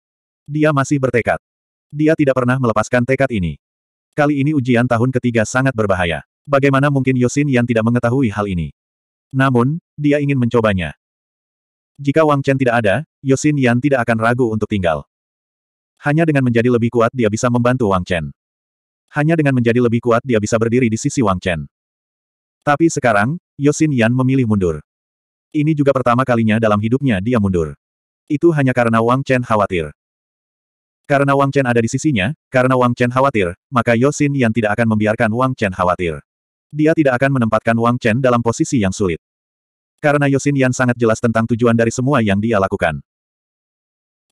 Dia masih bertekad. Dia tidak pernah melepaskan tekad ini. Kali ini ujian tahun ketiga sangat berbahaya. Bagaimana mungkin Yosin Yan tidak mengetahui hal ini? Namun, dia ingin mencobanya. Jika Wang Chen tidak ada, Yosin Yan tidak akan ragu untuk tinggal. Hanya dengan menjadi lebih kuat dia bisa membantu Wang Chen. Hanya dengan menjadi lebih kuat dia bisa berdiri di sisi Wang Chen. Tapi sekarang, Yosin Yan memilih mundur. Ini juga pertama kalinya dalam hidupnya dia mundur. Itu hanya karena Wang Chen khawatir. Karena Wang Chen ada di sisinya, karena Wang Chen khawatir, maka Yosin Yan tidak akan membiarkan Wang Chen khawatir. Dia tidak akan menempatkan Wang Chen dalam posisi yang sulit. Karena Yosin Yan sangat jelas tentang tujuan dari semua yang dia lakukan.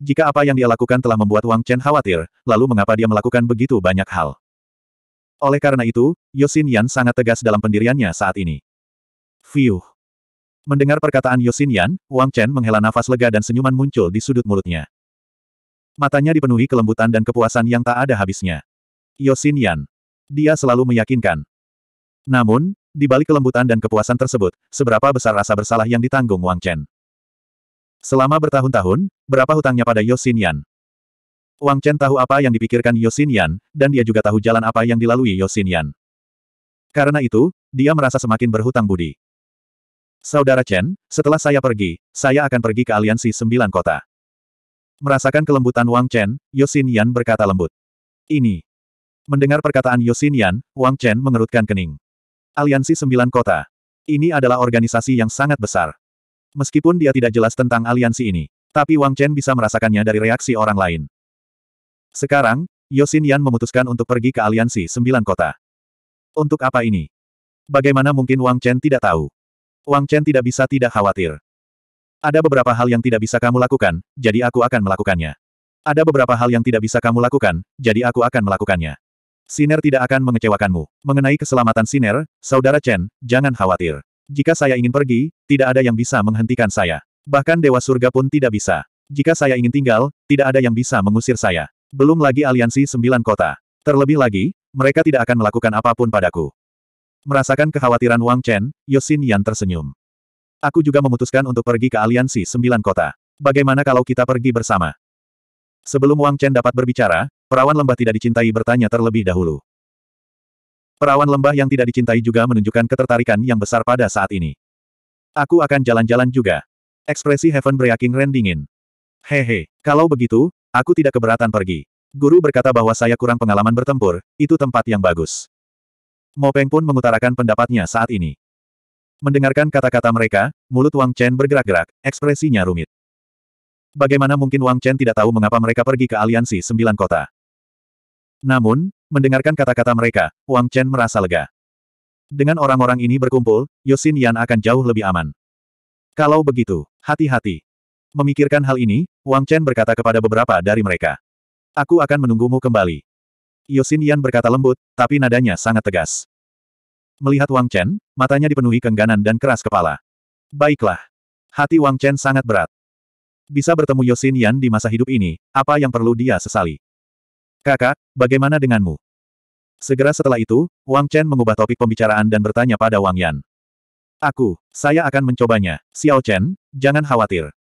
Jika apa yang dia lakukan telah membuat Wang Chen khawatir, lalu mengapa dia melakukan begitu banyak hal? Oleh karena itu, Yosin Yan sangat tegas dalam pendiriannya saat ini. Fiuh. Mendengar perkataan Yosin Yan, Wang Chen menghela nafas lega dan senyuman muncul di sudut mulutnya. Matanya dipenuhi kelembutan dan kepuasan yang tak ada habisnya. Yosin Yan. Dia selalu meyakinkan. Namun, di balik kelembutan dan kepuasan tersebut, seberapa besar rasa bersalah yang ditanggung Wang Chen. Selama bertahun-tahun, berapa hutangnya pada Yosin Yan? Wang Chen tahu apa yang dipikirkan Yosin Yan, dan dia juga tahu jalan apa yang dilalui Yosin Yan. Karena itu, dia merasa semakin berhutang budi. Saudara Chen, setelah saya pergi, saya akan pergi ke aliansi sembilan kota. Merasakan kelembutan Wang Chen, Yosin Yan berkata lembut. Ini. Mendengar perkataan Yosin Yan, Wang Chen mengerutkan kening. Aliansi sembilan kota. Ini adalah organisasi yang sangat besar. Meskipun dia tidak jelas tentang aliansi ini, tapi Wang Chen bisa merasakannya dari reaksi orang lain. Sekarang, Yosin Yan memutuskan untuk pergi ke aliansi sembilan kota. Untuk apa ini? Bagaimana mungkin Wang Chen tidak tahu? Wang Chen tidak bisa tidak khawatir. Ada beberapa hal yang tidak bisa kamu lakukan, jadi aku akan melakukannya. Ada beberapa hal yang tidak bisa kamu lakukan, jadi aku akan melakukannya. Siner tidak akan mengecewakanmu. Mengenai keselamatan Siner, Saudara Chen, jangan khawatir. Jika saya ingin pergi, tidak ada yang bisa menghentikan saya. Bahkan Dewa Surga pun tidak bisa. Jika saya ingin tinggal, tidak ada yang bisa mengusir saya. Belum lagi aliansi sembilan kota. Terlebih lagi, mereka tidak akan melakukan apapun padaku. Merasakan kekhawatiran Wang Chen, Yosin Yan tersenyum. Aku juga memutuskan untuk pergi ke aliansi sembilan kota. Bagaimana kalau kita pergi bersama? Sebelum Wang Chen dapat berbicara, perawan lembah tidak dicintai bertanya terlebih dahulu. Perawan lembah yang tidak dicintai juga menunjukkan ketertarikan yang besar pada saat ini. Aku akan jalan-jalan juga. Ekspresi Heaven Breaking rendingin. Hehe, kalau begitu, Aku tidak keberatan pergi. Guru berkata bahwa saya kurang pengalaman bertempur, itu tempat yang bagus. Mopeng pun mengutarakan pendapatnya saat ini. Mendengarkan kata-kata mereka, mulut Wang Chen bergerak-gerak, ekspresinya rumit. Bagaimana mungkin Wang Chen tidak tahu mengapa mereka pergi ke aliansi sembilan kota? Namun, mendengarkan kata-kata mereka, Wang Chen merasa lega. Dengan orang-orang ini berkumpul, Yosin Yan akan jauh lebih aman. Kalau begitu, hati-hati. Memikirkan hal ini, Wang Chen berkata kepada beberapa dari mereka. Aku akan menunggumu kembali. Yosin Yan berkata lembut, tapi nadanya sangat tegas. Melihat Wang Chen, matanya dipenuhi kengganan dan keras kepala. Baiklah. Hati Wang Chen sangat berat. Bisa bertemu Yosin Yan di masa hidup ini, apa yang perlu dia sesali? Kakak, bagaimana denganmu? Segera setelah itu, Wang Chen mengubah topik pembicaraan dan bertanya pada Wang Yan. Aku, saya akan mencobanya. Xiao Chen, jangan khawatir.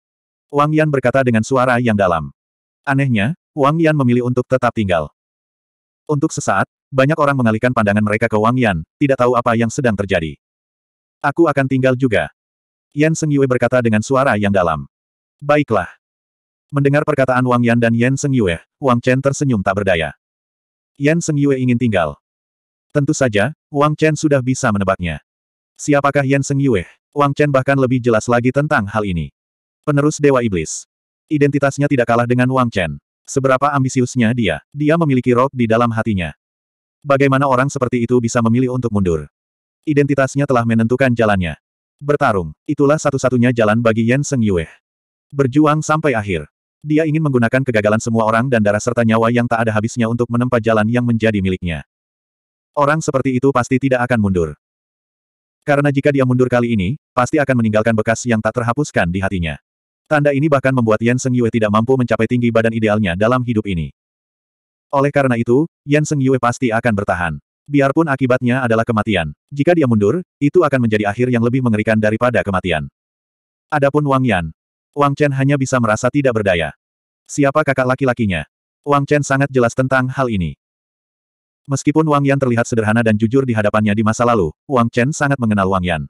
Wang Yan berkata dengan suara yang dalam. Anehnya, Wang Yan memilih untuk tetap tinggal. Untuk sesaat, banyak orang mengalihkan pandangan mereka ke Wang Yan, tidak tahu apa yang sedang terjadi. Aku akan tinggal juga. Yan Seng Yue berkata dengan suara yang dalam. Baiklah. Mendengar perkataan Wang Yan dan Yan Seng Yue, Wang Chen tersenyum tak berdaya. Yan Seng Yue ingin tinggal. Tentu saja, Wang Chen sudah bisa menebaknya. Siapakah Yan Seng Yue? Wang Chen bahkan lebih jelas lagi tentang hal ini. Penerus Dewa Iblis. Identitasnya tidak kalah dengan Wang Chen. Seberapa ambisiusnya dia, dia memiliki rok di dalam hatinya. Bagaimana orang seperti itu bisa memilih untuk mundur? Identitasnya telah menentukan jalannya. Bertarung, itulah satu-satunya jalan bagi Yan Seng Yue. Berjuang sampai akhir. Dia ingin menggunakan kegagalan semua orang dan darah serta nyawa yang tak ada habisnya untuk menempa jalan yang menjadi miliknya. Orang seperti itu pasti tidak akan mundur. Karena jika dia mundur kali ini, pasti akan meninggalkan bekas yang tak terhapuskan di hatinya. Tanda ini bahkan membuat Yan Seng Yue tidak mampu mencapai tinggi badan idealnya dalam hidup ini. Oleh karena itu, Yan Seng Yue pasti akan bertahan. Biarpun akibatnya adalah kematian. Jika dia mundur, itu akan menjadi akhir yang lebih mengerikan daripada kematian. Adapun Wang Yan. Wang Chen hanya bisa merasa tidak berdaya. Siapa kakak laki-lakinya? Wang Chen sangat jelas tentang hal ini. Meskipun Wang Yan terlihat sederhana dan jujur di hadapannya di masa lalu, Wang Chen sangat mengenal Wang Yan.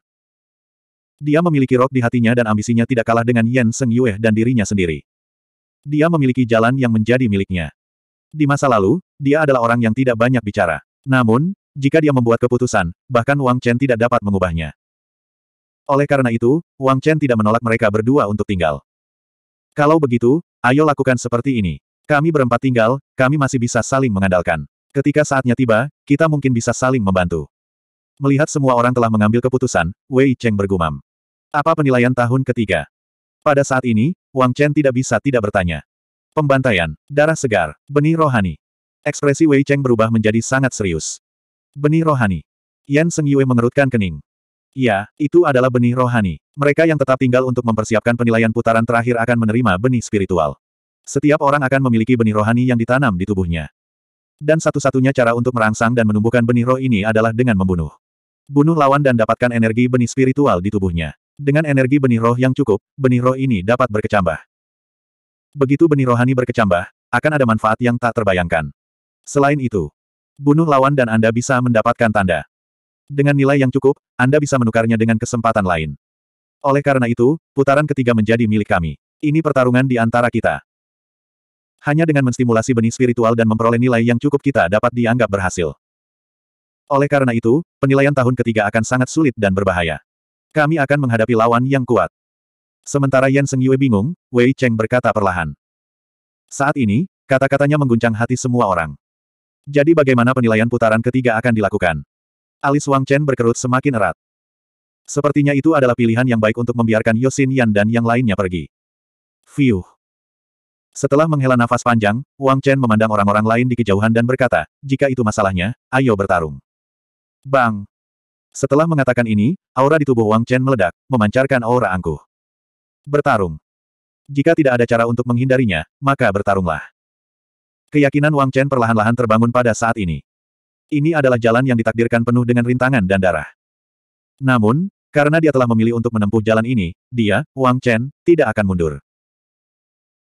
Dia memiliki rok di hatinya dan ambisinya tidak kalah dengan Yan Seng Yue dan dirinya sendiri. Dia memiliki jalan yang menjadi miliknya. Di masa lalu, dia adalah orang yang tidak banyak bicara. Namun, jika dia membuat keputusan, bahkan Wang Chen tidak dapat mengubahnya. Oleh karena itu, Wang Chen tidak menolak mereka berdua untuk tinggal. Kalau begitu, ayo lakukan seperti ini. Kami berempat tinggal, kami masih bisa saling mengandalkan. Ketika saatnya tiba, kita mungkin bisa saling membantu. Melihat semua orang telah mengambil keputusan, Wei Cheng bergumam. Apa penilaian tahun ketiga? Pada saat ini, Wang Chen tidak bisa tidak bertanya. Pembantaian, darah segar, benih rohani. Ekspresi Wei Cheng berubah menjadi sangat serius. Benih rohani. Yan Seng Yue mengerutkan kening. Ya, itu adalah benih rohani. Mereka yang tetap tinggal untuk mempersiapkan penilaian putaran terakhir akan menerima benih spiritual. Setiap orang akan memiliki benih rohani yang ditanam di tubuhnya. Dan satu-satunya cara untuk merangsang dan menumbuhkan benih roh ini adalah dengan membunuh. Bunuh lawan dan dapatkan energi benih spiritual di tubuhnya. Dengan energi benih roh yang cukup, benih roh ini dapat berkecambah. Begitu benih rohani berkecambah, akan ada manfaat yang tak terbayangkan. Selain itu, bunuh lawan dan Anda bisa mendapatkan tanda. Dengan nilai yang cukup, Anda bisa menukarnya dengan kesempatan lain. Oleh karena itu, putaran ketiga menjadi milik kami. Ini pertarungan di antara kita. Hanya dengan menstimulasi benih spiritual dan memperoleh nilai yang cukup kita dapat dianggap berhasil. Oleh karena itu, penilaian tahun ketiga akan sangat sulit dan berbahaya. Kami akan menghadapi lawan yang kuat. Sementara Yan Seng Yue bingung, Wei Cheng berkata perlahan. Saat ini, kata-katanya mengguncang hati semua orang. Jadi bagaimana penilaian putaran ketiga akan dilakukan? Alis Wang Chen berkerut semakin erat. Sepertinya itu adalah pilihan yang baik untuk membiarkan Yosin Yan dan yang lainnya pergi. Fiuh. Setelah menghela nafas panjang, Wang Chen memandang orang-orang lain di kejauhan dan berkata, jika itu masalahnya, ayo bertarung. Bang! Setelah mengatakan ini, aura di tubuh Wang Chen meledak, memancarkan aura angkuh. Bertarung. Jika tidak ada cara untuk menghindarinya, maka bertarunglah. Keyakinan Wang Chen perlahan-lahan terbangun pada saat ini. Ini adalah jalan yang ditakdirkan penuh dengan rintangan dan darah. Namun, karena dia telah memilih untuk menempuh jalan ini, dia, Wang Chen, tidak akan mundur.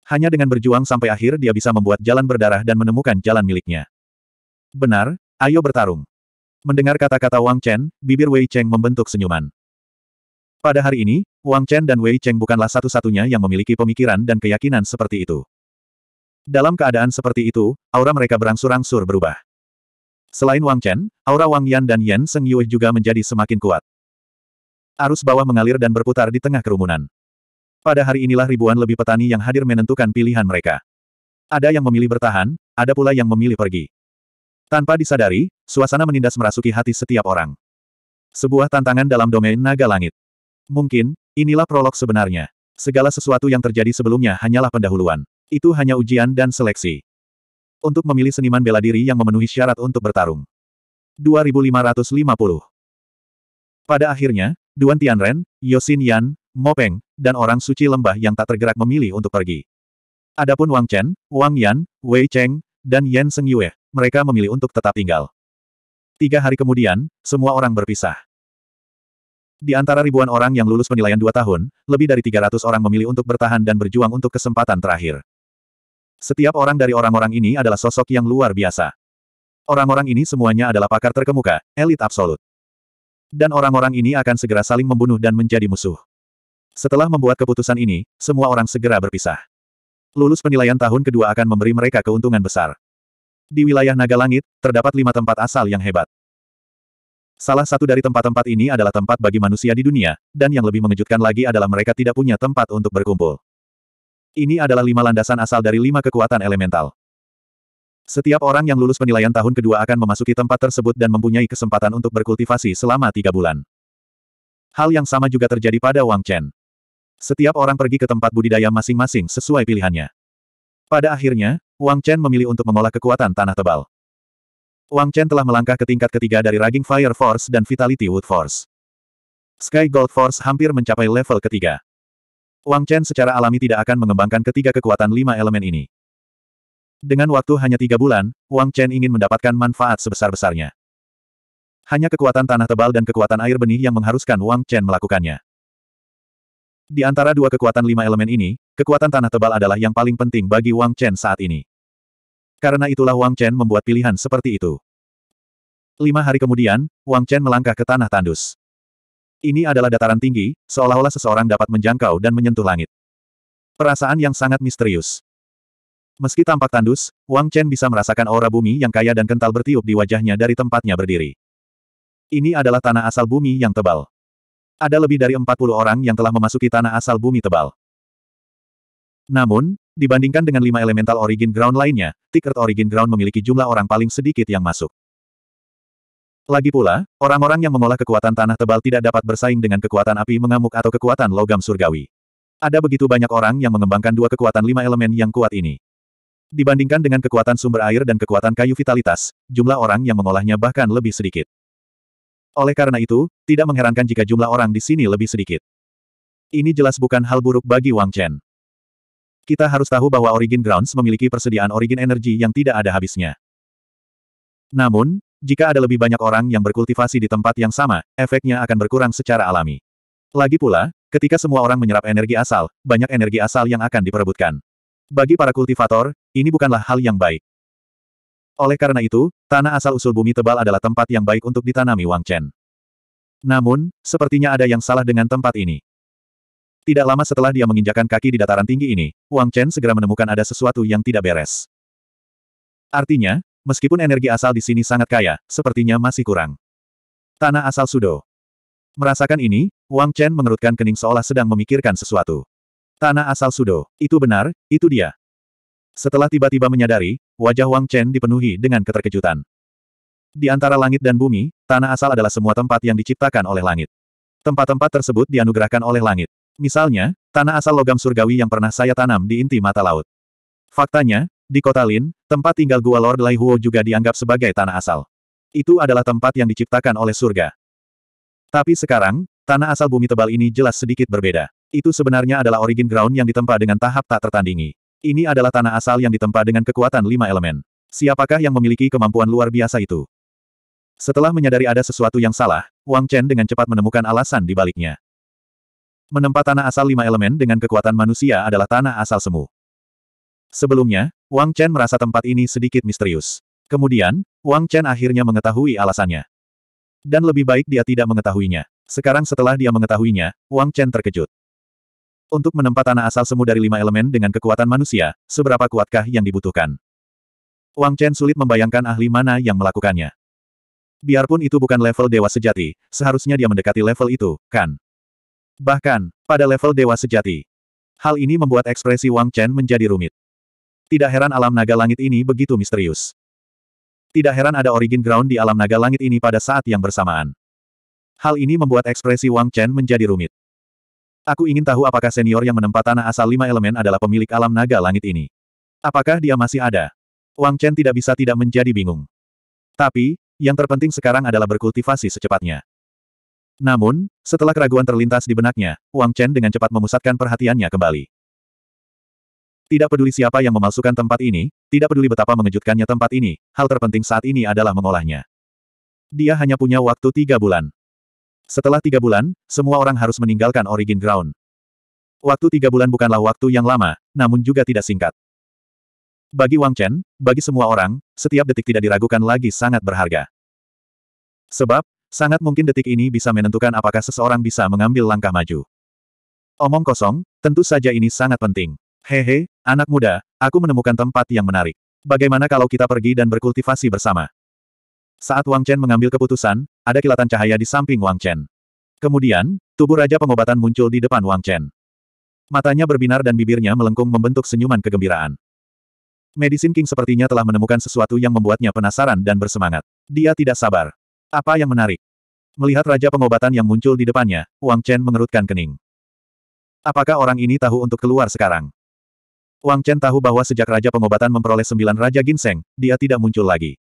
Hanya dengan berjuang sampai akhir dia bisa membuat jalan berdarah dan menemukan jalan miliknya. Benar, ayo bertarung. Mendengar kata-kata Wang Chen, bibir Wei Cheng membentuk senyuman. Pada hari ini, Wang Chen dan Wei Cheng bukanlah satu-satunya yang memiliki pemikiran dan keyakinan seperti itu. Dalam keadaan seperti itu, aura mereka berangsur-angsur berubah. Selain Wang Chen, aura Wang Yan dan Yan Seng Yue juga menjadi semakin kuat. Arus bawah mengalir dan berputar di tengah kerumunan. Pada hari inilah ribuan lebih petani yang hadir menentukan pilihan mereka. Ada yang memilih bertahan, ada pula yang memilih pergi. Tanpa disadari, suasana menindas merasuki hati setiap orang. Sebuah tantangan dalam domain naga langit. Mungkin, inilah prolog sebenarnya. Segala sesuatu yang terjadi sebelumnya hanyalah pendahuluan. Itu hanya ujian dan seleksi. Untuk memilih seniman bela diri yang memenuhi syarat untuk bertarung. 2550 Pada akhirnya, Duan Tianren, Yosin Yan, Mopeng, dan orang suci lembah yang tak tergerak memilih untuk pergi. Adapun Wang Chen, Wang Yan, Wei Cheng, dan Yan Seng Yue, mereka memilih untuk tetap tinggal. Tiga hari kemudian, semua orang berpisah. Di antara ribuan orang yang lulus penilaian dua tahun, lebih dari 300 orang memilih untuk bertahan dan berjuang untuk kesempatan terakhir. Setiap orang dari orang-orang ini adalah sosok yang luar biasa. Orang-orang ini semuanya adalah pakar terkemuka, elit absolut. Dan orang-orang ini akan segera saling membunuh dan menjadi musuh. Setelah membuat keputusan ini, semua orang segera berpisah. Lulus penilaian tahun kedua akan memberi mereka keuntungan besar. Di wilayah Naga Langit, terdapat lima tempat asal yang hebat. Salah satu dari tempat-tempat ini adalah tempat bagi manusia di dunia, dan yang lebih mengejutkan lagi adalah mereka tidak punya tempat untuk berkumpul. Ini adalah lima landasan asal dari lima kekuatan elemental. Setiap orang yang lulus penilaian tahun kedua akan memasuki tempat tersebut dan mempunyai kesempatan untuk berkultivasi selama tiga bulan. Hal yang sama juga terjadi pada Wang Chen. Setiap orang pergi ke tempat budidaya masing-masing sesuai pilihannya. Pada akhirnya, Wang Chen memilih untuk mengolah kekuatan tanah tebal. Wang Chen telah melangkah ke tingkat ketiga dari Raging Fire Force dan Vitality Wood Force. Sky Gold Force hampir mencapai level ketiga. Wang Chen secara alami tidak akan mengembangkan ketiga kekuatan lima elemen ini. Dengan waktu hanya tiga bulan, Wang Chen ingin mendapatkan manfaat sebesar-besarnya. Hanya kekuatan tanah tebal dan kekuatan air benih yang mengharuskan Wang Chen melakukannya. Di antara dua kekuatan lima elemen ini, kekuatan tanah tebal adalah yang paling penting bagi Wang Chen saat ini. Karena itulah Wang Chen membuat pilihan seperti itu. Lima hari kemudian, Wang Chen melangkah ke tanah tandus. Ini adalah dataran tinggi, seolah-olah seseorang dapat menjangkau dan menyentuh langit. Perasaan yang sangat misterius. Meski tampak tandus, Wang Chen bisa merasakan aura bumi yang kaya dan kental bertiup di wajahnya dari tempatnya berdiri. Ini adalah tanah asal bumi yang tebal. Ada lebih dari 40 orang yang telah memasuki tanah asal bumi tebal. Namun, dibandingkan dengan lima elemental origin ground lainnya, Ticket Origin Ground memiliki jumlah orang paling sedikit yang masuk. Lagi pula, orang-orang yang mengolah kekuatan tanah tebal tidak dapat bersaing dengan kekuatan api mengamuk atau kekuatan logam surgawi. Ada begitu banyak orang yang mengembangkan dua kekuatan lima elemen yang kuat ini. Dibandingkan dengan kekuatan sumber air dan kekuatan kayu vitalitas, jumlah orang yang mengolahnya bahkan lebih sedikit. Oleh karena itu, tidak mengherankan jika jumlah orang di sini lebih sedikit. Ini jelas bukan hal buruk bagi Wang Chen. Kita harus tahu bahwa Origin Grounds memiliki persediaan origin Energy yang tidak ada habisnya. Namun, jika ada lebih banyak orang yang berkultivasi di tempat yang sama, efeknya akan berkurang secara alami. Lagi pula, ketika semua orang menyerap energi asal, banyak energi asal yang akan diperebutkan. Bagi para kultivator, ini bukanlah hal yang baik. Oleh karena itu, tanah asal-usul bumi tebal adalah tempat yang baik untuk ditanami Wang Chen. Namun, sepertinya ada yang salah dengan tempat ini. Tidak lama setelah dia menginjakan kaki di dataran tinggi ini, Wang Chen segera menemukan ada sesuatu yang tidak beres. Artinya, meskipun energi asal di sini sangat kaya, sepertinya masih kurang. Tanah asal Sudo. Merasakan ini, Wang Chen mengerutkan kening seolah sedang memikirkan sesuatu. Tanah asal Sudo, itu benar, itu dia. Setelah tiba-tiba menyadari, wajah Wang Chen dipenuhi dengan keterkejutan. Di antara langit dan bumi, tanah asal adalah semua tempat yang diciptakan oleh langit. Tempat-tempat tersebut dianugerahkan oleh langit. Misalnya, tanah asal logam surgawi yang pernah saya tanam di inti mata laut. Faktanya, di kota Lin, tempat tinggal gua Lord Lai Huo juga dianggap sebagai tanah asal. Itu adalah tempat yang diciptakan oleh surga. Tapi sekarang, tanah asal bumi tebal ini jelas sedikit berbeda. Itu sebenarnya adalah origin ground yang ditempa dengan tahap tak tertandingi. Ini adalah tanah asal yang ditempa dengan kekuatan lima elemen. Siapakah yang memiliki kemampuan luar biasa itu? Setelah menyadari ada sesuatu yang salah, Wang Chen dengan cepat menemukan alasan di baliknya menempa tanah asal lima elemen dengan kekuatan manusia adalah tanah asal semu. Sebelumnya, Wang Chen merasa tempat ini sedikit misterius. Kemudian, Wang Chen akhirnya mengetahui alasannya. Dan lebih baik dia tidak mengetahuinya. Sekarang setelah dia mengetahuinya, Wang Chen terkejut. Untuk menempa tanah asal semu dari lima elemen dengan kekuatan manusia, seberapa kuatkah yang dibutuhkan? Wang Chen sulit membayangkan ahli mana yang melakukannya. Biarpun itu bukan level dewa sejati, seharusnya dia mendekati level itu, kan? Bahkan, pada level dewa sejati. Hal ini membuat ekspresi Wang Chen menjadi rumit. Tidak heran alam naga langit ini begitu misterius. Tidak heran ada origin ground di alam naga langit ini pada saat yang bersamaan. Hal ini membuat ekspresi Wang Chen menjadi rumit. Aku ingin tahu apakah senior yang menempat tanah asal lima elemen adalah pemilik alam naga langit ini. Apakah dia masih ada? Wang Chen tidak bisa tidak menjadi bingung. Tapi, yang terpenting sekarang adalah berkultivasi secepatnya. Namun, setelah keraguan terlintas di benaknya, Wang Chen dengan cepat memusatkan perhatiannya kembali. Tidak peduli siapa yang memalsukan tempat ini, tidak peduli betapa mengejutkannya tempat ini, hal terpenting saat ini adalah mengolahnya. Dia hanya punya waktu tiga bulan. Setelah tiga bulan, semua orang harus meninggalkan Origin Ground. Waktu tiga bulan bukanlah waktu yang lama, namun juga tidak singkat. Bagi Wang Chen, bagi semua orang, setiap detik tidak diragukan lagi sangat berharga. Sebab, Sangat mungkin detik ini bisa menentukan apakah seseorang bisa mengambil langkah maju. Omong kosong, tentu saja ini sangat penting. Hehe, anak muda, aku menemukan tempat yang menarik. Bagaimana kalau kita pergi dan berkultivasi bersama? Saat Wang Chen mengambil keputusan, ada kilatan cahaya di samping Wang Chen. Kemudian, tubuh Raja Pengobatan muncul di depan Wang Chen. Matanya berbinar dan bibirnya melengkung membentuk senyuman kegembiraan. Medicine King sepertinya telah menemukan sesuatu yang membuatnya penasaran dan bersemangat. Dia tidak sabar. Apa yang menarik? Melihat Raja Pengobatan yang muncul di depannya, Wang Chen mengerutkan kening. Apakah orang ini tahu untuk keluar sekarang? Wang Chen tahu bahwa sejak Raja Pengobatan memperoleh sembilan Raja Ginseng, dia tidak muncul lagi.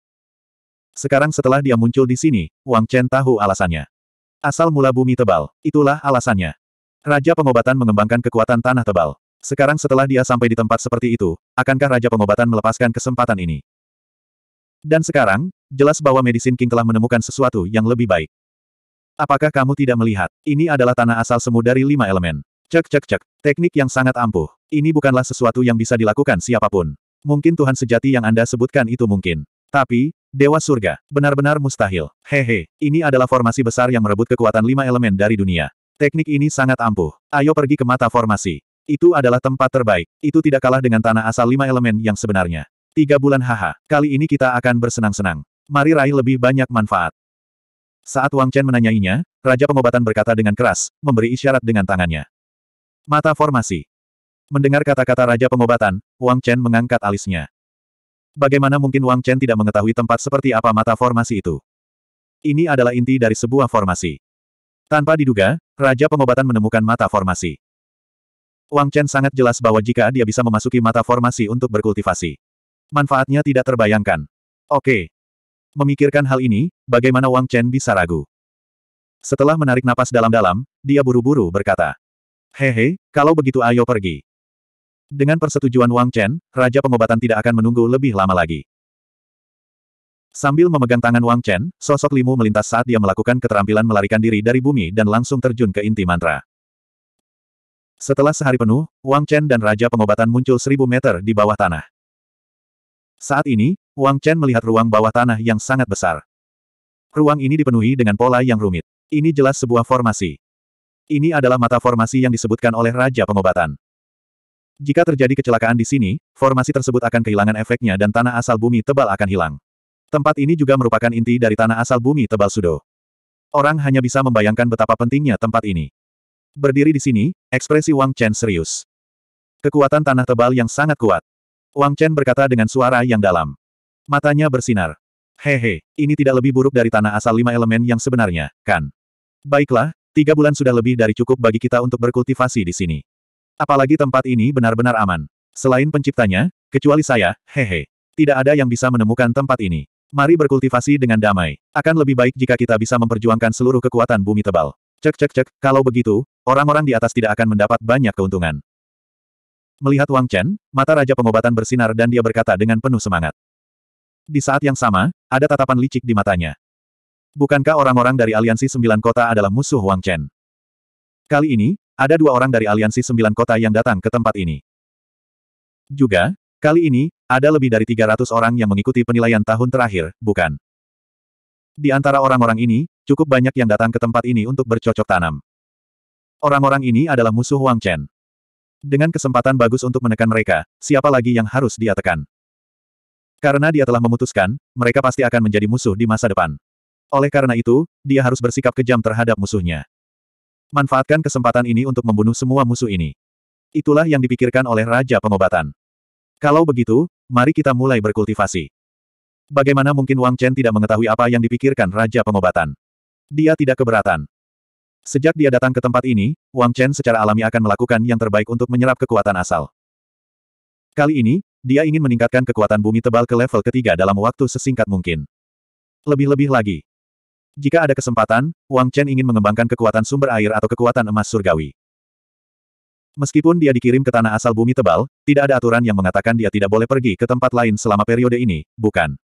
Sekarang setelah dia muncul di sini, Wang Chen tahu alasannya. Asal mula bumi tebal, itulah alasannya. Raja Pengobatan mengembangkan kekuatan tanah tebal. Sekarang setelah dia sampai di tempat seperti itu, akankah Raja Pengobatan melepaskan kesempatan ini? Dan sekarang, jelas bahwa Medicine King telah menemukan sesuatu yang lebih baik. Apakah kamu tidak melihat? Ini adalah tanah asal semu dari lima elemen. Cek cek cek, teknik yang sangat ampuh. Ini bukanlah sesuatu yang bisa dilakukan siapapun. Mungkin Tuhan sejati yang Anda sebutkan itu mungkin. Tapi, Dewa Surga, benar-benar mustahil. Hehe, ini adalah formasi besar yang merebut kekuatan lima elemen dari dunia. Teknik ini sangat ampuh. Ayo pergi ke mata formasi. Itu adalah tempat terbaik. Itu tidak kalah dengan tanah asal lima elemen yang sebenarnya. Tiga bulan haha. Kali ini kita akan bersenang-senang. Mari raih lebih banyak manfaat. Saat Wang Chen menanyainya, Raja Pengobatan berkata dengan keras, memberi isyarat dengan tangannya. Mata formasi. Mendengar kata-kata Raja Pengobatan, Wang Chen mengangkat alisnya. Bagaimana mungkin Wang Chen tidak mengetahui tempat seperti apa mata formasi itu? Ini adalah inti dari sebuah formasi. Tanpa diduga, Raja Pengobatan menemukan mata formasi. Wang Chen sangat jelas bahwa jika dia bisa memasuki mata formasi untuk berkultivasi, manfaatnya tidak terbayangkan. Oke, Memikirkan hal ini, bagaimana Wang Chen bisa ragu? Setelah menarik napas dalam-dalam, dia buru-buru berkata. Hehe, kalau begitu ayo pergi. Dengan persetujuan Wang Chen, Raja Pengobatan tidak akan menunggu lebih lama lagi. Sambil memegang tangan Wang Chen, sosok Limu melintas saat dia melakukan keterampilan melarikan diri dari bumi dan langsung terjun ke inti mantra. Setelah sehari penuh, Wang Chen dan Raja Pengobatan muncul seribu meter di bawah tanah. Saat ini, Wang Chen melihat ruang bawah tanah yang sangat besar. Ruang ini dipenuhi dengan pola yang rumit. Ini jelas sebuah formasi. Ini adalah mata formasi yang disebutkan oleh Raja Pengobatan. Jika terjadi kecelakaan di sini, formasi tersebut akan kehilangan efeknya dan tanah asal bumi tebal akan hilang. Tempat ini juga merupakan inti dari tanah asal bumi tebal Sudo. Orang hanya bisa membayangkan betapa pentingnya tempat ini. Berdiri di sini, ekspresi Wang Chen serius. Kekuatan tanah tebal yang sangat kuat. Wang Chen berkata dengan suara yang dalam. Matanya bersinar. Hehe, ini tidak lebih buruk dari tanah asal lima elemen yang sebenarnya, kan? Baiklah, tiga bulan sudah lebih dari cukup bagi kita untuk berkultivasi di sini. Apalagi tempat ini benar-benar aman. Selain penciptanya, kecuali saya, hehe. Tidak ada yang bisa menemukan tempat ini. Mari berkultivasi dengan damai. Akan lebih baik jika kita bisa memperjuangkan seluruh kekuatan bumi tebal. Cek cek cek, kalau begitu, orang-orang di atas tidak akan mendapat banyak keuntungan. Melihat Wang Chen, mata Raja Pengobatan bersinar dan dia berkata dengan penuh semangat. Di saat yang sama, ada tatapan licik di matanya. Bukankah orang-orang dari Aliansi Sembilan Kota adalah musuh Wang Chen? Kali ini, ada dua orang dari Aliansi Sembilan Kota yang datang ke tempat ini. Juga, kali ini, ada lebih dari 300 orang yang mengikuti penilaian tahun terakhir, bukan? Di antara orang-orang ini, cukup banyak yang datang ke tempat ini untuk bercocok tanam. Orang-orang ini adalah musuh Wang Chen. Dengan kesempatan bagus untuk menekan mereka, siapa lagi yang harus dia tekan? Karena dia telah memutuskan, mereka pasti akan menjadi musuh di masa depan. Oleh karena itu, dia harus bersikap kejam terhadap musuhnya. Manfaatkan kesempatan ini untuk membunuh semua musuh ini. Itulah yang dipikirkan oleh Raja Pengobatan. Kalau begitu, mari kita mulai berkultivasi. Bagaimana mungkin Wang Chen tidak mengetahui apa yang dipikirkan Raja Pengobatan? Dia tidak keberatan. Sejak dia datang ke tempat ini, Wang Chen secara alami akan melakukan yang terbaik untuk menyerap kekuatan asal. Kali ini, dia ingin meningkatkan kekuatan bumi tebal ke level ketiga dalam waktu sesingkat mungkin. Lebih-lebih lagi. Jika ada kesempatan, Wang Chen ingin mengembangkan kekuatan sumber air atau kekuatan emas surgawi. Meskipun dia dikirim ke tanah asal bumi tebal, tidak ada aturan yang mengatakan dia tidak boleh pergi ke tempat lain selama periode ini, bukan?